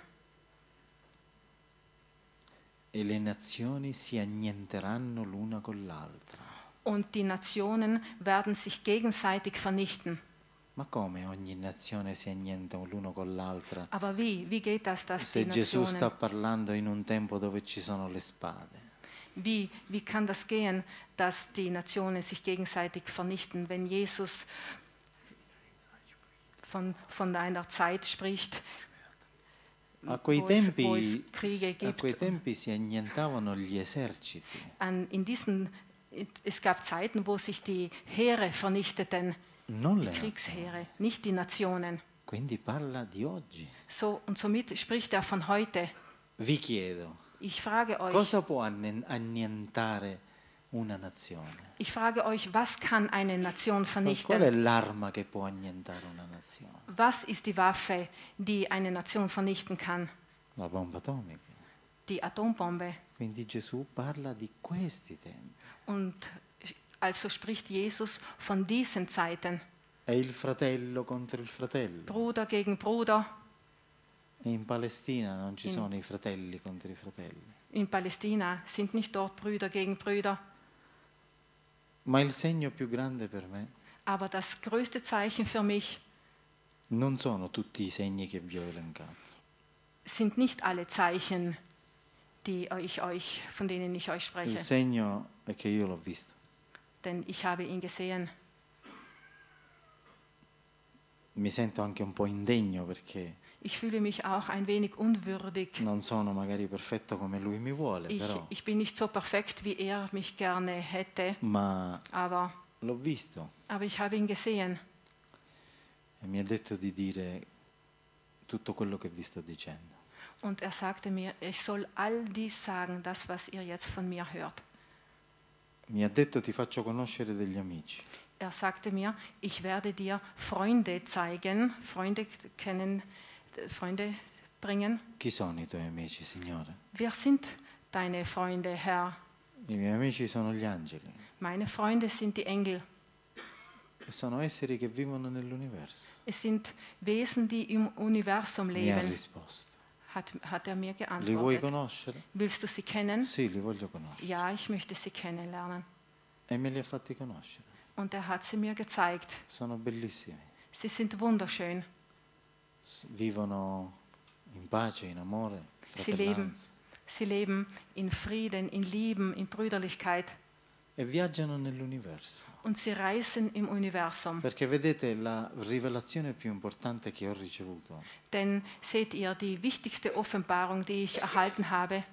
Speaker 6: E le nazioni si annienteranno l'una con l'altra.
Speaker 3: Und die Nationen werden sich gegenseitig vernichten.
Speaker 6: Ma come ogni nazione si annienta l'uno con l'altra?
Speaker 3: Aber wie, wie geht das, dass Se Gesù sta
Speaker 6: parlando in un tempo dove ci sono le spade.
Speaker 3: Wie, wie kann das gehen, dass die Nationen sich gegenseitig vernichten, wenn Jesus von, von einer Zeit spricht,
Speaker 6: A quei, tempi, a quei tempi si annientavano gli eserciti.
Speaker 3: An, in diesen, es gab Zeiten, wo sich die Heere vernichteten. Non die Kriegsheere, nicht die Nationen.
Speaker 6: Quindi parla di oggi.
Speaker 3: So, und somit spricht er von heute.
Speaker 6: Vi chiedo,
Speaker 3: ich frage euch, cosa
Speaker 6: può annientare una nazione?
Speaker 3: Ich frage euch, was kann eine Nation vernichten? Qual è
Speaker 6: l'arma che può annientare una nazione?
Speaker 3: Was ist die Waffe, die eine Nation vernichten kann?
Speaker 6: La bomba atomica.
Speaker 3: Die Atombombe.
Speaker 6: Quindi Gesù parla di questi tempi.
Speaker 3: Und also spricht Jesus von diesen Zeiten.
Speaker 6: È il fratello contro il fratello.
Speaker 3: Bruder gegen Bruder.
Speaker 6: In Palästina non ci in, sono i fratelli contro i fratelli.
Speaker 3: In Palästina sind nicht dort Brüder gegen Brüder.
Speaker 6: Ma il segno più grande per me.
Speaker 3: Aber das größte Zeichen für mich.
Speaker 6: Non sono tutti i segni che vi ho elencato.
Speaker 3: Sind nicht alle Zeichen, die ich euch, von denen ich euch spreche. Il
Speaker 6: segno è che io l'ho visto
Speaker 3: denn ich habe ihn gesehen.
Speaker 6: Mi sento anche un po' indegno perché
Speaker 3: ich fühle mich auch ein wenig unwürdig.
Speaker 6: non sono magari perfetto come lui mi vuole, Ich, però
Speaker 3: ich bin nicht so perfekt, wie er mich gerne hätte, ma aber,
Speaker 6: l'ho visto
Speaker 3: aber ich habe ihn gesehen.
Speaker 6: E mi ha detto di dire tutto quello che vi sto dicendo.
Speaker 3: Und er sagte mir, ich soll all dies sagen, das, was ihr jetzt von mir hört.
Speaker 6: Mi ha detto ti faccio conoscere degli amici.
Speaker 3: Er sagte mir, ich werde dir Freunde zeigen, Freunde kennen, Freunde bringen.
Speaker 6: Chi sono i tuoi amici, Signore?
Speaker 3: Wer sind deine Freunde, Herr?
Speaker 6: I miei amici sono gli angeli.
Speaker 3: Meine Freunde sind die Engel.
Speaker 6: E sono esseri che vivono nell'universo.
Speaker 3: Es sind Wesen, die im Universum leben. Mi ha risposto. hat, hat er mir geantwortet. Li vuoi
Speaker 6: conoscere?
Speaker 3: Willst du sie kennen? Sì,
Speaker 6: li voglio conoscere.
Speaker 3: Ja, ich möchte sie kennenlernen.
Speaker 6: E me li ha fatti conoscere.
Speaker 3: Und er hat sie mir gezeigt.
Speaker 6: Sono bellissimi.
Speaker 3: Sie sind wunderschön.
Speaker 6: Vivono in pace, in amore, sie leben,
Speaker 3: sie leben in Frieden, in Lieben, in Brüderlichkeit.
Speaker 6: E viaggiano nell'universo
Speaker 3: und sie reisen im Universum.
Speaker 6: Perché vedete la rivelazione più importante che ho ricevuto
Speaker 3: Denn seht ihr, die wichtigste Offenbarung, die ich erhalten habe,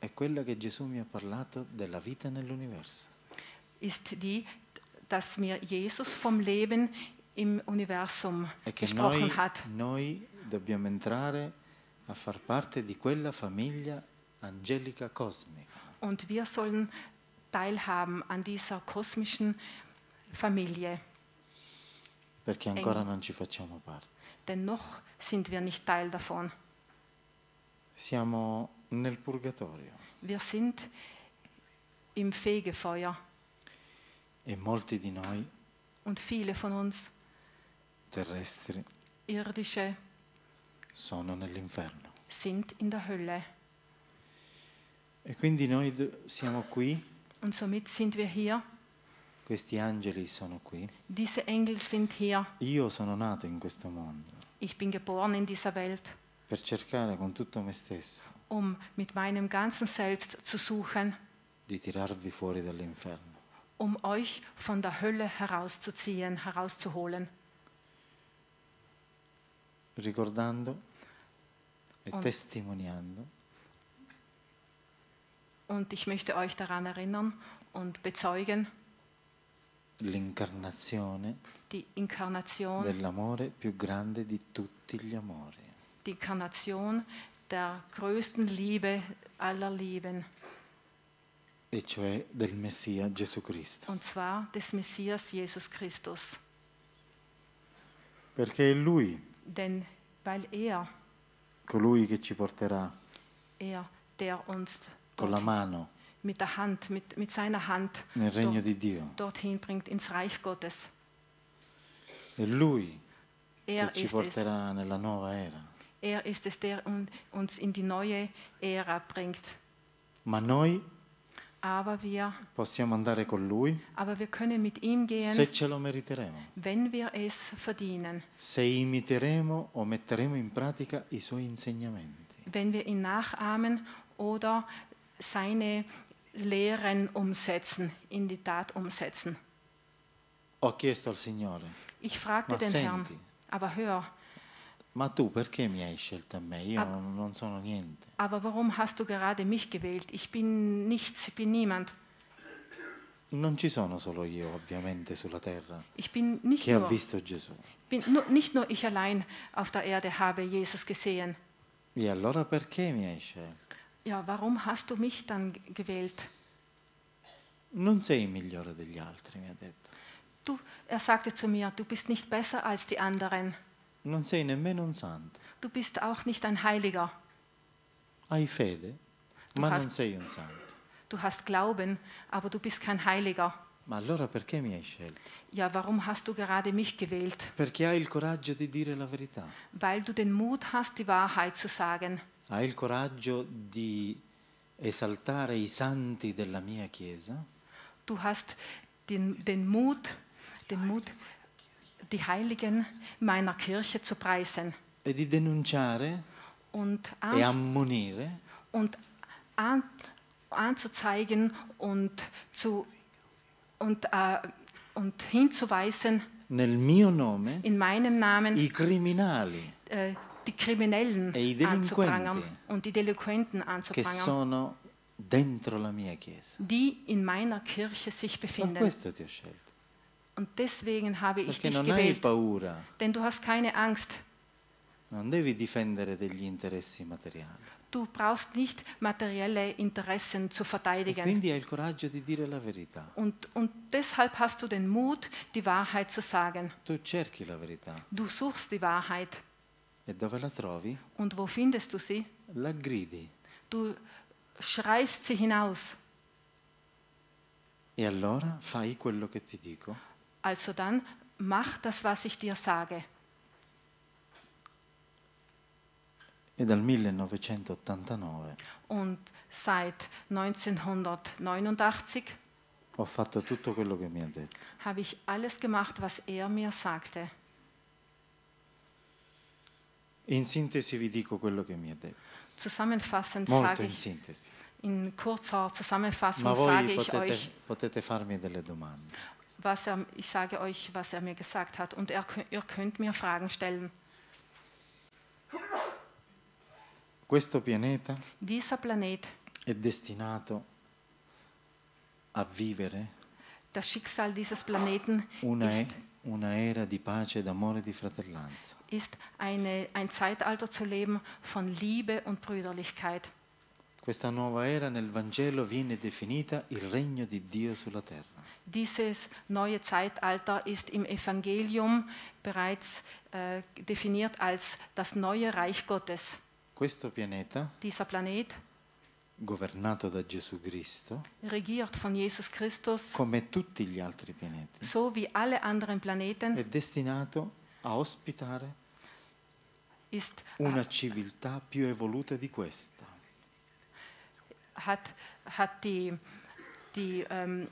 Speaker 6: è quella che Gesù mi ha parlato della vita nell'universo.
Speaker 3: ist die, dass mir Jesus vom Leben im Universum E gesprochen noi, hat.
Speaker 6: noi dobbiamo entrare a far parte di quella famiglia angelica cosmica.
Speaker 3: Und wir sollen teilhaben an dieser kosmischen famiglie.
Speaker 6: Perché ancora non ci facciamo parte.
Speaker 3: Dennoch sind wir nicht Teil davon.
Speaker 6: Siamo nel purgatorio.
Speaker 3: Wir sind im Fegefeuer.
Speaker 6: E molti di noi
Speaker 3: Und viele von uns
Speaker 6: terrestri
Speaker 3: irdische
Speaker 6: sono nell'inferno.
Speaker 3: Sind in der Hölle.
Speaker 6: E quindi noi siamo qui.
Speaker 3: Und somit sind wir hier
Speaker 6: Questi angeli sono qui.
Speaker 3: Diese Engel sind hier.
Speaker 6: Io sono nato in questo mondo.
Speaker 3: Ich bin geboren in dieser Welt.
Speaker 6: Per cercare con tutto me stesso.
Speaker 3: Um mit meinem ganzen Selbst zu suchen.
Speaker 6: Di tirarvi fuori dall'inferno.
Speaker 3: Um euch von der Hölle herauszuziehen, herauszuholen.
Speaker 6: Ricordando e und, testimoniando.
Speaker 3: Und ich möchte euch daran erinnern und bezeugen.
Speaker 6: l'incarnazione dell'amore più grande di tutti gli
Speaker 3: amori. Die Inkarnation der größten Liebe aller Lieben.
Speaker 6: E cioè del Messia Gesù Cristo.
Speaker 3: Und zwar des Messias Jesus Christus.
Speaker 6: Perché è Lui.
Speaker 3: Denn weil er.
Speaker 6: Colui che ci porterà.
Speaker 3: Er, der uns. Con la mano mit der Hand, mit, mit seiner Hand dort, di dorthin bringt, ins Reich Gottes.
Speaker 6: E lui er ci porterà es. nella nuova era.
Speaker 3: Er ist es, der uns in die neue Ära bringt. Ma noi aber wir,
Speaker 6: possiamo andare con lui
Speaker 3: aber wir können mit ihm gehen, se
Speaker 6: ce lo meriteremo.
Speaker 3: Wenn wir es verdienen.
Speaker 6: Se imiteremo o metteremo in pratica i suoi insegnamenti.
Speaker 3: Wenn wir ihn nachahmen oder seine Lehren umsetzen, in die Tat umsetzen.
Speaker 6: Ho chiesto al Signore.
Speaker 3: Ich fragte den senti, Herrn, aber hör.
Speaker 6: Ma tu perché mi hai scelto a me? Io aber, ah. non sono niente.
Speaker 3: Aber warum hast du gerade mich gewählt? Ich bin nichts, ich bin niemand.
Speaker 6: Non ci sono solo io, ovviamente, sulla terra.
Speaker 3: Ich bin nicht che nur, ha visto Gesù. Bin, nur, nicht nur ich allein auf der Erde habe Jesus gesehen.
Speaker 6: E allora perché mi hai scelto?
Speaker 3: ja, warum hast du mich dann gewählt?
Speaker 6: Non sei migliore degli altri, mi ha detto.
Speaker 3: Du, er sagte zu mir, du bist nicht besser als die anderen.
Speaker 6: Non sei nemmeno un santo.
Speaker 3: Du bist auch nicht ein Heiliger.
Speaker 6: Hai fede, du ma hast, non sei un santo.
Speaker 3: Du hast Glauben, aber du bist kein Heiliger.
Speaker 6: Ma allora perché mi hai scelto?
Speaker 3: Ja, warum hast du gerade mich gewählt?
Speaker 6: Perché hai il coraggio di dire la verità.
Speaker 3: Weil du den Mut hast, die Wahrheit zu sagen
Speaker 6: hai il coraggio di esaltare i santi della mia Chiesa?
Speaker 3: Du hast den, den Mut, den Mut, die Heiligen meiner Kirche zu preisen.
Speaker 6: E di denunciare
Speaker 3: und an, e
Speaker 6: ammonire
Speaker 3: und an, anzuzeigen und zu und, uh, und hinzuweisen
Speaker 6: nel mio nome
Speaker 3: in meinem Namen i
Speaker 6: criminali
Speaker 3: äh, die Kriminellen e anzuprangern und die Delinquenten anzuprangern, die in meiner Kirche sich befinden. Und deswegen habe ich Perché dich gewählt, denn du hast keine Angst. Du brauchst nicht materielle Interessen zu e verteidigen. Di und, und, deshalb hast du den Mut, die Wahrheit zu sagen. Du suchst die Wahrheit.
Speaker 6: E dove la trovi?
Speaker 3: Und wo findest du sie?
Speaker 6: La gridi.
Speaker 3: Du schreist sie hinaus.
Speaker 6: E allora fai quello che ti dico.
Speaker 3: Also dann mach das, was ich dir sage.
Speaker 6: E dal 1989.
Speaker 3: Und seit 1989
Speaker 6: ho fatto tutto quello che mi ha detto.
Speaker 3: Habe ich alles gemacht, was er mir sagte.
Speaker 6: In sintesi vi dico quello che mi ha detto.
Speaker 3: Zusammenfassend Molto in sintesi. In kurzer Zusammenfassung sage potete, ich euch,
Speaker 6: potete farmi delle domande.
Speaker 3: Was er, ich sage euch, was er mir gesagt hat und er, ihr könnt mir Fragen stellen.
Speaker 6: Questo pianeta
Speaker 3: Dieser Planet
Speaker 6: è destinato a vivere
Speaker 3: das Schicksal dieses Planeten una ist
Speaker 6: e- era di pace, d'amore e
Speaker 3: Ist eine, ein Zeitalter zu leben von Liebe und Brüderlichkeit.
Speaker 6: Questa nuova era nel Vangelo viene definita il regno di Dio sulla terra.
Speaker 3: Dieses neue Zeitalter ist im Evangelium bereits äh, definiert als das neue Reich Gottes.
Speaker 6: Questo pianeta
Speaker 3: dieser Planet
Speaker 6: governato da Gesù Cristo,
Speaker 3: regiert von Jesus Christus,
Speaker 6: come tutti gli altri pianeti,
Speaker 3: so wie alle anderen Planeten, è
Speaker 6: destinato a ospitare ist, una äh, civiltà più evoluta di questa.
Speaker 3: Hat, hat die, die, um,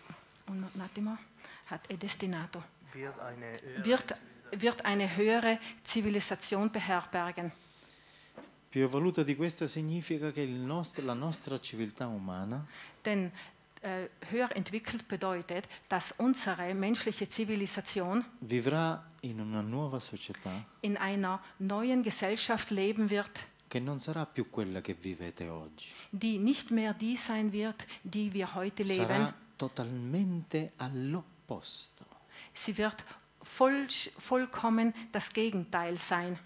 Speaker 3: un attimo, hat è destinato, wird eine, wird, wird eine höhere Zivilisation beherbergen.
Speaker 6: più evoluta di questa significa che nostro, la nostra civiltà umana
Speaker 3: Denn äh, höher entwickelt bedeutet, dass unsere menschliche Zivilisation
Speaker 6: vivrà in una nuova società
Speaker 3: in einer neuen Gesellschaft leben wird,
Speaker 6: che non sarà più quella che vivete oggi.
Speaker 3: die nicht mehr die sein wird, die wir heute Sarà leben.
Speaker 6: totalmente all'opposto.
Speaker 3: Sie wird voll, vollkommen das Gegenteil sein.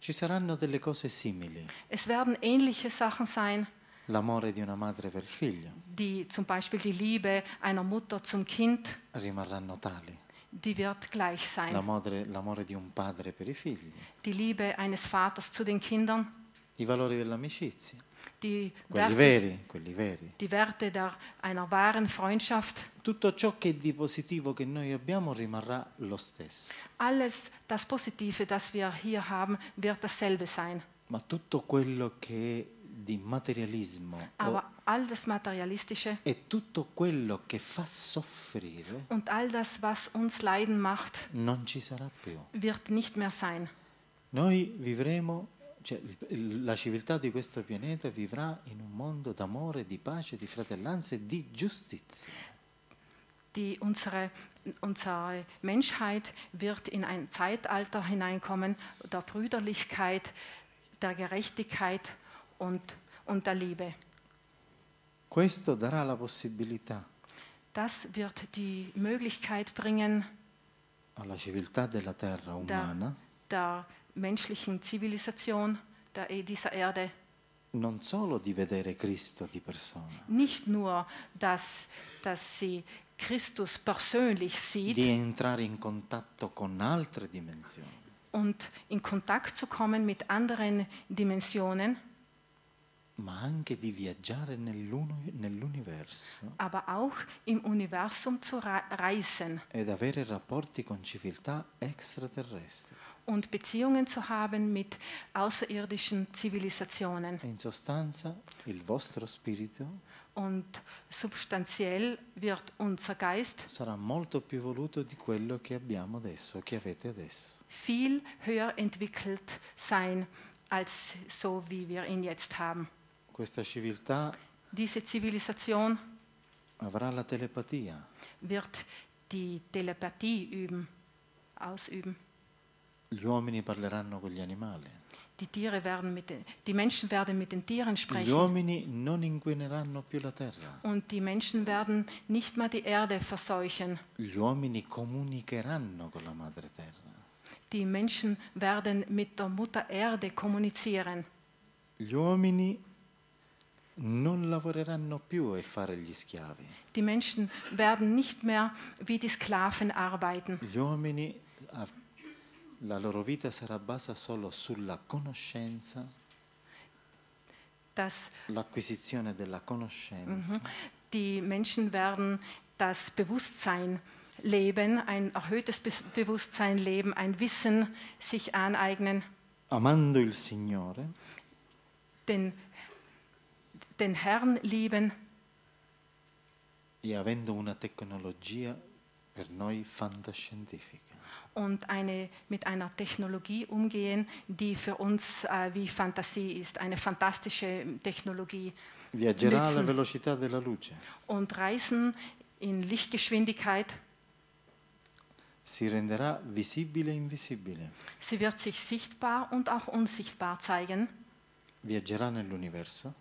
Speaker 6: Ci saranno delle cose simili.
Speaker 3: Es werden ähnliche Sachen sein.
Speaker 6: L'amore di una madre per il figlio.
Speaker 3: Die, zum Beispiel die Liebe einer Mutter zum Kind.
Speaker 6: Rimarranno tali.
Speaker 3: Die wird gleich sein.
Speaker 6: l'amore di un padre per i figli.
Speaker 3: Die Liebe eines Vaters zu den Kindern.
Speaker 6: I valori dell'amicizia
Speaker 3: die quelli veri,
Speaker 6: quelli veri.
Speaker 3: Die Werte der einer wahren Freundschaft.
Speaker 6: Tutto ciò che è di positivo che noi abbiamo rimarrà lo stesso.
Speaker 3: Alles das Positive, das wir hier haben, wird dasselbe sein.
Speaker 6: Ma tutto quello che è di materialismo Aber
Speaker 3: all das materialistische
Speaker 6: e tutto quello che fa soffrire
Speaker 3: und all das was uns leiden macht
Speaker 6: non ci sarà più.
Speaker 3: Wird nicht mehr sein.
Speaker 6: Noi vivremo cioè, la civiltà di questo pianeta vivrà in un mondo d'amore, di pace, di fratellanza e di giustizia.
Speaker 3: Die unsere, unsere Menschheit wird in ein Zeitalter hineinkommen der Brüderlichkeit, der Gerechtigkeit und, und der Liebe.
Speaker 6: Questo darà la possibilità.
Speaker 3: Das wird die Möglichkeit bringen.
Speaker 6: Alla civiltà della terra umana.
Speaker 3: Der, der menschlichen Zivilisation der, eh, dieser Erde.
Speaker 6: Non solo di vedere Cristo di persona.
Speaker 3: Nicht nur, dass, dass sie Christus persönlich sieht. Di
Speaker 6: entrare in contatto con altre dimensioni.
Speaker 3: Und in Kontakt zu kommen mit anderen Dimensionen.
Speaker 6: ma anche di viaggiare nell'universo.
Speaker 3: Aber auch im Universum zu reisen.
Speaker 6: Ed avere rapporti con civiltà extraterrestri
Speaker 3: und Beziehungen zu haben mit außerirdischen Zivilisationen.
Speaker 6: In sostanza, il vostro spirito
Speaker 3: und substanziell wird unser Geist
Speaker 6: sarà molto più evoluto di quello che abbiamo adesso, che avete adesso.
Speaker 3: Viel höher entwickelt sein als so wie wir ihn jetzt haben.
Speaker 6: Questa civiltà
Speaker 3: diese Zivilisation
Speaker 6: avrà la telepatia.
Speaker 3: wird die Telepathie üben, ausüben. Die Tiere werden mit den, die Menschen werden mit den Tieren sprechen. Und die Menschen werden nicht mal die Erde verseuchen. Die Menschen werden mit der Mutter Erde kommunizieren.
Speaker 6: Gli uomini non lavoreranno più e fare gli schiavi.
Speaker 3: Die Menschen werden nicht mehr wie die Sklaven arbeiten. Gli
Speaker 6: la loro vita sarà basata solo sulla conoscenza, l'acquisizione della conoscenza.
Speaker 3: Mhm. Die Menschen werden das Bewusstsein leben, ein erhöhtes Bewusstsein leben, ein Wissen sich aneignen.
Speaker 6: Amando il Signore.
Speaker 3: Den, den Herrn lieben.
Speaker 6: E avendo una tecnologia per noi fantascientifica
Speaker 3: und eine, mit einer Technologie umgehen, die für uns äh, wie Fantasie ist, eine fantastische Technologie. Viaggerà alla
Speaker 6: velocità della luce.
Speaker 3: Und reisen in Lichtgeschwindigkeit.
Speaker 6: Si renderà visibile e invisibile.
Speaker 3: Sie wird sich sichtbar und auch unsichtbar zeigen.
Speaker 6: Viaggerà nell'universo.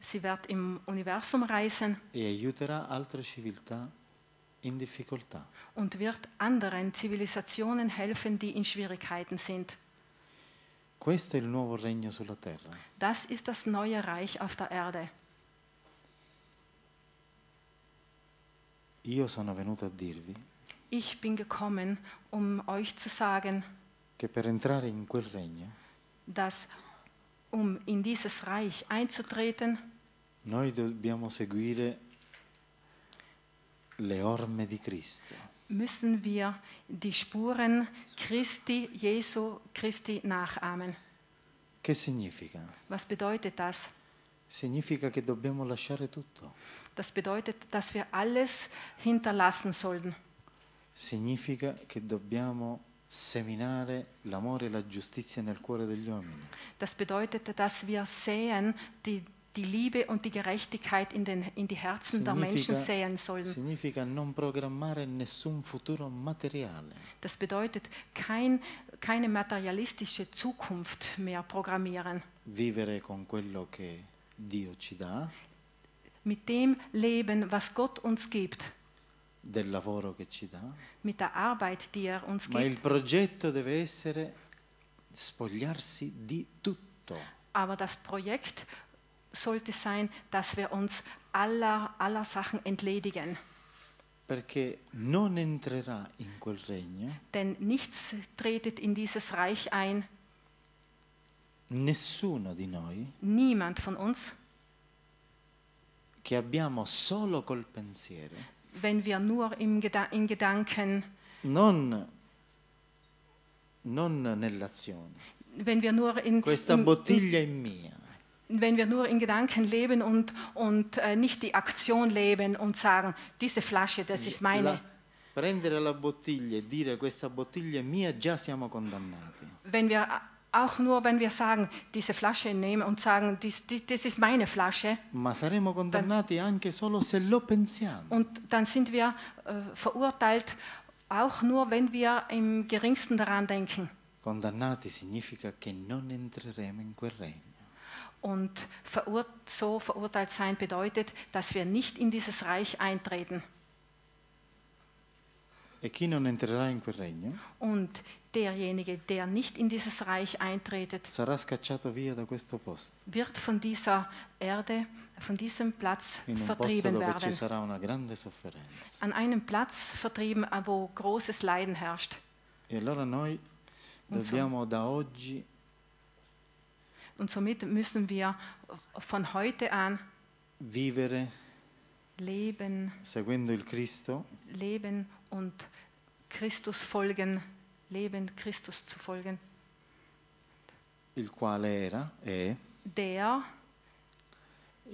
Speaker 3: Sie wird im Universum reisen.
Speaker 6: E aiuterà altre civiltà in difficoltà.
Speaker 3: Und wird anderen Zivilisationen helfen, die in Schwierigkeiten sind.
Speaker 6: Questo è il nuovo regno sulla terra.
Speaker 3: Das ist das neue Reich auf der Erde.
Speaker 6: Io sono venuto a dirvi
Speaker 3: ich bin gekommen, um euch zu sagen,
Speaker 6: che per entrare in quel regno,
Speaker 3: dass um in dieses Reich einzutreten,
Speaker 6: noi dobbiamo seguire le orme di Cristo.
Speaker 3: Müssen wir die Spuren Christi, Jesu Christi nachahmen.
Speaker 6: Che significa?
Speaker 3: Was bedeutet das?
Speaker 6: Significa che dobbiamo lasciare tutto.
Speaker 3: Das bedeutet, dass wir alles hinterlassen sollten.
Speaker 6: Significa che dobbiamo seminare l'amore e la giustizia nel cuore degli uomini.
Speaker 3: Das bedeutet, dass wir säen die die Liebe und die Gerechtigkeit in, den, in die Herzen significa, der Menschen säen sollen. Das bedeutet, kein, keine materialistische Zukunft mehr programmieren.
Speaker 6: Vivere con quello che Dio ci dà.
Speaker 3: Mit dem Leben, was Gott uns gibt.
Speaker 6: Del lavoro che ci dà.
Speaker 3: Mit der Arbeit, die er uns Ma gibt. Ma il
Speaker 6: progetto deve essere spogliarsi di tutto.
Speaker 3: Aber das Projekt sollte sein, dass wir uns aller, aller Sachen entledigen.
Speaker 6: non in quel regno.
Speaker 3: Denn nichts tretet in dieses Reich ein.
Speaker 6: Nessuno di noi.
Speaker 3: Niemand von uns.
Speaker 6: Che abbiamo solo col pensiero.
Speaker 3: Wenn wir nur im Geda in Gedanken.
Speaker 6: Non, non nell'azione.
Speaker 3: Wenn wir nur in. Questa in, bottiglia
Speaker 6: in, è mia
Speaker 3: wenn wir nur in Gedanken leben und, und äh, nicht die Aktion leben und sagen, diese Flasche, das ist meine.
Speaker 6: prendere la bottiglia e dire questa bottiglia è mia, già siamo condannati.
Speaker 3: Wenn wir äh, auch nur wenn wir sagen, diese Flasche nehmen und sagen, das, dies, dies ist meine Flasche.
Speaker 6: Ma saremo condannati dann, anche solo se lo pensiamo.
Speaker 3: Und dann sind wir äh, verurteilt, auch nur wenn wir im geringsten daran denken.
Speaker 6: Condannati significa che non entreremo in quel regno.
Speaker 3: Und verurte so verurteilt sein bedeutet, dass wir nicht in dieses Reich eintreten.
Speaker 6: E in regno,
Speaker 3: Und derjenige, der nicht in dieses Reich eintretet, wird von dieser Erde, von diesem Platz vertrieben
Speaker 6: werden.
Speaker 3: An einem Platz vertrieben, wo großes Leiden herrscht.
Speaker 6: E allora noi dobbiamo da oggi
Speaker 3: und somit müssen wir von heute an
Speaker 6: vivere
Speaker 3: leben,
Speaker 6: seguendo il Cristo,
Speaker 3: leben und Christus folgen, leben Christus zu folgen.
Speaker 6: Il quale era e der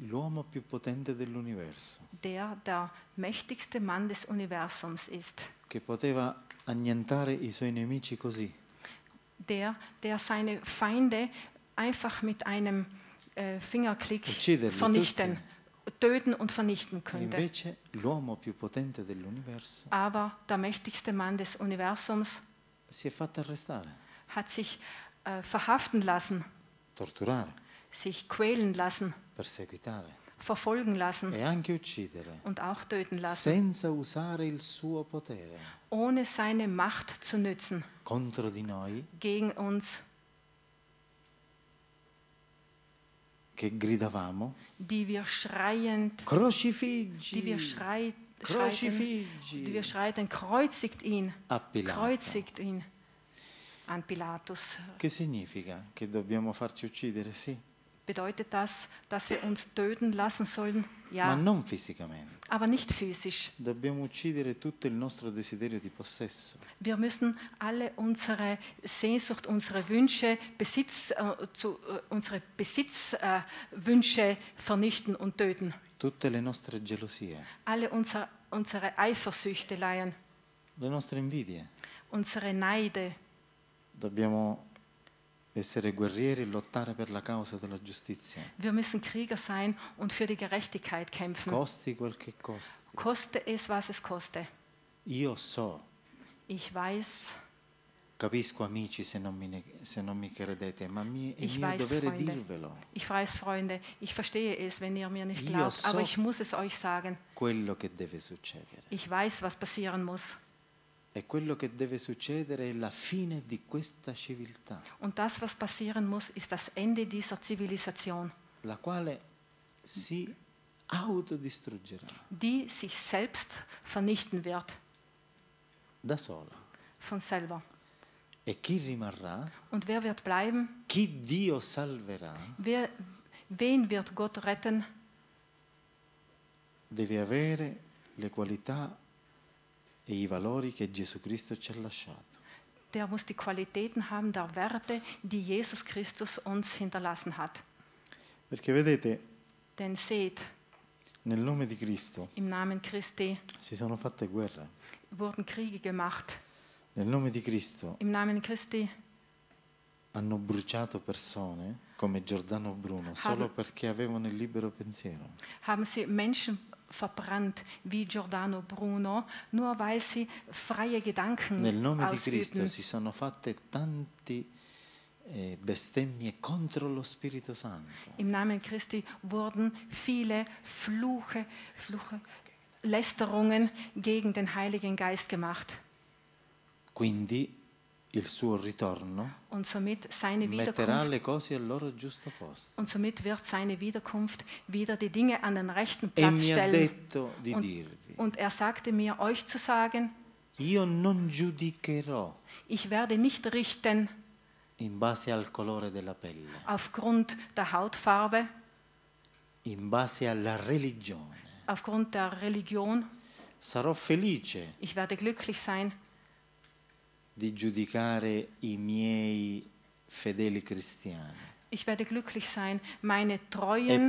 Speaker 6: l'uomo più potente dell'universo.
Speaker 3: Der der mächtigste Mann des Universums ist.
Speaker 6: Che poteva annientare i suoi nemici così.
Speaker 3: Der der seine Feinde einfach mit einem äh, Fingerklick vernichten, tutti. töten und vernichten könnte. Invece, Aber der mächtigste Mann des Universums hat sich äh, verhaften lassen, Torturare. sich quälen lassen, perseguitare verfolgen lassen e und auch töten lassen, ohne seine Macht zu nützen, gegen uns.
Speaker 6: che gridavamo,
Speaker 3: die wir schreiend, crocifiggi, die wir schreit, crocifiggi, die wir schreiten, kreuzigt ihn,
Speaker 6: a kreuzigt
Speaker 3: ihn, an Pilatus.
Speaker 6: Che significa? Che dobbiamo farci uccidere, sì.
Speaker 3: Bedeutet das, dass wir uns töten lassen sollen? Ja. Ma non fisicamente. Aber nicht physisch.
Speaker 6: Dobbiamo uccidere tutto il nostro desiderio di possesso.
Speaker 3: Wir müssen alle unsere Sehnsucht, unsere Wünsche, Besitz, äh, zu, äh, unsere Besitzwünsche äh, vernichten und töten.
Speaker 6: Tutte le nostre gelosie.
Speaker 3: Alle unser, unsere Eifersüchteleien.
Speaker 6: Le nostre invidie.
Speaker 3: Unsere Neide.
Speaker 6: Dobbiamo E
Speaker 3: Wir müssen Krieger sein und für die Gerechtigkeit kämpfen. Costi
Speaker 6: quel che costi.
Speaker 3: Koste es, was es koste.
Speaker 6: Io so.
Speaker 3: Ich weiß.
Speaker 6: Capisco amici se non mi, ne, se non mi credete, ma mi, è ich mio weiß, dovere Freunde. dirvelo.
Speaker 3: Ich weiß, Freunde, ich verstehe es, wenn ihr mir nicht glaubt, so aber ich muss es euch sagen.
Speaker 6: Quello che deve succedere.
Speaker 3: Ich weiß, was passieren muss.
Speaker 6: E quello che deve succedere è la fine di questa civiltà.
Speaker 3: Und das, was passieren muss, ist das Ende dieser Zivilisation.
Speaker 6: La quale si autodistruggerà.
Speaker 3: Die sich selbst vernichten wird. Da sola. Von selber.
Speaker 6: E chi rimarrà?
Speaker 3: Und wer wird bleiben?
Speaker 6: Chi Dio salverà?
Speaker 3: Wer, wen wird Gott retten?
Speaker 6: Deve avere le qualità e i valori che Gesù Cristo ci ha
Speaker 3: lasciato. Der muss die Qualitäten haben, der Werte, die Jesus Christus uns hinterlassen hat.
Speaker 6: Perché vedete,
Speaker 3: Denn seht,
Speaker 6: nel nome di Cristo
Speaker 3: im Namen Christi
Speaker 6: si sono fatte guerre.
Speaker 3: wurden Kriege gemacht.
Speaker 6: Nel nome di Cristo Im
Speaker 3: Namen Christi
Speaker 6: hanno bruciato persone come Giordano Bruno solo perché avevano il libero pensiero.
Speaker 3: haben sie Menschen verbrannt wie Giordano Bruno, nur weil sie freie Gedanken Nel nome ausübten. di Cristo si
Speaker 6: sono fatte tanti eh, bestemmie contro lo Spirito Santo.
Speaker 3: Im Namen Christi wurden viele Fluche, Fluche, Lästerungen gegen den Heiligen Geist gemacht.
Speaker 6: Quindi il suo ritorno
Speaker 3: und somit seine metterà le
Speaker 6: cose al loro posto.
Speaker 3: Und somit wird seine Wiederkunft wieder die Dinge an den rechten Platz e mi ha detto
Speaker 6: di und, dirvi,
Speaker 3: und er sagte mir, euch zu sagen,
Speaker 6: io non giudicherò
Speaker 3: ich werde nicht richten
Speaker 6: in base al colore della pelle,
Speaker 3: aufgrund der Hautfarbe,
Speaker 6: in base alla religione.
Speaker 3: aufgrund der Religion.
Speaker 6: Sarò felice
Speaker 3: ich werde glücklich sein
Speaker 6: di giudicare i miei fedeli cristiani.
Speaker 3: Ich werde glücklich sein, meine treuen e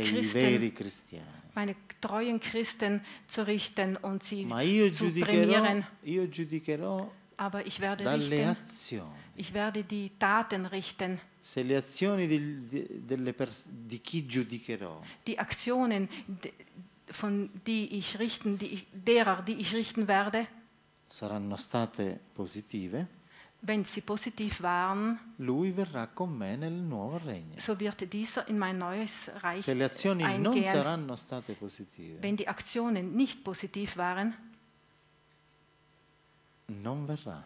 Speaker 3: Christen, i veri cristiani. meine treuen Christen zu richten und sie Ma io zu prämieren.
Speaker 6: Io giudicherò
Speaker 3: Aber ich werde dalle richten,
Speaker 6: azioni.
Speaker 3: Ich werde die Taten richten.
Speaker 6: Se le azioni di, di, delle di chi giudicherò.
Speaker 3: Die Aktionen von die ich richten, die ich, derer, die ich richten werde.
Speaker 6: saranno state positive,
Speaker 3: wenn sie positiv waren,
Speaker 6: lui verrà con me nel nuovo regno.
Speaker 3: So wird in mein neues Reich Se le azioni eingehen, non saranno
Speaker 6: state positive, wenn
Speaker 3: die nicht positiv waren,
Speaker 6: non verrà.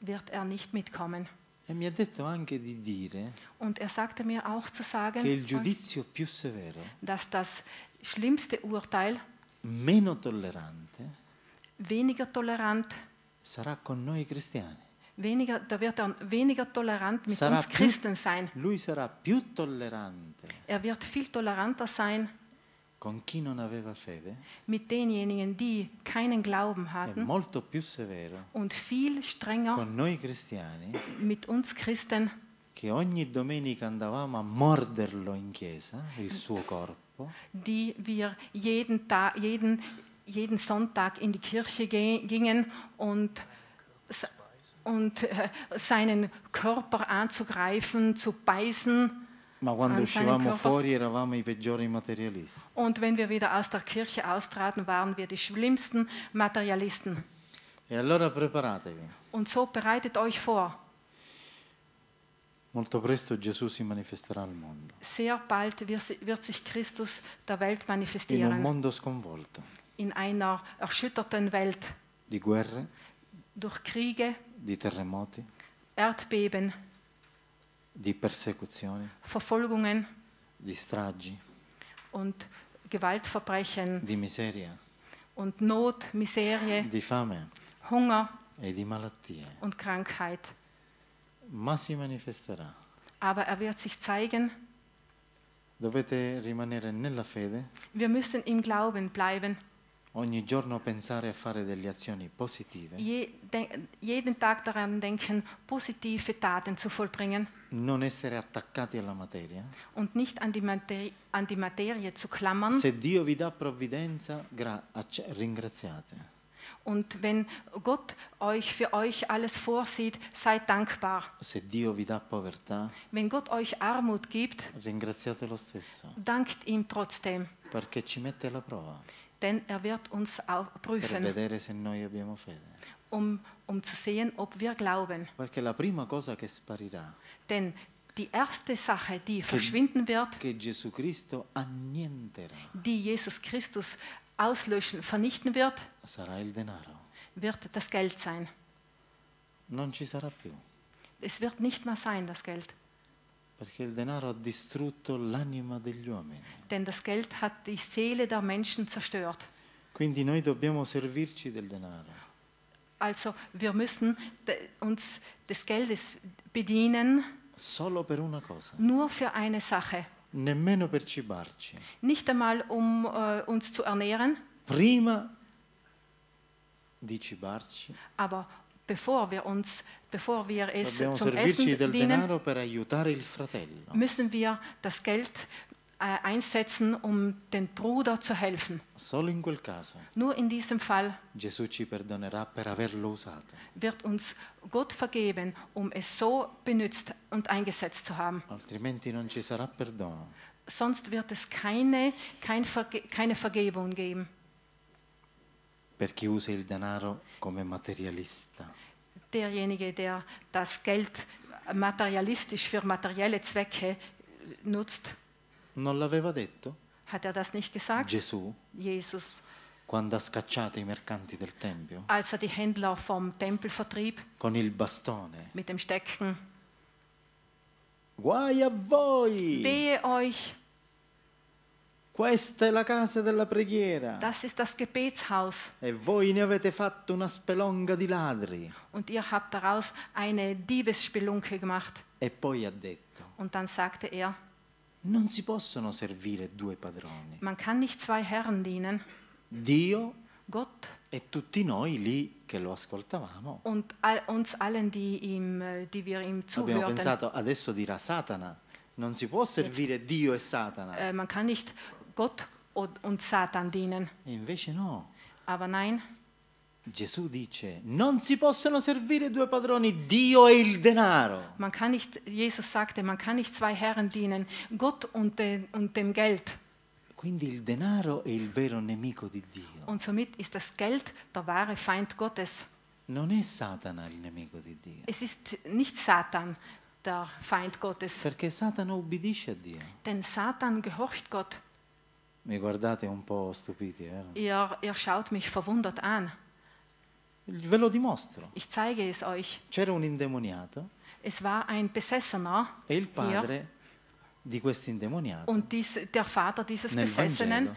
Speaker 3: Wird er nicht mitkommen.
Speaker 6: E mi ha detto anche di dire
Speaker 3: Und er sagte mir auch zu sagen, che il giudizio
Speaker 6: più severo,
Speaker 3: dass das schlimmste Urteil,
Speaker 6: meno tollerante,
Speaker 3: weniger tolerant.
Speaker 6: Sarà con noi cristiani.
Speaker 3: Weniger, da wird er weniger tolerant mit sarà uns più, Christen sein.
Speaker 6: Lui sarà più tollerante.
Speaker 3: Er wird viel toleranter sein.
Speaker 6: Con chi non aveva fede.
Speaker 3: Mit denjenigen, die keinen Glauben hatten.
Speaker 6: molto più severo.
Speaker 3: Und viel strenger. Con
Speaker 6: noi cristiani.
Speaker 3: Mit uns Christen.
Speaker 6: Che ogni domenica andavamo a morderlo in chiesa, il suo corpo.
Speaker 3: Die wir jeden Tag, jeden jeden Sonntag in die Kirche gingen und, und äh, seinen Körper anzugreifen, zu beißen.
Speaker 6: Ma quando uscivamo fuori eravamo i peggiori materialisti.
Speaker 3: Und wenn wir wieder aus der Kirche austraten, waren wir die schlimmsten Materialisten.
Speaker 6: E allora preparatevi.
Speaker 3: Und so bereitet euch vor.
Speaker 6: Molto presto Gesù si manifesterà al mondo.
Speaker 3: Sehr bald wird sich Christus der Welt manifestieren. In un
Speaker 6: mondo sconvolto
Speaker 3: in einer erschütterten Welt.
Speaker 6: Di guerre,
Speaker 3: durch Kriege,
Speaker 6: di terremoti,
Speaker 3: Erdbeben,
Speaker 6: di persecuzioni,
Speaker 3: Verfolgungen,
Speaker 6: di stragi,
Speaker 3: und Gewaltverbrechen, di
Speaker 6: miseria,
Speaker 3: und Not, Miserie,
Speaker 6: di fame Hunger e di malattie.
Speaker 3: und Krankheit.
Speaker 6: Ma si manifesterà.
Speaker 3: Aber er wird sich zeigen.
Speaker 6: Dovete rimanere nella fede
Speaker 3: Wir müssen im Glauben bleiben
Speaker 6: Ogni giorno pensare a fare delle azioni positive.
Speaker 3: jeden Tag daran denken, positive Taten zu vollbringen.
Speaker 6: Non essere attaccati alla materia.
Speaker 3: Und nicht an die, Materie, an die Materie zu klammern. Se
Speaker 6: Dio vi dà provvidenza, ringraziate.
Speaker 3: Und wenn Gott euch für euch alles vorsieht, seid dankbar.
Speaker 6: Se Dio vi dà povertà,
Speaker 3: wenn Gott euch Armut gibt,
Speaker 6: ringraziate lo stesso.
Speaker 3: Dankt ihm trotzdem.
Speaker 6: Perché ci mette alla prova
Speaker 3: denn er wird uns auch prüfen, um, um zu sehen, ob wir glauben.
Speaker 6: Sparirà,
Speaker 3: denn die erste Sache, die che, verschwinden wird, die Jesus Christus auslöschen, vernichten wird, wird das Geld sein. Es wird nicht mehr sein, das Geld. Denn das Geld hat die Seele der Menschen zerstört.
Speaker 6: Quindi noi dobbiamo servirci del denaro.
Speaker 3: Also wir müssen uns des Geldes bedienen.
Speaker 6: Solo per una cosa.
Speaker 3: Nur für eine Sache.
Speaker 6: Nemmeno per cibarci.
Speaker 3: Nicht einmal um uh, uns zu ernähren.
Speaker 6: Prima di cibarci.
Speaker 3: Aber bevor wir uns bevor wir es Dobbiamo zum Essen dienen, müssen wir das Geld äh, einsetzen, um den Bruder zu helfen.
Speaker 6: In caso,
Speaker 3: Nur in diesem Fall wird uns Gott vergeben, um es so benutzt und eingesetzt zu haben. Sonst wird es keine, kein Verge keine Vergebung geben.
Speaker 6: Per chi usa il denaro come materialista
Speaker 3: derjenige, der das Geld materialistisch für materielle Zwecke nutzt.
Speaker 6: Non l'aveva detto?
Speaker 3: Hat er das nicht gesagt? Gesù. Jesus.
Speaker 6: Quando ha scacciato i mercanti del tempio.
Speaker 3: Als er die Händler vom Tempel vertrieb.
Speaker 6: Con il bastone.
Speaker 3: Mit dem Stecken. Guai a
Speaker 6: voi!
Speaker 3: Wehe euch!
Speaker 6: Questa è la casa della preghiera.
Speaker 3: Das ist das Gebetshaus.
Speaker 6: E voi ne avete fatto una spelonga di ladri.
Speaker 3: Und ihr habt daraus eine Diebesspelunke gemacht.
Speaker 6: E poi ha detto.
Speaker 3: Und dann sagte er.
Speaker 6: Non si possono servire due padroni.
Speaker 3: Man kann nicht zwei Herren dienen.
Speaker 6: Dio Gott. e tutti noi lì che lo ascoltavamo.
Speaker 3: Und all, uns allen, die, ihm, die wir ihm zuhörten. Abbiamo pensato
Speaker 6: adesso dirà Satana. Non si può servire Jetzt, Dio e Satana.
Speaker 3: Uh, man kann nicht Gott und Satan dienen. E invece no. Aber nein.
Speaker 6: Gesù dice, non si
Speaker 3: possono servire due padroni,
Speaker 6: Dio e il denaro.
Speaker 3: Man kann nicht, Jesus sagte, man kann nicht zwei Herren dienen, Gott und, de, und dem Geld.
Speaker 6: Quindi il denaro è il vero nemico di Dio.
Speaker 3: Und somit ist das Geld der wahre Feind Gottes.
Speaker 6: Non è Satana il nemico di Dio.
Speaker 3: Es ist nicht Satan der Feind Gottes.
Speaker 6: Perché Satana ubbidisce a Dio.
Speaker 3: Denn Satan gehorcht Gott.
Speaker 6: Mi guardate un po' stupiti, vero? Eh?
Speaker 3: Ihr, ihr schaut mich verwundert an. Ve lo dimostro. Ich zeige es euch. C'era un indemoniato. Es war ein Besessener.
Speaker 6: E il padre hier. di questo indemoniato.
Speaker 3: Und dies, der Vater dieses Besessenen Vangelo.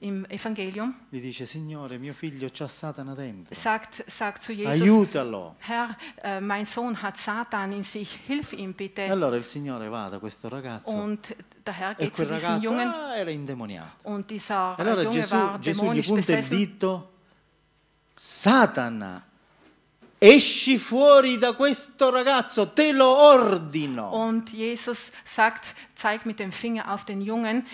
Speaker 3: im Evangelium.
Speaker 6: Gli dice, Signore, mio figlio c'ha Satana dentro.
Speaker 3: Sagt, sagt zu Jesus,
Speaker 6: Aiutalo.
Speaker 3: Herr, äh, mein Sohn hat Satan in sich, hilf ihm bitte. E
Speaker 6: allora il Signore va da questo ragazzo.
Speaker 3: Und der Herr geht zu diesem Jungen. Ah,
Speaker 6: era indemoniato.
Speaker 3: Und dieser e allora Junge Gesù, war Gesù gli punta besessen. il
Speaker 6: dito, Satana Esci fuori da questo ragazzo, te lo ordino.
Speaker 3: Und Jesus sagt, zeigt mit dem Finger auf den Jungen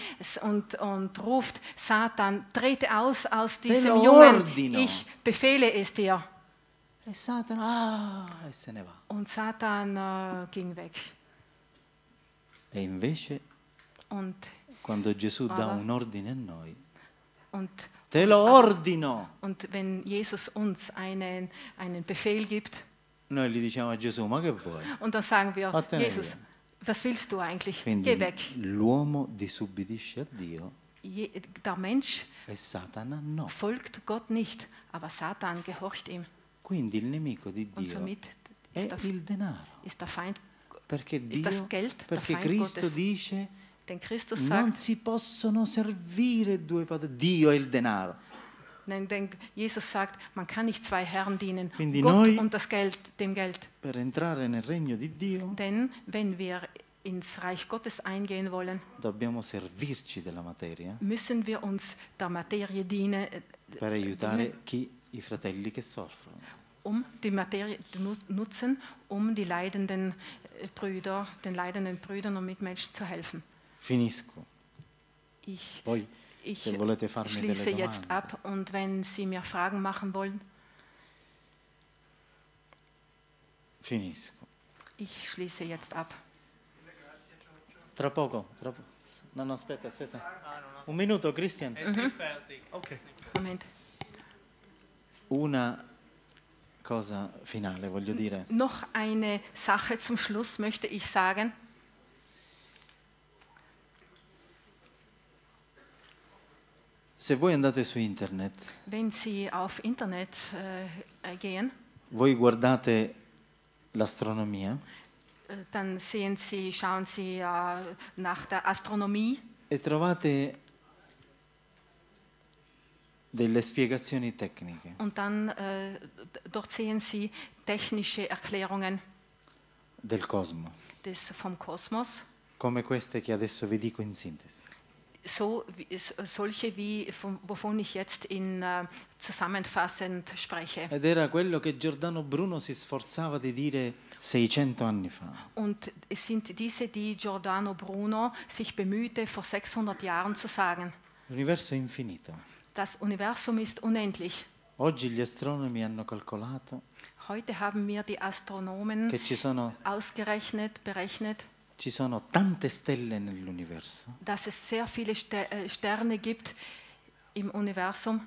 Speaker 3: und, und ruft Satan, trete aus aus diesem Jungen. Ordino. Ich befehle es dir. E Satan, ah, e se ne va. Und Satan äh, ging weg.
Speaker 6: E invece, und, quando Gesù aber, dà un ordine a noi, und Te lo ordino.
Speaker 3: Und wenn Jesus uns einen, einen Befehl gibt,
Speaker 6: noi e gli diciamo a Gesù, ma che vuoi?
Speaker 3: und dann sagen wir, ne Jesus, via." was willst du eigentlich? Quindi Geh weg.
Speaker 6: l'uomo disubbidisce a Dio
Speaker 3: Je, der Mensch
Speaker 6: e Satana
Speaker 3: no. folgt Gott nicht, aber Satan gehorcht ihm.
Speaker 6: Quindi il nemico di Und Dio somit
Speaker 3: è ist der, il denaro. ist der Feind,
Speaker 6: perché Dio, das Geld der perché Feind Cristo Gottes?
Speaker 3: dice denn Christus sagt, non si possono servire due padroni,
Speaker 6: Dio e il denaro.
Speaker 3: Nein, denn Jesus sagt, man kann nicht zwei Herren dienen, Quindi Gott und das Geld, dem Geld. Per entrare nel regno di Dio, denn wenn wir ins Reich Gottes eingehen wollen, dobbiamo servirci della materia, müssen wir uns der Materie dienen, äh,
Speaker 6: per äh, aiutare dienen, chi, i fratelli che soffrono.
Speaker 3: um die Materie zu nutzen, um die leidenden äh, Brüder, den leidenden Brüdern und Mitmenschen zu helfen.
Speaker 6: Finisco. Ich, Poi, ich schließe jetzt
Speaker 3: ab und wenn Sie mir Fragen machen wollen.
Speaker 6: Finisco.
Speaker 3: Ich schließe jetzt ab.
Speaker 6: Tra poco, tra poco. No, no, aspetta, aspetta. Un minuto, Christian. Mhm. Okay. Moment. Una cosa finale, voglio dire.
Speaker 3: Noch eine Sache zum Schluss möchte ich sagen.
Speaker 6: Se voi andate su internet,
Speaker 3: internet uh, gehen,
Speaker 6: voi guardate l'astronomia,
Speaker 3: äh, dann sehen Sie, schauen Sie uh, nach der Astronomie.
Speaker 6: E trovate delle spiegazioni tecniche.
Speaker 3: Und dann uh, dort sehen Sie technische Erklärungen
Speaker 6: del cosmo.
Speaker 3: Des, vom Kosmos.
Speaker 6: Come queste che adesso vi dico in sintesi.
Speaker 3: so, solche, wie, von, wovon ich jetzt in, uh, zusammenfassend spreche. Ed
Speaker 6: era quello che Giordano Bruno si sforzava di dire 600 anni fa.
Speaker 3: Und es sind diese, die Giordano Bruno sich bemühte, vor 600 Jahren zu sagen.
Speaker 6: L'universo è infinito.
Speaker 3: Das Universum ist unendlich.
Speaker 6: Oggi gli astronomi hanno calcolato
Speaker 3: Heute haben mir die Astronomen ausgerechnet, berechnet
Speaker 6: Ci sono tante stelle nell'universo.
Speaker 3: Dass es sehr viele äh, Sterne gibt im Universum.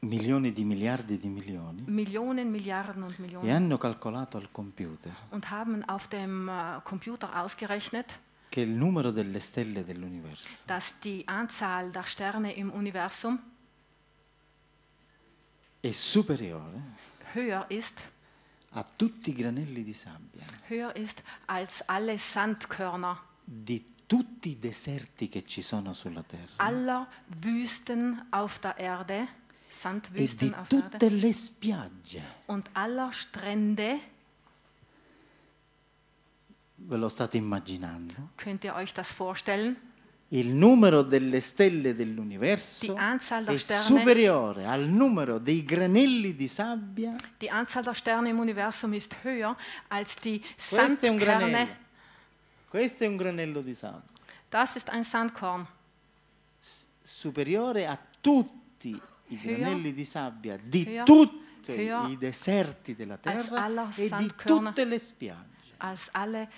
Speaker 6: Milioni di miliardi di milioni.
Speaker 3: Millionen, Milliarden und Millionen. E hanno
Speaker 6: calcolato al computer.
Speaker 3: Und haben auf dem äh, Computer ausgerechnet.
Speaker 6: Che il numero delle stelle dell'universo.
Speaker 3: Dass die Anzahl der Sterne im Universum.
Speaker 6: È superiore.
Speaker 3: Höher ist
Speaker 6: a tutti i granelli di sabbia.
Speaker 3: Höher ist als alle Sandkörner.
Speaker 6: Di tutti i deserti che ci sono sulla terra.
Speaker 3: Aller Wüsten auf der Erde. E Sandwüsten e auf der Erde. le spiagge. Und aller Strände.
Speaker 6: Ve lo state immaginando?
Speaker 3: Könnt ihr euch das vorstellen?
Speaker 6: il numero delle stelle dell'universo
Speaker 3: è superiore
Speaker 6: al numero dei granelli di sabbia.
Speaker 3: Die Anzahl der Sterne im Universum ist höher als die Questo è un granello. Questo
Speaker 6: è un granello di sabbia.
Speaker 3: Das ist ein Sandkorn.
Speaker 6: superiore a tutti i granelli di sabbia di tutti i deserti della terra e di tutte
Speaker 3: le spiagge. Als alle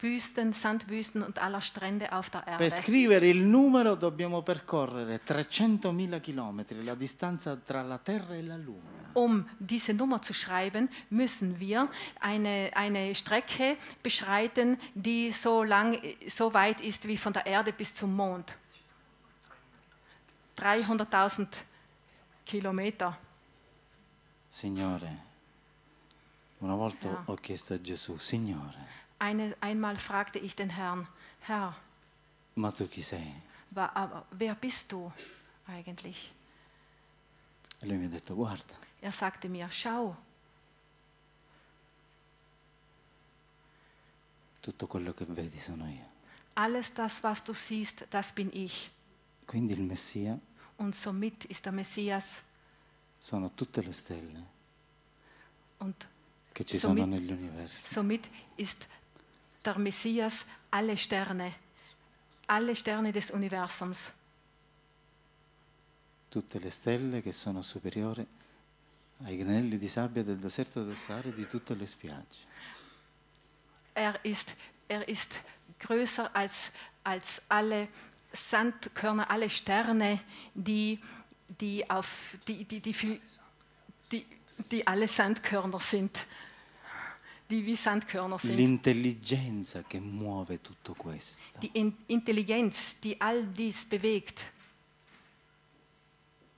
Speaker 3: Wüsten, Sandwüsten und aller Strände auf der Erde. Per scrivere
Speaker 6: il numero dobbiamo percorrere 300.000 km, la distanza tra la Terra e la Luna.
Speaker 3: Um diese Nummer zu schreiben, müssen wir eine, eine Strecke beschreiten, die so, lang, so weit ist wie von der Erde bis zum Mond. 300.000 Kilometer.
Speaker 6: Signore, una volta ja. ho chiesto a Gesù, Signore.
Speaker 3: Eine, einmal fragte ich den Herrn, Herr,
Speaker 6: Ma tu chi sei?
Speaker 3: Wa, aber wer bist du eigentlich?
Speaker 6: lui mi ha detto, guarda.
Speaker 3: Er sagte mir, schau.
Speaker 6: Tutto quello che vedi sono io.
Speaker 3: Alles das, was du siehst, das bin ich.
Speaker 6: Quindi il Messia
Speaker 3: Und somit ist der Messias
Speaker 6: sono tutte le stelle und che ci sono somit, nell'universo.
Speaker 3: somit ist der Messias alle Sterne, alle Sterne des Universums.
Speaker 6: Tutte le stelle che sono superiori ai granelli di sabbia del deserto del Sahara e di tutte le spiagge.
Speaker 3: Er ist, er ist größer als, als alle Sandkörner, alle Sterne, die, die, auf, die, die, die, die, die, die alle Sandkörner sind die wie Sandkörner sind.
Speaker 6: L'intelligenza che muove tutto questo.
Speaker 3: Die In Intelligenz, die all dies bewegt.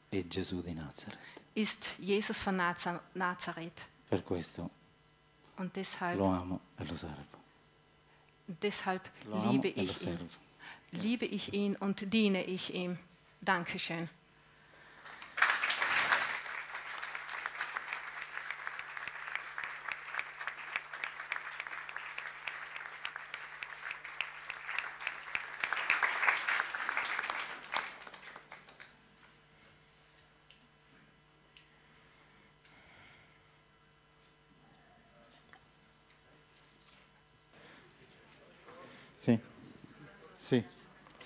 Speaker 6: È Gesù di Nazareth.
Speaker 3: Ist Jesus von Nazar Nazareth.
Speaker 6: Per questo
Speaker 3: Und deshalb, lo
Speaker 6: amo e lo servo.
Speaker 3: Deshalb lo liebe e ich ihn. Liebe ich ihn und diene ich ihm. Dankeschön.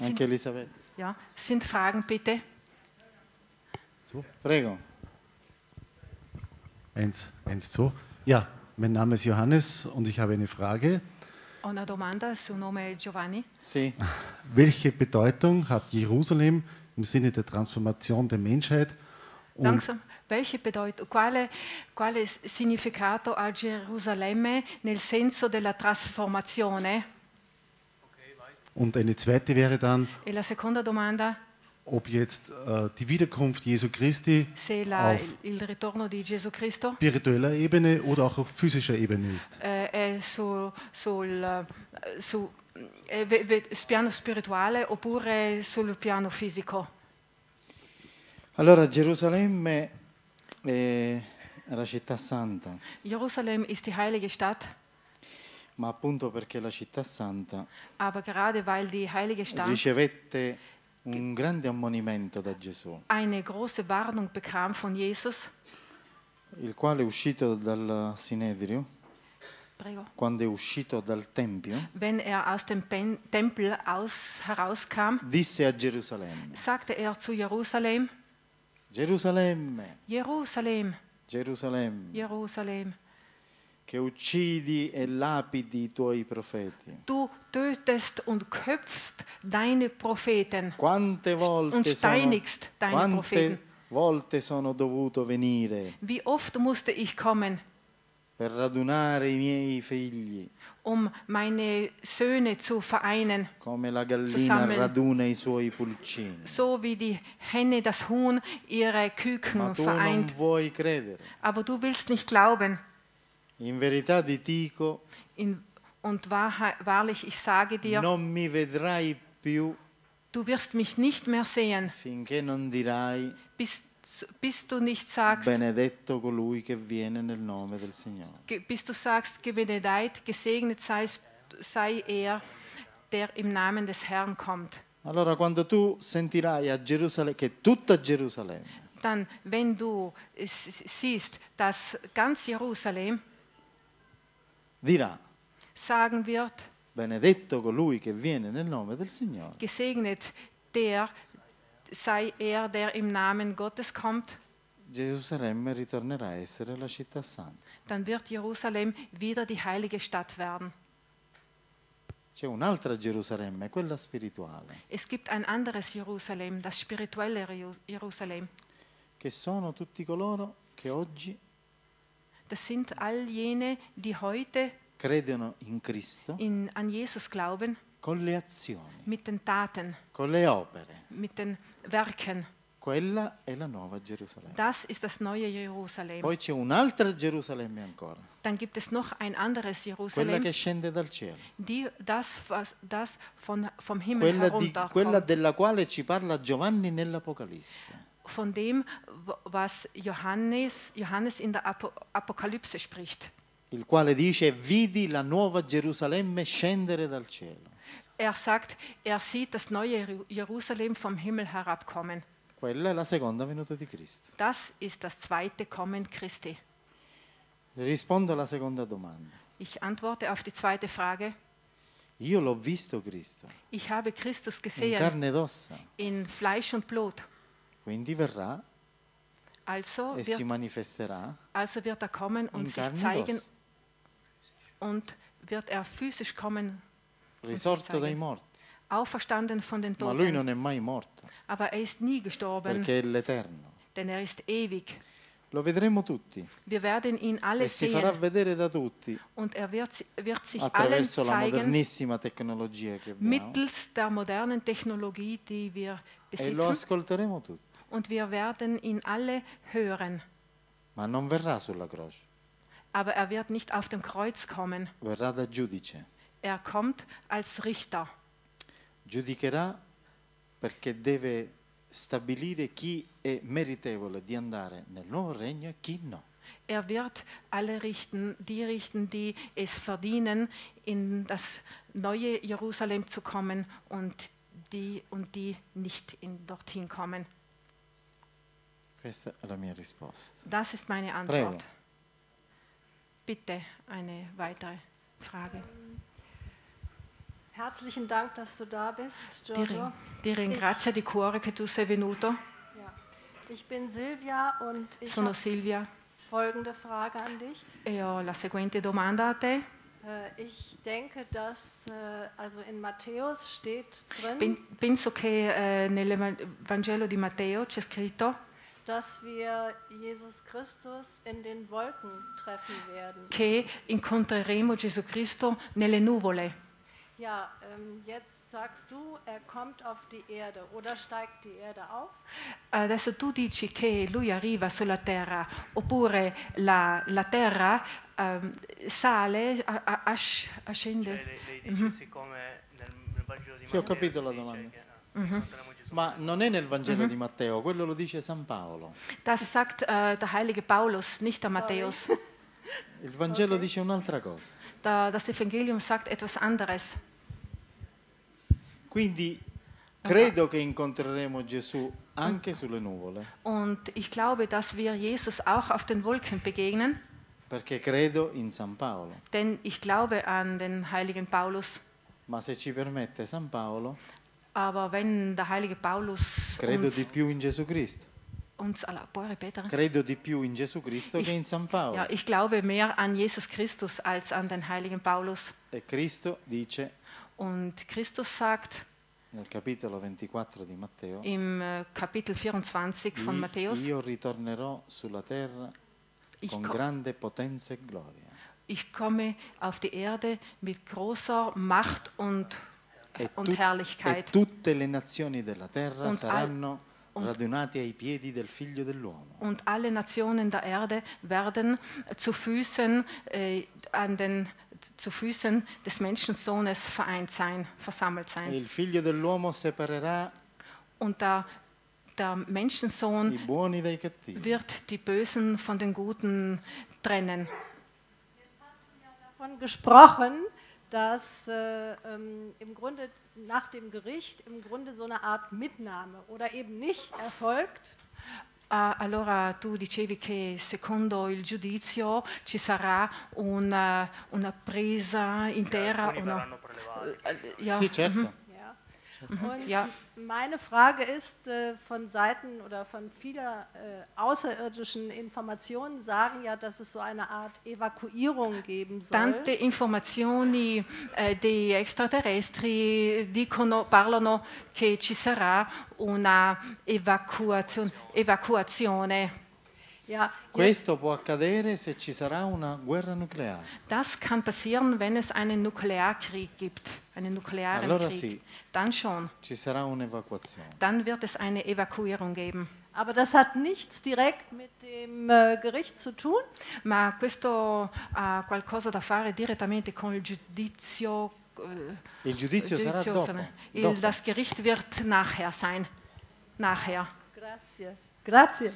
Speaker 3: Danke, Elisabeth. Ja, sind Fragen bitte?
Speaker 6: So. Prego. Eins, eins, zwei. Ja, mein Name ist Johannes und ich habe eine Frage.
Speaker 3: Una domanda, su nome è Giovanni. Sì.
Speaker 6: Welche Bedeutung hat Jerusalem im Sinne der Transformation der Menschheit?
Speaker 3: Langsam. Welche Bedeutung, quale, quale significato ha Gerusalemme nel senso della trasformazione?
Speaker 6: Und eine zweite wäre dann,
Speaker 3: e domanda,
Speaker 6: ob jetzt äh, die Wiederkunft Jesu Christi la, auf
Speaker 3: Jesu Cristo,
Speaker 6: spiritueller Ebene oder auch auf physischer Ebene ist.
Speaker 3: Äh, sul, sul, su, eh, piano spirituale oppure sul piano fisico.
Speaker 6: Allora Gerusalemme è la città santa.
Speaker 3: Jerusalem ist die heilige Stadt.
Speaker 6: ma appunto perché la città santa
Speaker 3: Aber ah, gerade weil die heilige Stadt
Speaker 6: ricevette un grande ammonimento da Gesù,
Speaker 3: eine große Warnung bekam von Jesus,
Speaker 6: il quale è uscito dal Sinedrio, Prego. quando è uscito dal Tempio,
Speaker 3: wenn er aus dem Tempel aus, herauskam,
Speaker 6: disse a Gerusalemme,
Speaker 3: sagte er zu Jerusalem,
Speaker 6: Gerusalemme,
Speaker 3: Jerusalem,
Speaker 6: Gerusalemme, che uccidi e lapidi i tuoi profeti.
Speaker 3: Du tötest und köpfst deine Propheten
Speaker 6: Quante und volte sono, steinigst deine quante Propheten. volte sono dovuto venire
Speaker 3: Wie oft musste ich kommen,
Speaker 6: per radunare i miei figli,
Speaker 3: um meine Söhne zu vereinen,
Speaker 6: come la gallina Zusammen. raduna i suoi pulcini.
Speaker 3: so wie die Henne das Huhn ihre Ma Küken tu non vereint.
Speaker 6: vuoi credere.
Speaker 3: Aber du willst nicht glauben.
Speaker 6: In verità ti dico,
Speaker 3: in, und wahrheit, wahrlich ich sage dir, non mi
Speaker 6: vedrai più, du wirst mich nicht mehr sehen, finché non dirai,
Speaker 3: bis, bis du nicht sagst,
Speaker 6: benedetto colui che viene nel nome del Signore.
Speaker 3: Bis du sagst, gebenedeit, gesegnet sei, sei er, der im Namen des Herrn kommt.
Speaker 6: Allora quando tu sentirai a Gerusalemme che tutta Gerusalemme
Speaker 3: dann wenn du äh, siehst, dass ganz Jerusalem dirà, sagen wird,
Speaker 6: benedetto colui che viene nel nome del Signore.
Speaker 3: Gesegnet der sei er, der im Namen Gottes kommt.
Speaker 6: Gerusalemme ritornerà a essere la città santa.
Speaker 3: Dann wird Jerusalem wieder die heilige Stadt werden.
Speaker 6: C'è un'altra Gerusalemme, quella spirituale.
Speaker 3: Es gibt ein anderes Jerusalem, das spirituelle Jerusalem. Che sono tutti coloro che oggi Das sind all jene, die heute
Speaker 6: credono in Cristo
Speaker 3: in, an Jesus glauben, con le
Speaker 6: azioni,
Speaker 3: mit den Taten,
Speaker 6: con le opere.
Speaker 3: mit den Werken.
Speaker 6: Quella è la nuova Gerusalemme.
Speaker 3: Das ist das neue Jerusalem. Poi
Speaker 6: c'è un'altra Gerusalemme ancora.
Speaker 3: Dann gibt es noch ein anderes Jerusalem. Quella che scende dal cielo. Die, das, was, das von, vom quella, di, quella della
Speaker 6: quale ci parla Giovanni nell'Apocalisse.
Speaker 3: von dem, was Johannes, Johannes in der Apokalypse spricht.
Speaker 6: Il quale dice, vidi la nuova Gerusalemme scendere dal cielo.
Speaker 3: Er sagt, er sieht das neue Jerusalem vom Himmel herabkommen.
Speaker 6: Quella è la seconda venuta di Cristo.
Speaker 3: Das ist das zweite Kommen Christi.
Speaker 6: Rispondo alla seconda domanda.
Speaker 3: Ich antworte auf die zweite Frage.
Speaker 6: Io l'ho visto Cristo.
Speaker 3: Ich habe Christus gesehen. In carne ed ossa. In Fleisch und Blut.
Speaker 6: Quindi verrà
Speaker 3: also e wird, si
Speaker 6: manifesterà.
Speaker 3: Also wird er kommen und sich zeigen und wird er physisch kommen.
Speaker 6: Risorto dai morti.
Speaker 3: Auferstanden von den Toten. Ma lui non
Speaker 6: è mai morto.
Speaker 3: Aber er ist nie gestorben. Perché
Speaker 6: è l'Eterno.
Speaker 3: Denn er ist ewig.
Speaker 6: Lo vedremo tutti.
Speaker 3: Wir werden ihn alle e si farà
Speaker 6: vedere da tutti.
Speaker 3: Und er wird, wird sich attraverso allen la zeigen,
Speaker 6: modernissima tecnologia che abbiamo. Mittels
Speaker 3: der modernen Technologie, die wir besitzen. E lo
Speaker 6: ascolteremo tutti.
Speaker 3: und wir werden ihn alle hören.
Speaker 6: Ma non verrà sulla croce.
Speaker 3: Aber er wird nicht auf dem Kreuz kommen.
Speaker 6: Verrà da giudice.
Speaker 3: Er kommt als Richter.
Speaker 6: Giudicherà perché deve stabilire chi è meritevole di andare nel nuovo regno e chi no.
Speaker 3: Er wird alle richten, die richten, die es verdienen, in das neue Jerusalem zu kommen und die und die nicht in, dorthin kommen.
Speaker 6: Questa è la mia risposta. Das ist meine Antwort. Prego.
Speaker 3: Bitte eine weitere Frage.
Speaker 5: Herzlichen Dank, dass du da bist, Giorgio. Ti ringrazio di cuore
Speaker 3: che tu sei venuto.
Speaker 5: Ja. Ich bin Silvia und ich Sono Silvia. folgende Frage an dich.
Speaker 3: E ho la seguente domanda a te.
Speaker 5: Äh, ich denke, dass äh, also in Matthäus steht drin.
Speaker 3: Penso che eh, nel Vangelo di Matteo c'è scritto
Speaker 5: dass wir Jesus Christus in den Wolken treffen werden.
Speaker 3: Che incontreremo Gesù Cristo nelle nuvole.
Speaker 5: Ja, ähm, jetzt sagst du, er kommt auf die Erde oder steigt die Erde auf?
Speaker 3: Adesso tu dici che lui arriva sulla terra oppure la, la terra ähm, sale, a, a, ascende. Cioè, lei, lei dice, mm -hmm. siccome nel, nel
Speaker 9: Vangelo
Speaker 6: di Matteo sì, ho capito la domanda. Che,
Speaker 3: no, mm -hmm. Ma non è nel Vangelo mhm. di
Speaker 6: Matteo, quello lo dice San Paolo.
Speaker 3: Das sagt äh, der heilige Paulus, nicht der Matthäus.
Speaker 6: Il Vangelo okay. dice un'altra cosa.
Speaker 3: Da, das Evangelium sagt etwas anderes. Quindi credo
Speaker 6: okay. che incontreremo Gesù anche sulle nuvole.
Speaker 3: Und ich glaube, dass wir Jesus auch auf den Wolken begegnen.
Speaker 6: Perché credo in San Paolo.
Speaker 3: Denn ich glaube an den heiligen Paulus. Ma se ci permette San Paolo. Aber wenn der heilige Paulus Credo uns, di
Speaker 6: più in Gesù Cristo.
Speaker 3: Uns alla, puoi ripetere? Credo
Speaker 6: di più in Gesù Cristo ich, che in San Paolo.
Speaker 3: Ja, ich glaube mehr an Jesus Christus als an den heiligen Paulus.
Speaker 6: E Cristo dice
Speaker 3: Und Christus sagt
Speaker 6: nel capitolo 24 di Matteo
Speaker 3: im äh, Kapitel 24 von Matthäus Io
Speaker 6: ritornerò sulla terra
Speaker 3: con grande
Speaker 6: potenza e gloria.
Speaker 3: Ich komme auf die Erde mit großer Macht und E und e Herrlichkeit.
Speaker 6: und saranno radunati ai piedi del figlio dell'uomo.
Speaker 3: Und alle Nationen der Erde werden zu Füßen äh, an den zu Füßen des Menschensohnes vereint sein, versammelt sein. E il figlio
Speaker 6: dell'uomo separerà
Speaker 3: und der, der Menschensohn i buoni dai cattivi. wird die Bösen von den Guten trennen.
Speaker 5: Jetzt hast du ja davon gesprochen, dass äh, ähm, im Grunde nach dem Gericht im Grunde so eine Art Mitnahme oder eben nicht erfolgt.
Speaker 3: Uh, allora tu dicevi che secondo il giudizio ci sarà una, eh, una presa intera o no? Prelevati. Uh, yeah. Sì, certo. Mm -hmm. Mhm. Und ja.
Speaker 5: meine Frage ist, äh, von Seiten oder von vieler äh, außerirdischen Informationen sagen ja, dass es so eine Art Evakuierung geben soll. Tante
Speaker 3: informazioni eh, äh, di extraterrestri dicono, parlano che ci sarà una evacuazio evacuazione. Ja, Questo
Speaker 6: può accadere se ci sarà una guerra nucleare.
Speaker 3: Das kann passieren, wenn es einen Nuklearkrieg gibt einen nuklearen allora Krieg, sì, dann schon. Dann wird es eine Evakuierung geben. Aber das hat nichts direkt mit dem äh, Gericht zu tun. Ma questo ha qualcosa da fare direttamente con il giudizio. Äh,
Speaker 6: il giudizio, sarà dopo.
Speaker 3: Il, dopo. Das Gericht wird nachher sein. Nachher.
Speaker 5: Grazie. Grazie.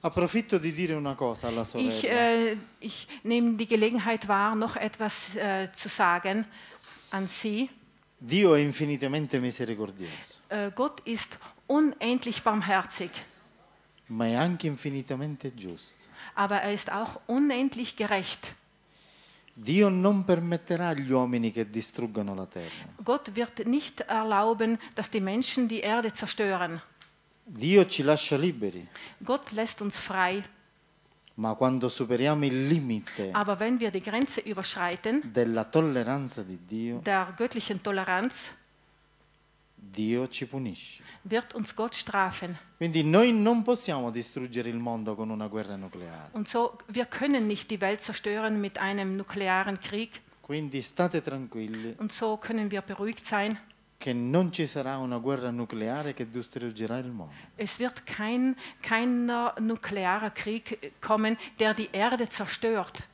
Speaker 6: Approfitto di dire una cosa alla sorella. Ich,
Speaker 3: äh, ich nehme die Gelegenheit wahr, noch etwas äh, zu sagen an sie.
Speaker 6: Dio è infinitamente misericordioso.
Speaker 3: Äh, Gott ist unendlich barmherzig.
Speaker 6: Ma è anche infinitamente giusto.
Speaker 3: Aber er ist auch unendlich gerecht.
Speaker 6: Dio non permetterà agli uomini che distruggano la terra.
Speaker 3: Gott wird nicht erlauben, dass die Menschen die Erde zerstören.
Speaker 6: Dio ci lascia liberi.
Speaker 3: Gott lässt uns frei.
Speaker 6: Ma quando superiamo il limite Aber
Speaker 3: wenn wir die Grenze überschreiten,
Speaker 6: della tolleranza di Dio,
Speaker 3: der göttlichen Toleranz,
Speaker 6: Dio ci punisce.
Speaker 3: Wird uns Gott strafen.
Speaker 6: Quindi noi non possiamo distruggere il mondo con una guerra nucleare.
Speaker 3: Und so wir können nicht die Welt zerstören mit einem nuklearen Krieg.
Speaker 6: Quindi state tranquilli.
Speaker 3: Und so können wir beruhigt sein. Es wird kein keiner äh, nuklearer Krieg äh, kommen, der die Erde zerstört.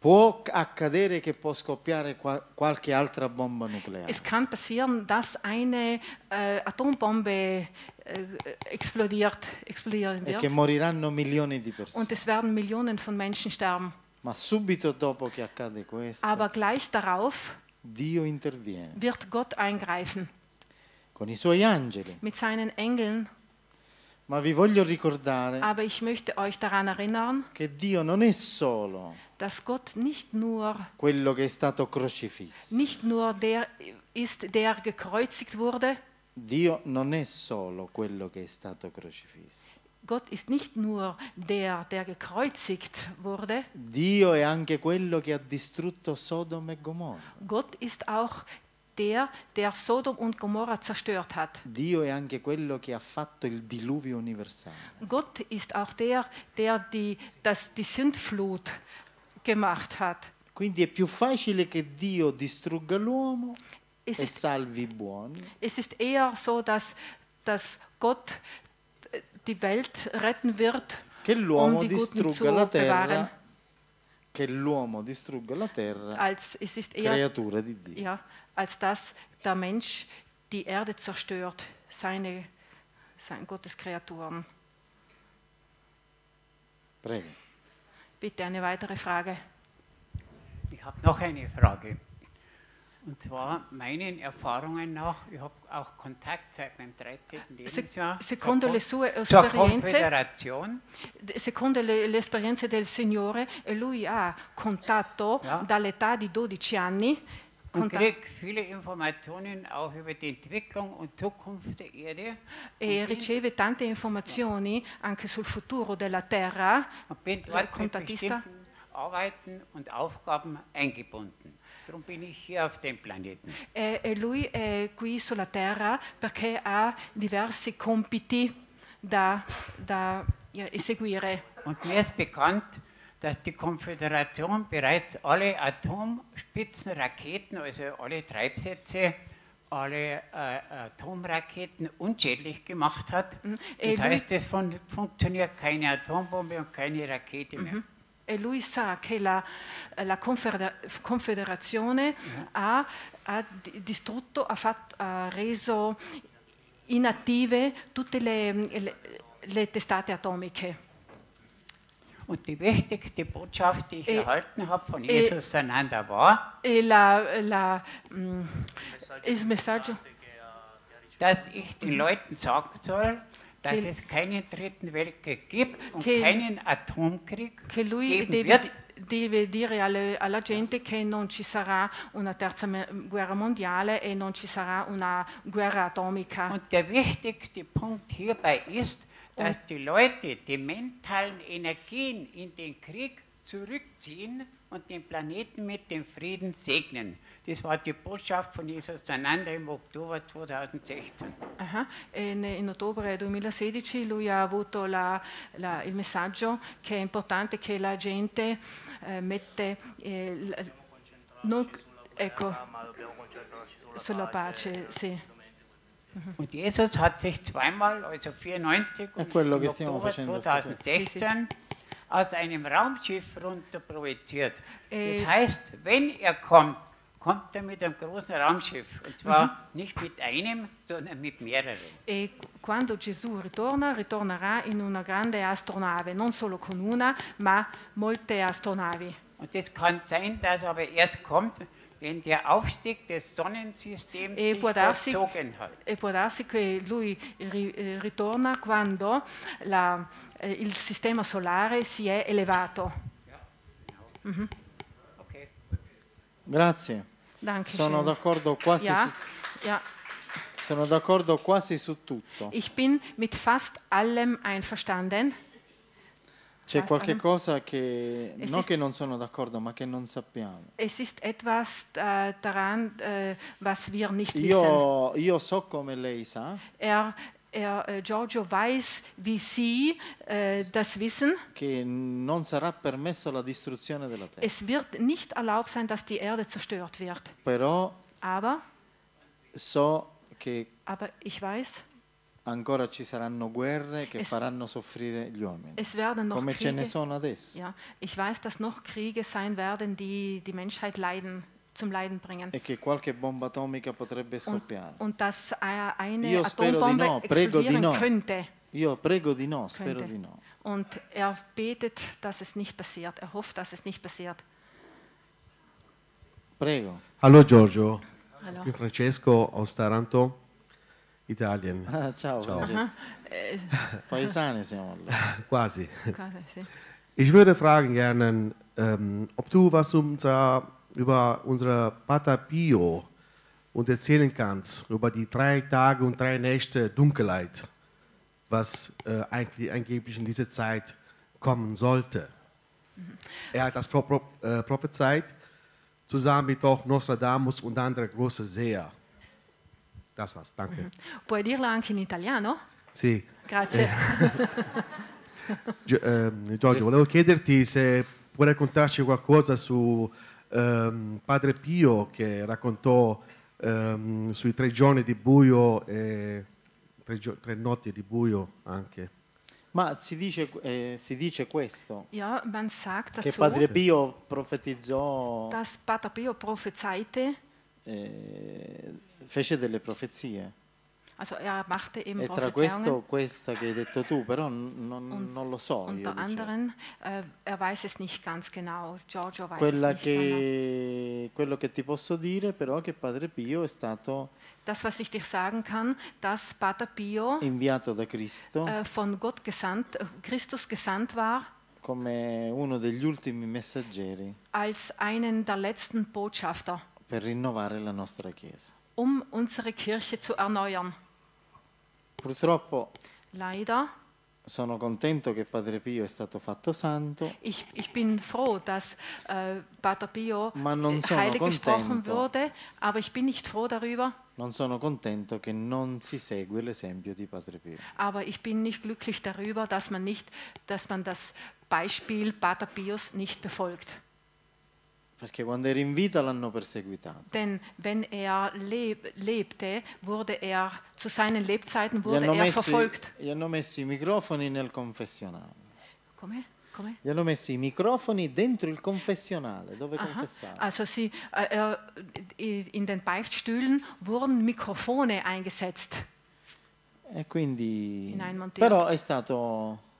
Speaker 6: Può accadere che può scoppiare qual qualche altra bomba nucleare. Es
Speaker 3: kann passieren, dass eine äh, Atombombe äh, explodiert, explodieren e wird. E che
Speaker 6: moriranno milioni di persone. Und
Speaker 3: es werden Millionen von Menschen sterben.
Speaker 6: Ma subito dopo che accade questo.
Speaker 3: Aber gleich darauf
Speaker 6: Dio interviene.
Speaker 3: wird Gott eingreifen
Speaker 6: con i suoi angeli.
Speaker 3: mit seinen Engeln.
Speaker 6: Ma vi voglio ricordare Aber
Speaker 3: ich möchte euch daran erinnern,
Speaker 6: che Dio non è solo
Speaker 3: dass Gott nicht nur,
Speaker 6: quello che è stato crocifisso.
Speaker 3: nicht nur der ist, der gekreuzigt wurde,
Speaker 6: Dio non è solo quello che è stato crocifisso.
Speaker 3: Gott ist nicht nur der, der gekreuzigt wurde.
Speaker 6: Dio è anche quello che ha distrutto Sodoma e Gomorra.
Speaker 3: Gott ist auch der, der Sodom
Speaker 6: und Gomorra zerstört hat. Dio è anche quello che ha fatto il diluvio universale.
Speaker 3: Gott ist auch der, der die, das, die Sintflut gemacht hat.
Speaker 6: Quindi è più facile che Dio distrugga l'uomo es e ist, salvi i buoni.
Speaker 3: Es ist eher so, dass, dass Gott die Welt retten wird, che l'uomo um distrugga la terra, bewahren.
Speaker 6: che l'uomo distrugga la terra, als, es ist eher, Kreatura di Dio.
Speaker 3: Ja, als dass der Mensch die Erde zerstört, seine, sein Gottes Kreaturen. Prego. Bitte eine weitere Frage.
Speaker 10: Ich habe noch eine Frage. Und zwar meinen Erfahrungen nach, ich habe auch Kontakt seit meinem 13. Lebensjahr Secondo le sue esperienze,
Speaker 3: secondo le, le esperienze del Signore, e lui ha contatto ja. dall'età di 12 anni und kriegt
Speaker 10: viele Informationen auch über die Entwicklung
Speaker 3: und Zukunft der
Speaker 10: Erde. E riceve
Speaker 3: tante informazioni anche sul futuro della Terra. Und bin dort mit bestimmten
Speaker 10: Arbeiten und Aufgaben eingebunden. Darum bin ich hier auf dem Planeten.
Speaker 3: E, e lui è qui sulla Terra perché ha diversi compiti da, da eseguire.
Speaker 10: Und mir ist bekannt, dass die Konföderation bereits alle Atomspitzenraketen, also alle Treibsätze, alle äh, Atomraketen unschädlich gemacht hat. Mhm. Das äh, heißt, es fun funktioniert keine Atombombe und keine Rakete mehr. Mhm.
Speaker 3: e lui sa che la, eh, la Confederazione eh. ha, ha distrutto, ha, fatto, ha, reso inattive tutte le, le, le testate atomiche.
Speaker 10: Und die wichtigste Botschaft, die ich e, erhalten habe von e, Jesus Sananda war,
Speaker 3: e la, la, mm, il messaggio,
Speaker 10: dass ich den Leuten sagen soll, dass es keinen Dritten Weltkrieg gibt und Ke keinen Atomkrieg che lui geben wird.
Speaker 3: deve dire alle, alla gente che non ci sarà una terza guerra mondiale e non ci sarà una guerra atomica. Und der wichtigste Punkt hierbei ist, dass die Leute
Speaker 10: die mentalen Energien in den Krieg zurückziehen und den Planeten mit dem Frieden segnen. Das war die Botschaft von Jesus zueinander im Oktober 2016. Aha.
Speaker 3: huh In, in, ottobre 2016 lui ha avuto la, la, il messaggio che è importante che la gente eh, mette... Eh, l, non, ecco, sulla pace, sì.
Speaker 10: Mhm. Und Jesus hat sich zweimal, also 94 und È quello che stiamo facendo 2016, sì, sì aus einem Raumschiff runter projiziert. Äh. Das heißt, wenn er kommt, kommt er mit einem großen Raumschiff. Und zwar mhm. nicht mit einem, sondern mit mehreren.
Speaker 3: E quando Gesù ritorna, ritornerà in una grande astronave, non solo con una, ma molte astronavi. Und es
Speaker 10: kann sein, dass er aber erst kommt, den der Aufstieg des Sonnensystems e può darsi,
Speaker 3: E può darsi che lui ri, eh, ritorna quando la, eh, il sistema solare si è elevato. Ja. Mm -hmm. okay.
Speaker 6: Grazie. Dankeschön. Sono d'accordo quasi ja. su... Ja. Sono d'accordo quasi su tutto. Ich
Speaker 3: bin mit fast allem einverstanden. C'è qualche
Speaker 6: cosa che es non che non sono d'accordo, ma che non sappiamo.
Speaker 3: Es ist etwas äh, daran, äh, was wir nicht io,
Speaker 6: wissen. Io so come lei sa.
Speaker 3: Er, er, äh, Giorgio weiß, wie Sie äh, das wissen. Es wird nicht erlaubt sein, dass die Erde zerstört wird. Però, aber,
Speaker 6: so che,
Speaker 3: aber ich weiß,
Speaker 6: ancora ci saranno guerre che es, faranno soffrire gli uomini. Come Kriege, ce ne sono adesso.
Speaker 3: Ja, ich weiß, dass noch Kriege sein werden, die die Menschheit leiden zum Leiden bringen. E
Speaker 6: che qualche bomba atomica potrebbe scoppiare. Und,
Speaker 3: und dass eine Io Atombombe no, explodieren no. könnte.
Speaker 6: Io prego di no, könnte. di no.
Speaker 3: Und er betet, dass es nicht passiert. Er hofft, dass es nicht passiert.
Speaker 6: Prego.
Speaker 4: Hallo Giorgio. Hallo. Francesco aus Taranto. Italien. Ah, ciao, ciao. Francesco.
Speaker 6: Eh, paesane siamo allora.
Speaker 4: Quasi. Quasi sì. Ich würde fragen gerne, ähm, ob du was unser, über unsere Pio uns erzählen kannst, über die drei Tage und drei Nächte Dunkelheit, was äh, eigentlich angeblich in dieser Zeit kommen sollte. Mhm. Er hat das pro, pro, äh, prophezeit, zusammen mit auch Nostradamus und anderen großen Seher. Das war's,
Speaker 2: danke.
Speaker 3: Mhm. Puoi dirla anche in italiano? Sì. Grazie.
Speaker 4: Gi- eh, ehm, Giorgio, volevo chiederti se puoi raccontarci qualcosa su ehm, Padre Pio che raccontò ehm, sui tre giorni di buio, e tre, gio- tre notti di buio anche.
Speaker 6: Ma si dice, eh, si dice questo,
Speaker 3: Ja, man sagt che Padre Pio
Speaker 6: profetizzò dass
Speaker 3: Pater Pio prophezeite,
Speaker 6: eh, fece delle profezie.
Speaker 3: Also er machte eben e tra questo
Speaker 6: questa che hai detto tu, però non, und, non lo so. Unter
Speaker 3: anderen, uh, er weiß es nicht ganz genau, Giorgio weiß es nicht che,
Speaker 6: genau. Quello che ti posso dire però che Padre Pio è stato
Speaker 3: das, was ich dir sagen kann, dass Pater Pio
Speaker 6: inviato da Cristo,
Speaker 3: uh, von Gott gesandt, äh, Christus gesandt war,
Speaker 6: come uno degli ultimi messaggeri,
Speaker 3: als einen der letzten Botschafter,
Speaker 6: per rinnovare la nostra Chiesa.
Speaker 3: um unsere Kirche zu erneuern.
Speaker 6: Purtroppo. Leider. Sono contento che Padre Pio è stato fatto santo.
Speaker 3: Ich, ich bin froh, dass äh, Pater Pio äh, heilig gesprochen wurde, aber ich bin nicht froh darüber.
Speaker 6: Non sono contento che non si segue l'esempio di Padre Pio.
Speaker 3: Aber ich bin nicht glücklich darüber, dass man nicht, dass man das Beispiel Pater Pius nicht befolgt.
Speaker 6: Perché quando era in vita l'hanno perseguitato.
Speaker 3: Denn wenn er leb lebte, wurde er zu seinen Lebzeiten wurde er verfolgt.
Speaker 6: Gli hanno messo i microfoni nel confessionale.
Speaker 3: Come? Come?
Speaker 6: Gli hanno messo i microfoni dentro il confessionale, dove Aha. confessava.
Speaker 3: Also sie, äh, er, in den Beichtstühlen wurden Mikrofone eingesetzt.
Speaker 6: E quindi... Però è stato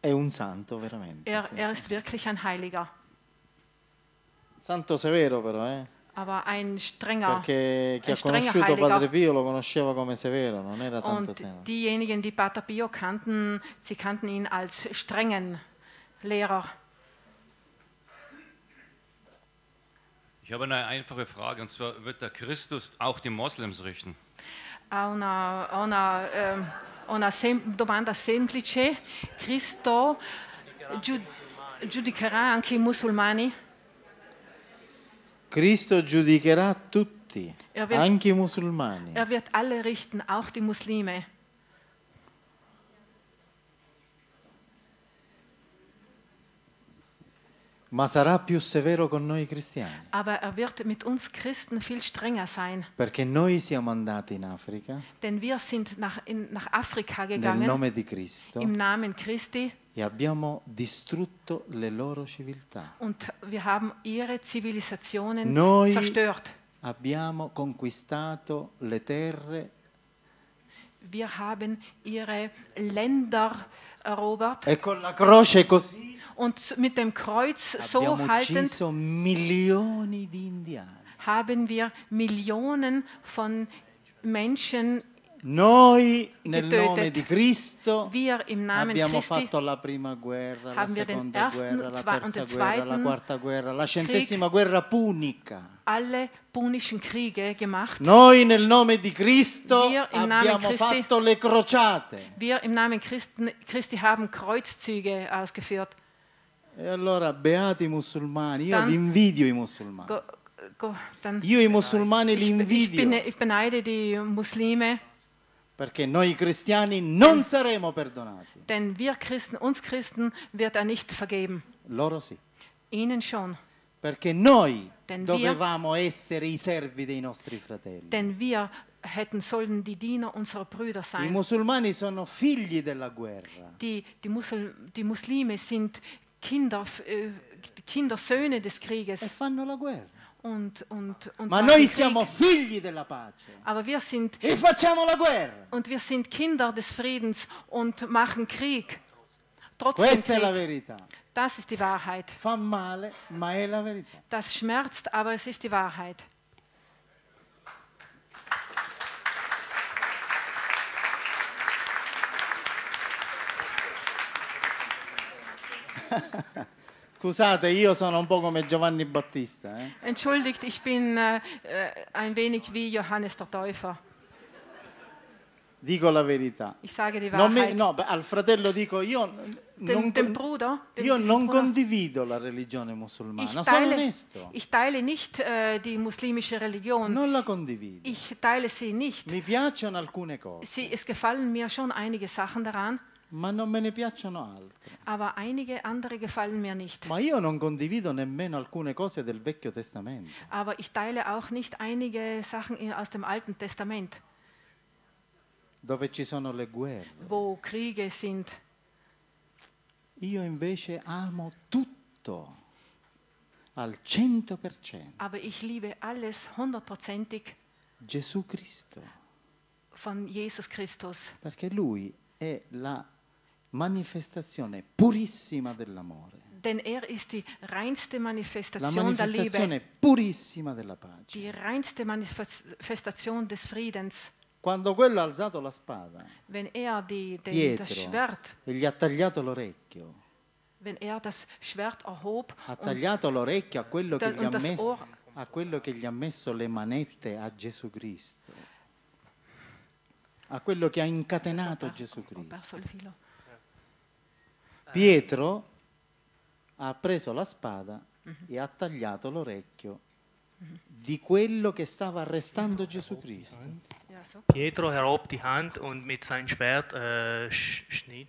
Speaker 6: è un santo veramente.
Speaker 3: Er, sì. er ist wirklich ein Heiliger.
Speaker 6: Santo severo però, eh?
Speaker 3: Aber ein strenger,
Speaker 6: Perché chi ein ha conosciuto Heiliger. Padre Pio lo conosceva come severo, non era tanto
Speaker 3: tenero. Und diejenigen, die Pater Pio kannten, sie kannten ihn als strengen Lehrer.
Speaker 11: Ich habe eine einfache Frage, und zwar wird der Christus auch die Moslems richten?
Speaker 3: Una, una, ähm, una sem domanda semplice. Cristo giud giudicherà anche i musulmani?
Speaker 6: Cristo giudicherà tutti, er anche i musulmani.
Speaker 3: Er wird alle richten, auch die Muslime.
Speaker 6: Ma sarà più severo con noi cristiani.
Speaker 3: Aber er wird mit uns Christen viel strenger sein.
Speaker 6: Perché noi siamo andati in Africa.
Speaker 3: Denn wir sind nach, in, nach Afrika gegangen. Nel nome
Speaker 6: di Cristo. Im
Speaker 3: Namen Christi.
Speaker 6: E abbiamo distrutto le loro civiltà.
Speaker 3: Und wir haben ihre Zivilisationen noi zerstört.
Speaker 6: Abbiamo conquistato le terre.
Speaker 3: Wir haben ihre Länder erobert. E con la croce così. und mit dem Kreuz so haltend haben wir Millionen von Menschen
Speaker 6: Noi nel getötet. nome di Cristo
Speaker 3: abbiamo Christi fatto
Speaker 6: la prima guerra, la seconda ersten, und la terza guerra, la guerra, la centesima Krieg, guerra punica.
Speaker 3: Alle punischen Kriege gemacht.
Speaker 6: Noi nel nome di Cristo abbiamo Christi, fatto le
Speaker 3: Wir im Namen Christen, Christi haben Kreuzzüge ausgeführt.
Speaker 6: E allora, beati i musulmani, io Tan- invidio i musulmani. Go, go, io i musulmani li invidio. Ich,
Speaker 3: ich beneide die Muslime.
Speaker 6: Perché noi cristiani non denn, saremo perdonati.
Speaker 3: Denn wir Christen, uns Christen wird er nicht vergeben. Loro sì. Ihnen schon.
Speaker 6: Perché noi
Speaker 3: denn dovevamo
Speaker 6: wir, essere i servi dei nostri fratelli. Denn
Speaker 3: wir hätten sollen die Diener unserer Brüder sein. I
Speaker 6: musulmani sono figli della guerra.
Speaker 3: Die, die, Musul, die Muslime sind Kinder, äh, Kinder, Söhne des Krieges. E fanno la guerra. Und, und, und Ma noi siamo figli della pace. Aber wir sind, e facciamo la guerra. Und wir sind Kinder des Friedens und machen Krieg. Trotzdem Questa Krieg. è la verità. Das ist die Wahrheit. Fa male, ma è la verità. Das schmerzt, aber es ist die Wahrheit.
Speaker 6: Scusate, io sono un po' come Giovanni Battista. Eh?
Speaker 3: Entschuldigt, ich bin äh, ein wenig wie Johannes der Täufer.
Speaker 6: Dico la verità. Ich sage die Wahrheit. Mi, no, al fratello dico io
Speaker 3: dem, non, dem Bruder, dem, io non Bruder.
Speaker 6: condivido la religione musulmana, ich teile, sono onesto. Ich
Speaker 3: teile nicht äh, die muslimische Religion. Non la
Speaker 6: condivido.
Speaker 3: Ich teile sie nicht. Mi piacciono alcune cose. Sie, es gefallen mir schon einige Sachen daran. Ma non me ne piacciono altre. Ma
Speaker 6: io non condivido nemmeno alcune cose del Vecchio Testamento.
Speaker 3: Aber ich teile auch nicht einige Sachen aus dem Alten Testament.
Speaker 6: Dove ci sono le guerre.
Speaker 3: Wo Kriege sind. Io invece amo
Speaker 6: tutto al 100%.
Speaker 3: Aber ich liebe alles hundertprozentig.
Speaker 6: Gesù Cristo.
Speaker 3: Von Jesus Christus.
Speaker 6: Perché lui è la manifestazione purissima dell'amore.
Speaker 3: Denn er ist die reinste Manifestation, la manifestazione
Speaker 6: purissima della pace.
Speaker 3: Die reinste manifestazione des Friedens. Quando quello ha alzato la spada, wenn er die, den, Pietro, das Schwert,
Speaker 6: e gli ha tagliato l'orecchio,
Speaker 3: wenn er das Schwert erhob, ha tagliato
Speaker 6: l'orecchio a quello, da, che gli ha messo, Ohr, a quello che gli ha messo le manette a Gesù Cristo, a quello che ha incatenato Gesù
Speaker 5: Cristo.
Speaker 6: Eh. Pietro ha preso la spada mhm. e ha tagliato l'orecchio di quello che stava arrestando Gesù Cristo.
Speaker 9: Pietro erhob die Hand und mit seinem Schwert äh, schnitt,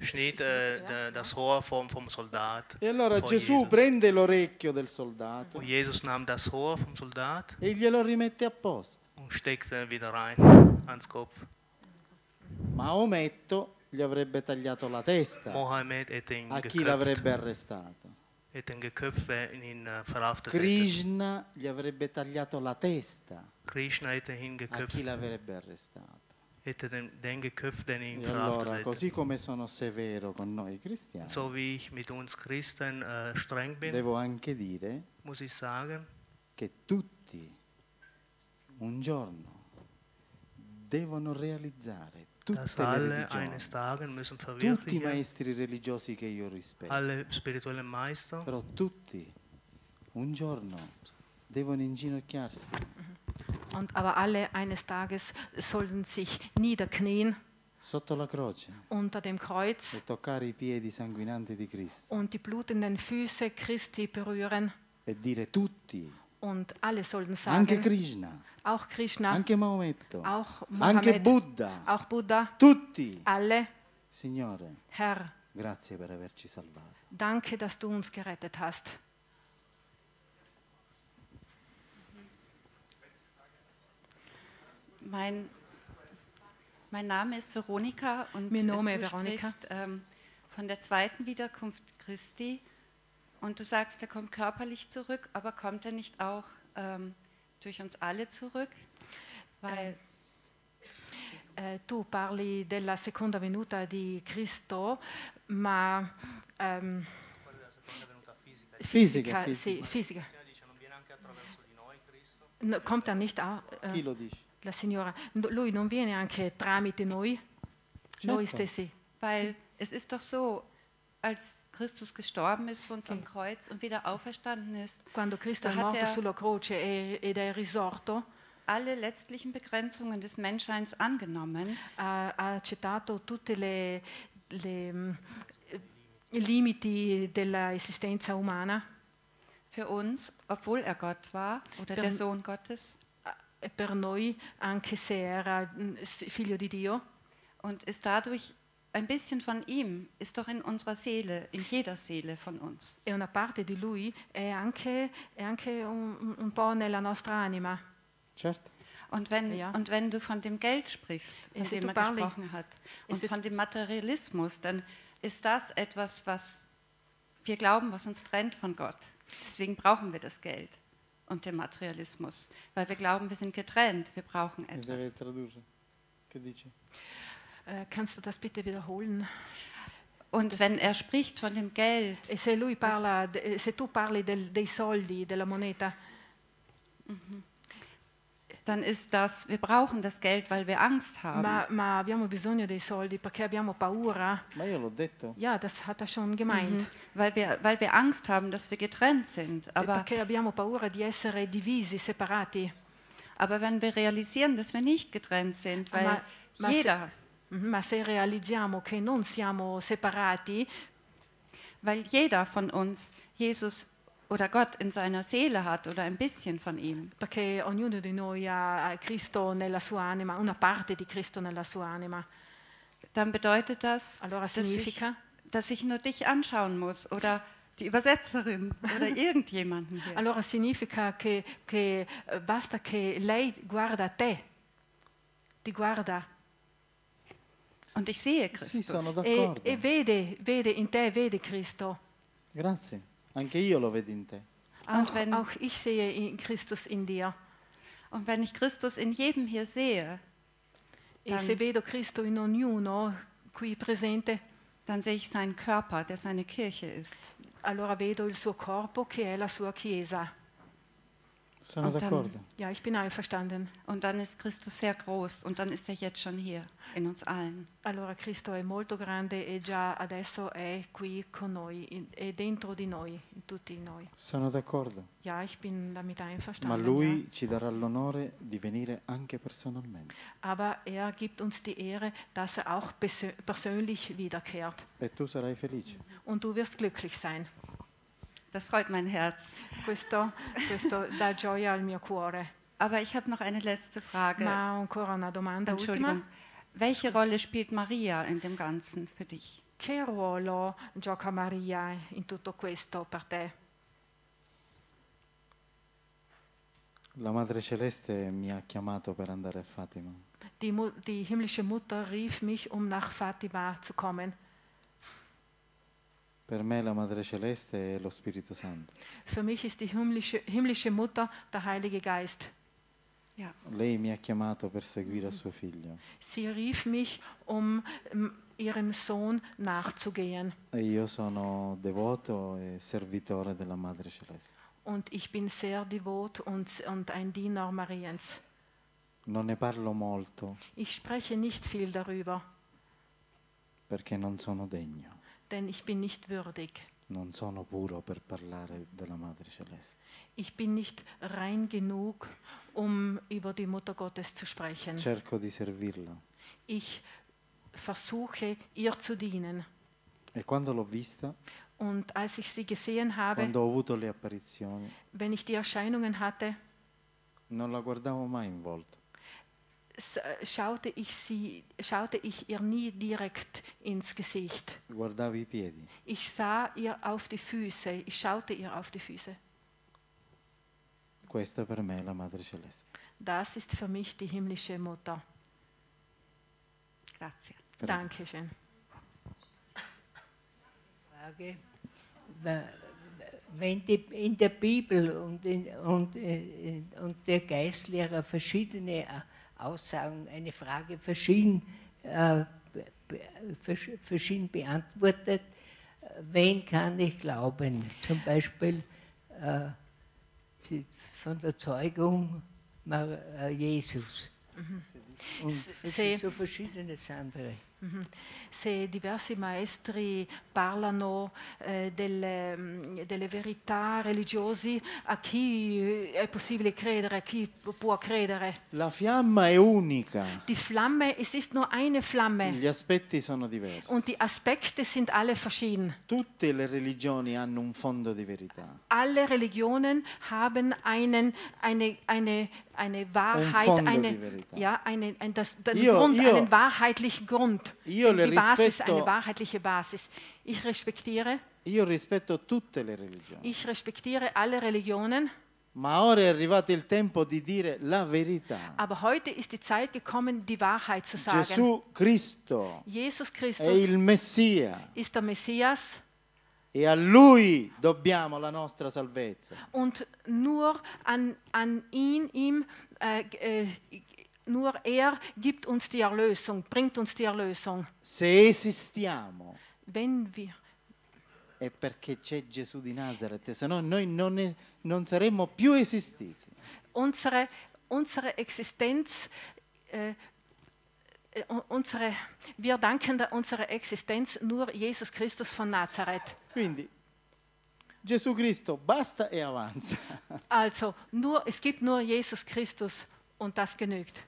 Speaker 9: schnitt äh, das Ohr vom, vom Soldat. E allora Gesù Jesus.
Speaker 6: prende l'orecchio del soldato.
Speaker 9: Jesus nahm das Ohr vom Soldat. E
Speaker 6: glielo rimette a posto.
Speaker 9: Und steckte wieder rein ans Kopf.
Speaker 6: Maometto gli avrebbe tagliato la testa Mohammed
Speaker 9: a chi l'avrebbe
Speaker 6: arrestato.
Speaker 9: Eh, Krishna gli avrebbe tagliato
Speaker 6: la testa
Speaker 9: a chi l'avrebbe arrestato. E allora, così
Speaker 6: come sono severo con noi cristiani,
Speaker 9: so Christen, uh, bin, devo
Speaker 6: anche dire sagen, che tutti un giorno devono realizzare tutte dass alle Tutti i maestri religiosi che io rispetto. Però tutti un giorno devono inginocchiarsi. Mhm.
Speaker 3: Und aber alle eines Tages sollten sich niederknien.
Speaker 6: Sotto la croce.
Speaker 3: Unter dem Kreuz. E
Speaker 6: toccare i piedi sanguinanti di Cristo.
Speaker 3: Und die blutenden Füße Christi berühren.
Speaker 6: E dire tutti
Speaker 3: Und alle sollten sagen, anche Krishna, auch Krishna, anche Maometto, auch Mohammed, anche
Speaker 6: Buddha,
Speaker 3: auch Buddha,
Speaker 6: tutti, alle, Signore, Herr, grazie per averci salvato.
Speaker 3: Danke, dass du uns gerettet hast. Mein, mein Name
Speaker 5: ist Veronika und mein Name du Veronika. sprichst ähm, von der zweiten Wiederkunft Christi.
Speaker 3: Und du sagst, er kommt körperlich zurück, aber kommt er nicht auch ähm, durch uns alle zurück? Weil eh, tu parli della seconda venuta di Cristo, ma... Ehm,
Speaker 9: fisica, fisica, fisica. Sì, fisica.
Speaker 3: No, kommt er nicht auch? Eh, äh, Chi lo dice? La Signora. Lui non viene anche tramite noi? Certo. Noi stessi. Weil es ist doch so, als Christus gestorben ist von seinem Kreuz und wieder auferstanden ist. Quando Cristo è morto sulla croce e, ed è risorto, alle letztlichen Begrenzungen des Menschseins angenommen. Ha, accettato tutte le, le mm, limiti della esistenza umana. Für uns, obwohl er Gott war oder per, der Sohn Gottes. E per noi, anche se era mm, figlio di Dio. Und ist dadurch ein bisschen von ihm ist doch in unserer Seele, in jeder Seele von uns. E una parte di lui è anche, è anche un, un po' nella nostra anima. Certo. Und wenn, ja. und wenn du von dem Geld sprichst, e von dem man parli, gesprochen hat,
Speaker 5: e und von dem Materialismus, dann ist das etwas, was wir glauben, was uns trennt von Gott. Deswegen brauchen wir das Geld und den Materialismus,
Speaker 3: weil wir glauben, wir sind getrennt, wir brauchen etwas.
Speaker 5: Deve
Speaker 6: tradurre. Che
Speaker 3: äh, kannst du das bitte wiederholen? Und das wenn er spricht von dem Geld. E se lui parla, e se tu parli del, dei soldi, della moneta. Mhm. Dann ist das, wir brauchen das Geld, weil wir Angst haben. Ma, ma abbiamo bisogno dei soldi perché abbiamo paura. Ma io l'ho detto. Ja, das hat er schon gemeint. Mhm. Weil, wir, weil wir Angst haben, dass wir getrennt sind. Aber perché abbiamo paura di essere divisi, separati. Aber wenn wir realisieren, dass wir nicht getrennt sind, weil ma, ma jeder... Se, Mhm, ma se realizziamo che non siamo separati, weil jeder von uns Jesus oder Gott in seiner Seele hat oder ein bisschen von ihm. Perché ognuno di noi ha Cristo nella sua anima, una parte di Cristo nella sua anima. Dann bedeutet das, allora dass, ich, dass ich nur dich anschauen muss oder die Übersetzerin oder irgendjemanden hier. Allora significa che, che eh, basta che lei guarda te, ti guarda. Und ich sehe Christus. E, e vede, vede in te, vede Cristo.
Speaker 6: Grazie. Anche io lo vedo in te.
Speaker 3: Auch, wenn, auch ich sehe in Christus in dir. Und wenn ich Christus in jedem hier sehe, dann, e se vedo Cristo in ognuno qui presente, dann sehe ich seinen Körper, der seine Kirche ist. Allora vedo il suo corpo che è la sua chiesa.
Speaker 6: Sono d'accordo.
Speaker 3: Ja, ich bin einverstanden. Und dann ist Christus sehr groß und dann ist er jetzt schon hier in uns allen. Allora Cristo è molto grande e già adesso è qui con noi, in, è dentro di noi, in tutti noi.
Speaker 6: Sono d'accordo.
Speaker 3: Ja, ich bin damit einverstanden. Ma lui ja.
Speaker 6: ci darà l'onore di venire anche personalmente.
Speaker 3: Aber er gibt uns die Ehre, dass er auch persönlich wiederkehrt.
Speaker 6: E tu sarai felice.
Speaker 3: Und du wirst glücklich sein. Das freut mein Herz. Questo, questo dà gioia al mio cuore. Aber ich habe noch eine letzte Frage. Ma ancora una domanda Entschuldigung. Ultima? Welche Rolle spielt Maria in dem Ganzen für dich? Che ruolo gioca Maria in tutto questo per te?
Speaker 6: La Madre Celeste mi ha chiamato per andare a Fatima.
Speaker 3: Die, die himmlische Mutter rief mich, um nach Fatima zu kommen.
Speaker 6: Per me la Madre Celeste è e lo Spirito Santo.
Speaker 3: Für mich ist die himmlische, himmlische Mutter der Heilige Geist. Ja.
Speaker 6: Lei mi ha chiamato per seguire suo figlio.
Speaker 3: Sie rief mich, um mm, ihrem Sohn nachzugehen.
Speaker 6: E io sono devoto e servitore della Madre Celeste.
Speaker 3: Und ich bin sehr devot und, und ein Diener Mariens.
Speaker 6: Non ne parlo molto.
Speaker 3: Ich spreche nicht viel darüber.
Speaker 6: Perché non sono degno
Speaker 3: denn ich bin nicht würdig.
Speaker 6: Non sono puro per parlare della Madre Celeste.
Speaker 3: Ich bin nicht rein genug, um über die Mutter Gottes zu sprechen. Cerco
Speaker 6: di servirla.
Speaker 3: Ich versuche, ihr zu dienen.
Speaker 6: E quando l'ho vista,
Speaker 3: und als ich sie gesehen habe, quando
Speaker 6: ho avuto le apparizioni,
Speaker 3: wenn ich die Erscheinungen hatte,
Speaker 6: non la guardavo mai in volto.
Speaker 3: Äh, schaute ich, sie, schaute ich ihr nie direkt ins Gesicht. Ich sah ihr auf die Füße, ich schaute ihr auf die Füße. Das ist für mich die himmlische Mutter. Grazie. schön. Frage. Wenn die, in der Bibel und, in, und, äh, und der
Speaker 8: Geistlehrer verschiedene äh, Aussagen eine Frage verschieden, äh, verschieden beantwortet. Wen kann ich
Speaker 9: glauben? Zum Beispiel äh, von der Zeugung äh, Jesus. Mhm.
Speaker 8: Und so
Speaker 3: verschiedenes andere. Mm-hmm. Se diversi maestri parlano eh, delle, mm, delle, verità religiose, a chi eh, è possibile credere, a chi può credere?
Speaker 6: La fiamma è unica.
Speaker 3: Die Flamme, es ist Flamme. Gli
Speaker 6: aspetti sono diversi.
Speaker 3: Und die Aspekte sind alle verschieden.
Speaker 6: Tutte le religioni hanno un fondo di verità.
Speaker 3: Alle religioni hanno una, eine, eine eine Wahrheit, eine, ja, eine, ein, das, den io, Grund, io, einen wahrheitlichen Grund, io die Basis, rispetto, eine wahrheitliche Basis. Ich respektiere,
Speaker 6: io rispetto tutte le religioni. ich
Speaker 3: respektiere alle Religionen,
Speaker 6: Ma ora è arrivato il tempo di dire la verità.
Speaker 3: Aber heute ist die Zeit gekommen, die Wahrheit zu sagen. Gesù
Speaker 6: Cristo
Speaker 3: Jesus Christus è il
Speaker 6: Messia.
Speaker 3: Ist der Messias.
Speaker 6: E a Lui dobbiamo la nostra salvezza.
Speaker 3: Und nur an, an ihn, ihm, äh, äh, nur er gibt uns die Erlösung, bringt uns die Erlösung. Se esistiamo, Wenn wir
Speaker 6: è perché c'è Gesù di Nazareth, se no noi non, è, non saremmo più esistiti.
Speaker 3: Unsere, unsere Existenz, äh, äh unsere, wir danken der, unserer Existenz nur Jesus Christus von Nazareth. Quindi
Speaker 6: Gesù Cristo basta e avanza.
Speaker 3: Also, nur, es gibt nur Jesus Christus und das genügt.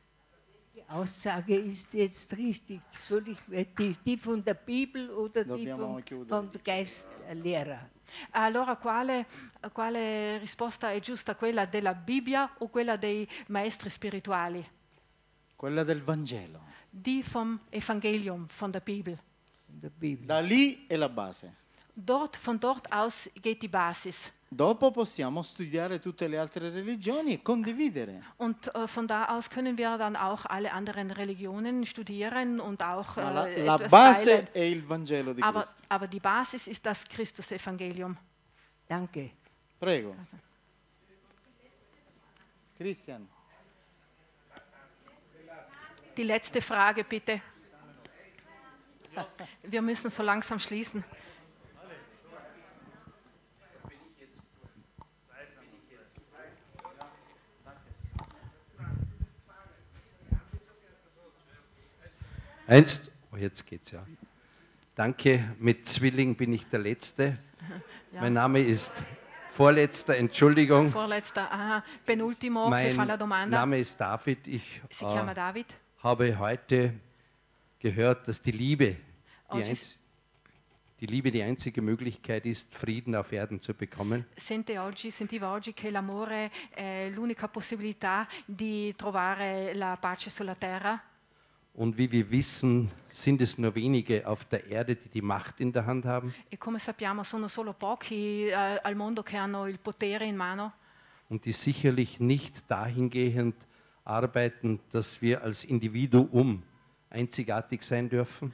Speaker 3: Die Aussage ist jetzt richtig.
Speaker 8: Soll ich
Speaker 3: die, die von der Bibel oder Dobbiamo die vom, vom Geistlehrer? Ah, allora quale, quale risposta è giusta? Quella della Bibbia o quella dei maestri spirituali?
Speaker 6: Quella del Vangelo.
Speaker 3: Di vom Evangelium, von der Bibel.
Speaker 6: Da lì è la base.
Speaker 3: Dort, von dort aus
Speaker 6: geht die Basis. Dopo possiamo studiare tutte le altre religioni e condividere.
Speaker 3: Und äh, von da aus können wir dann auch alle anderen Religionen studieren und auch äh, la, la base è il
Speaker 6: Vangelo di aber, Cristo.
Speaker 3: Aber die Basis ist das Christusevangelium.
Speaker 6: Danke. Prego. Christian.
Speaker 3: Die letzte Frage bitte. Wir müssen so langsam schließen.
Speaker 11: Einst, oh, jetzt geht's ja. Danke, mit Zwilling bin ich der Letzte. Ja. Mein Name ist Vorletzter, Entschuldigung.
Speaker 3: Vorletzter, aha, penultimo, mein Name
Speaker 11: ist David. Ich äh, David. habe heute gehört, dass die Liebe die, oh, einz die Liebe die einzige Möglichkeit ist, Frieden auf Erden zu bekommen.
Speaker 3: Sente oggi, sentiva oggi che l'amore è l'unica possibilità di trovare la pace sulla terra.
Speaker 11: Und wie wir wissen, sind es nur wenige auf der Erde, die die Macht in der Hand haben.
Speaker 3: E come sappiamo, sono solo pochi uh, al mondo che hanno il potere in mano.
Speaker 11: Und die sicherlich nicht dahingehend arbeiten, dass wir als Individuum einzigartig sein dürfen.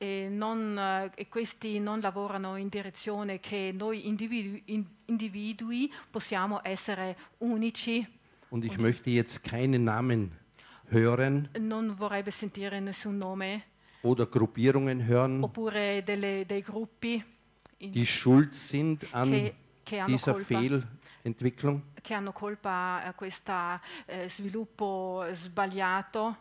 Speaker 3: E, non, uh, e questi non lavorano in direzione che noi individui, in, individui possiamo essere unici.
Speaker 11: Und ich möchte jetzt keinen Namen hören
Speaker 3: non vorrei sentire nessun nome,
Speaker 11: oder Gruppierungen hören,
Speaker 3: oppure delle, dei gruppi in, die schuld
Speaker 11: sind an che,
Speaker 3: che dieser colpa,
Speaker 11: Fehlentwicklung.
Speaker 3: Che hanno colpa a eh, sviluppo sbagliato.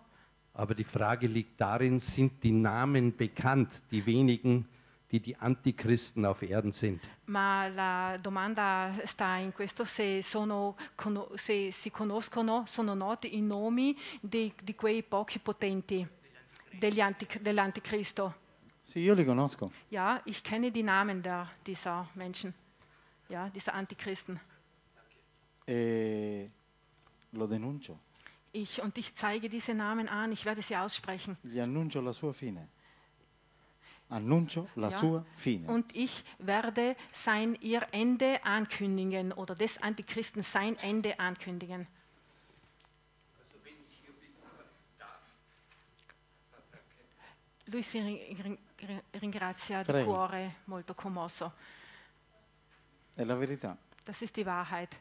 Speaker 11: Aber die Frage liegt darin, sind die Namen bekannt, die wenigen die die Antichristen auf Erden sind.
Speaker 3: Ma la domanda sta in questo se, sono, se si conoscono, sono noti i nomi di, di quei pochi potenti Antic dell'Anticristo.
Speaker 6: Sì, io li conosco.
Speaker 3: Ja, ich kenne die Namen der, dieser Menschen, ja, dieser Antichristen.
Speaker 6: E lo
Speaker 3: denuncio. Ich, und ich zeige diese Namen an, ich werde sie aussprechen.
Speaker 6: Gli annuncio la sua fine annuncio la ja. sua fine.
Speaker 3: Und ich werde sein ihr Ende ankündigen oder des Antichristen sein Ende ankündigen.
Speaker 11: Also wenn ich hier bin, darf.
Speaker 3: Luis ringrazia di cuore molto commosso.
Speaker 6: È la verità.
Speaker 3: Das ist die Wahrheit.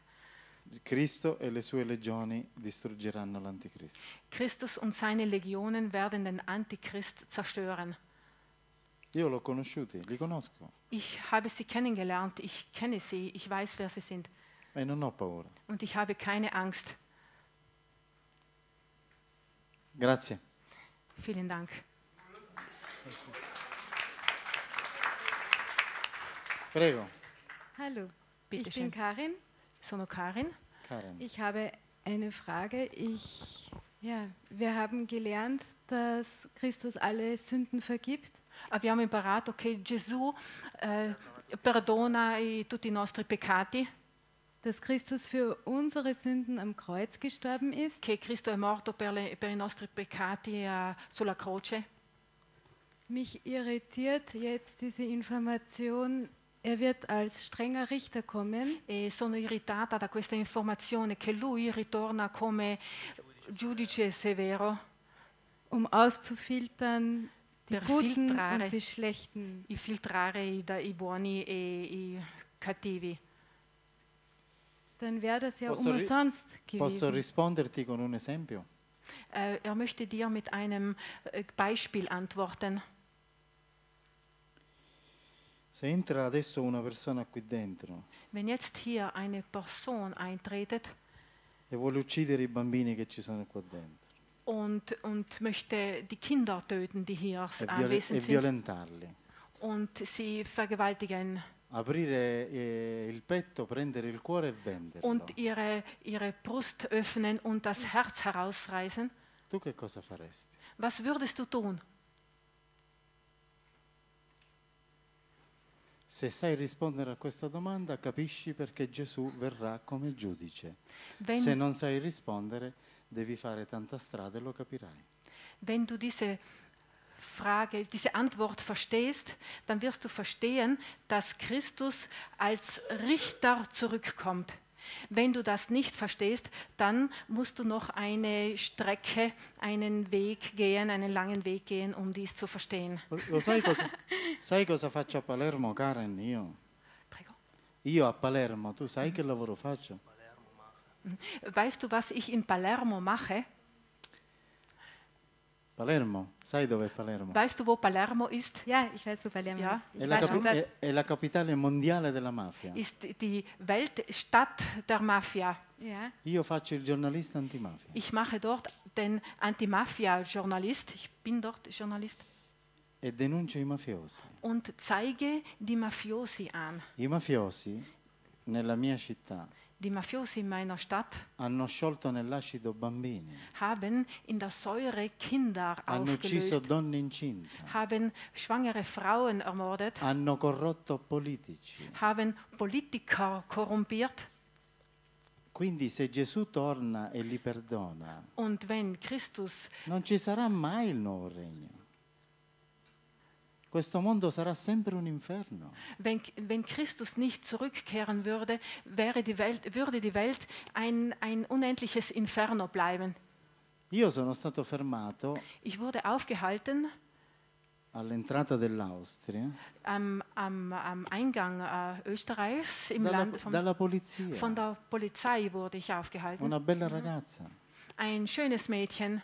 Speaker 6: Cristo e le sue legioni distruggeranno l'anticristo.
Speaker 3: Christus und seine Legionen werden den Antichrist zerstören.
Speaker 6: Io l'ho conosciuti, li conosco.
Speaker 3: Ich habe sie kennengelernt, ich kenne sie, ich weiß, wer sie sind.
Speaker 6: E non ho paura.
Speaker 3: Und ich habe keine Angst. Grazie. Vielen Dank. Prego. Hallo, Bitte ich schön. bin Karin. Sono Karin. Karin. Ich habe eine Frage. Ich, ja, wir haben gelernt, dass Christus alle Sünden vergibt abbiamo imparato che Gesù eh, perdona i, tutti i nostri peccati. Dass Christus für unsere Sünden am Kreuz gestorben ist. Che Cristo è morto per, le, per i nostri peccati uh, sulla croce. Mich irritiert jetzt diese Information, er wird als strenger Richter kommen. E sono irritata da questa informazione che lui ritorna come giudice severo. Um auszufiltern, die guten filtrare, und die schlechten. I filtrare da i buoni e i cattivi. Dann wäre das ja posso umsonst gewesen. Posso
Speaker 6: risponderti con un esempio?
Speaker 3: Uh, er möchte dir mit einem äh, Beispiel antworten.
Speaker 6: Se entra adesso una persona qui dentro.
Speaker 3: Wenn jetzt hier eine Person eintretet.
Speaker 6: E vuole uccidere i bambini che ci sono qua dentro.
Speaker 3: und, und möchte die Kinder töten, die hier e anwesend sind.
Speaker 6: Violentarli.
Speaker 3: Und sie vergewaltigen.
Speaker 6: Aprire eh, il petto, prendere il cuore e venderlo. Und
Speaker 3: ihre, ihre Brust öffnen und das Herz herausreißen.
Speaker 6: Tu che cosa faresti?
Speaker 3: Was würdest du tun?
Speaker 6: Se sai rispondere a questa domanda, capisci perché Gesù verrà come giudice. Wenn Se non sai rispondere, devi fare tanta strada e lo capirai.
Speaker 3: Wenn du diese Frage, diese Antwort verstehst, dann wirst du verstehen, dass Christus als Richter zurückkommt. Wenn du das nicht verstehst, dann musst du noch eine Strecke, einen Weg gehen, einen langen Weg gehen, um dies zu verstehen. Lo, lo sai, cosa,
Speaker 6: sai cosa faccio a Palermo, Karen? Io? Prego. Io a Palermo, tu sai che lavoro faccio?
Speaker 3: Weißt du, was ich in Palermo mache?
Speaker 6: Palermo, sai dove è Palermo?
Speaker 3: Weißt du, wo Palermo ist? Ja, ich weiß, wo Palermo ja. ist. È la, Cap-
Speaker 6: è la capitale mondiale della mafia. Ist
Speaker 3: die Weltstadt der Mafia. Ja.
Speaker 6: Io faccio il giornalista antimafia.
Speaker 3: Ich mache dort den Antimafia-Journalist. Ich bin dort Journalist.
Speaker 6: E denuncio i mafiosi.
Speaker 3: Und zeige die Mafiosi an.
Speaker 6: I mafiosi nella mia città.
Speaker 3: die Mafiosi in meiner Stadt
Speaker 6: hanno sciolto nell'acido bambini,
Speaker 3: haben in der Säure Kinder hanno ucciso
Speaker 6: donne incinte,
Speaker 3: haben schwangere Frauen ermordet,
Speaker 6: hanno corrotto politici,
Speaker 3: haben Politiker korrumpiert.
Speaker 6: Quindi se Gesù torna e li perdona,
Speaker 3: non
Speaker 6: ci sarà mai il nuovo regno. Questo mondo sarà sempre un inferno.
Speaker 3: Wenn, wenn Christus nicht zurückkehren würde, wäre die Welt, würde die Welt ein, ein unendliches Inferno bleiben.
Speaker 6: Io sono stato fermato
Speaker 3: Ich wurde aufgehalten
Speaker 6: all'entrata dell'Austria
Speaker 3: am, am, am Eingang äh, Österreichs im dalla, Land vom, dalla
Speaker 6: polizia. von der
Speaker 3: Polizei wurde ich aufgehalten. Una bella ragazza ein schönes Mädchen,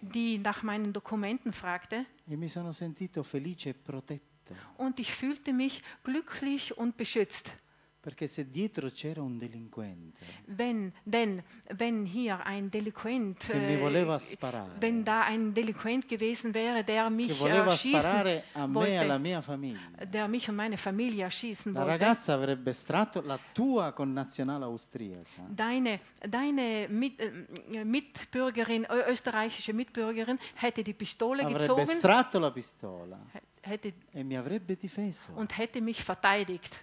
Speaker 3: die nach meinen Dokumenten fragte.
Speaker 6: E e
Speaker 3: und ich fühlte mich glücklich
Speaker 6: und beschützt. Perché se dietro c'era un delinquente.
Speaker 3: Wenn, denn, wenn hier ein Delinquent. Äh,
Speaker 6: sparare. Wenn
Speaker 3: da ein Delinquent gewesen wäre, der mich che a me e alla
Speaker 6: mia famiglia.
Speaker 3: Der mich und meine Familie schießen la wollte.
Speaker 6: avrebbe estratto la tua connazionale austriaca.
Speaker 3: Deine, deine mit, äh, Mitbürgerin, österreichische Mitbürgerin, hätte die Pistole avrebbe gezogen. Avrebbe
Speaker 6: la pistola. Hätte, e mi avrebbe difeso. Und
Speaker 3: hätte mich verteidigt.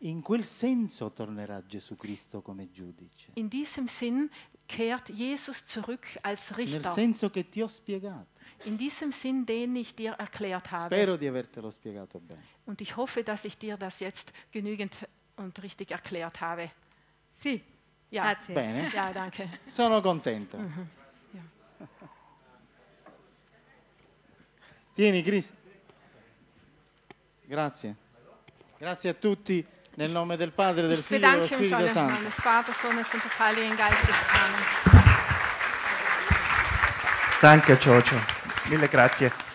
Speaker 6: In quel senso tornerà Gesù Cristo come giudice.
Speaker 3: In diesem Sinn kehrt Jesus zurück als Richter. Nel senso che ti ho spiegato. In diesem Sinn, den ich dir erklärt habe. Spero di
Speaker 6: avertelo spiegato bene.
Speaker 3: Und ich hoffe, dass ich dir das jetzt genügend und richtig erklärt habe. Sì. Ja. Grazie. Bene. Ja, danke.
Speaker 6: Sono contento. Mhm. Tieni, Chris. Grazie. Grazie a tutti. Nel nome del Padre, del Figlio e dello Spirito Santo.
Speaker 2: Danke, Giorgio. Mille grazie.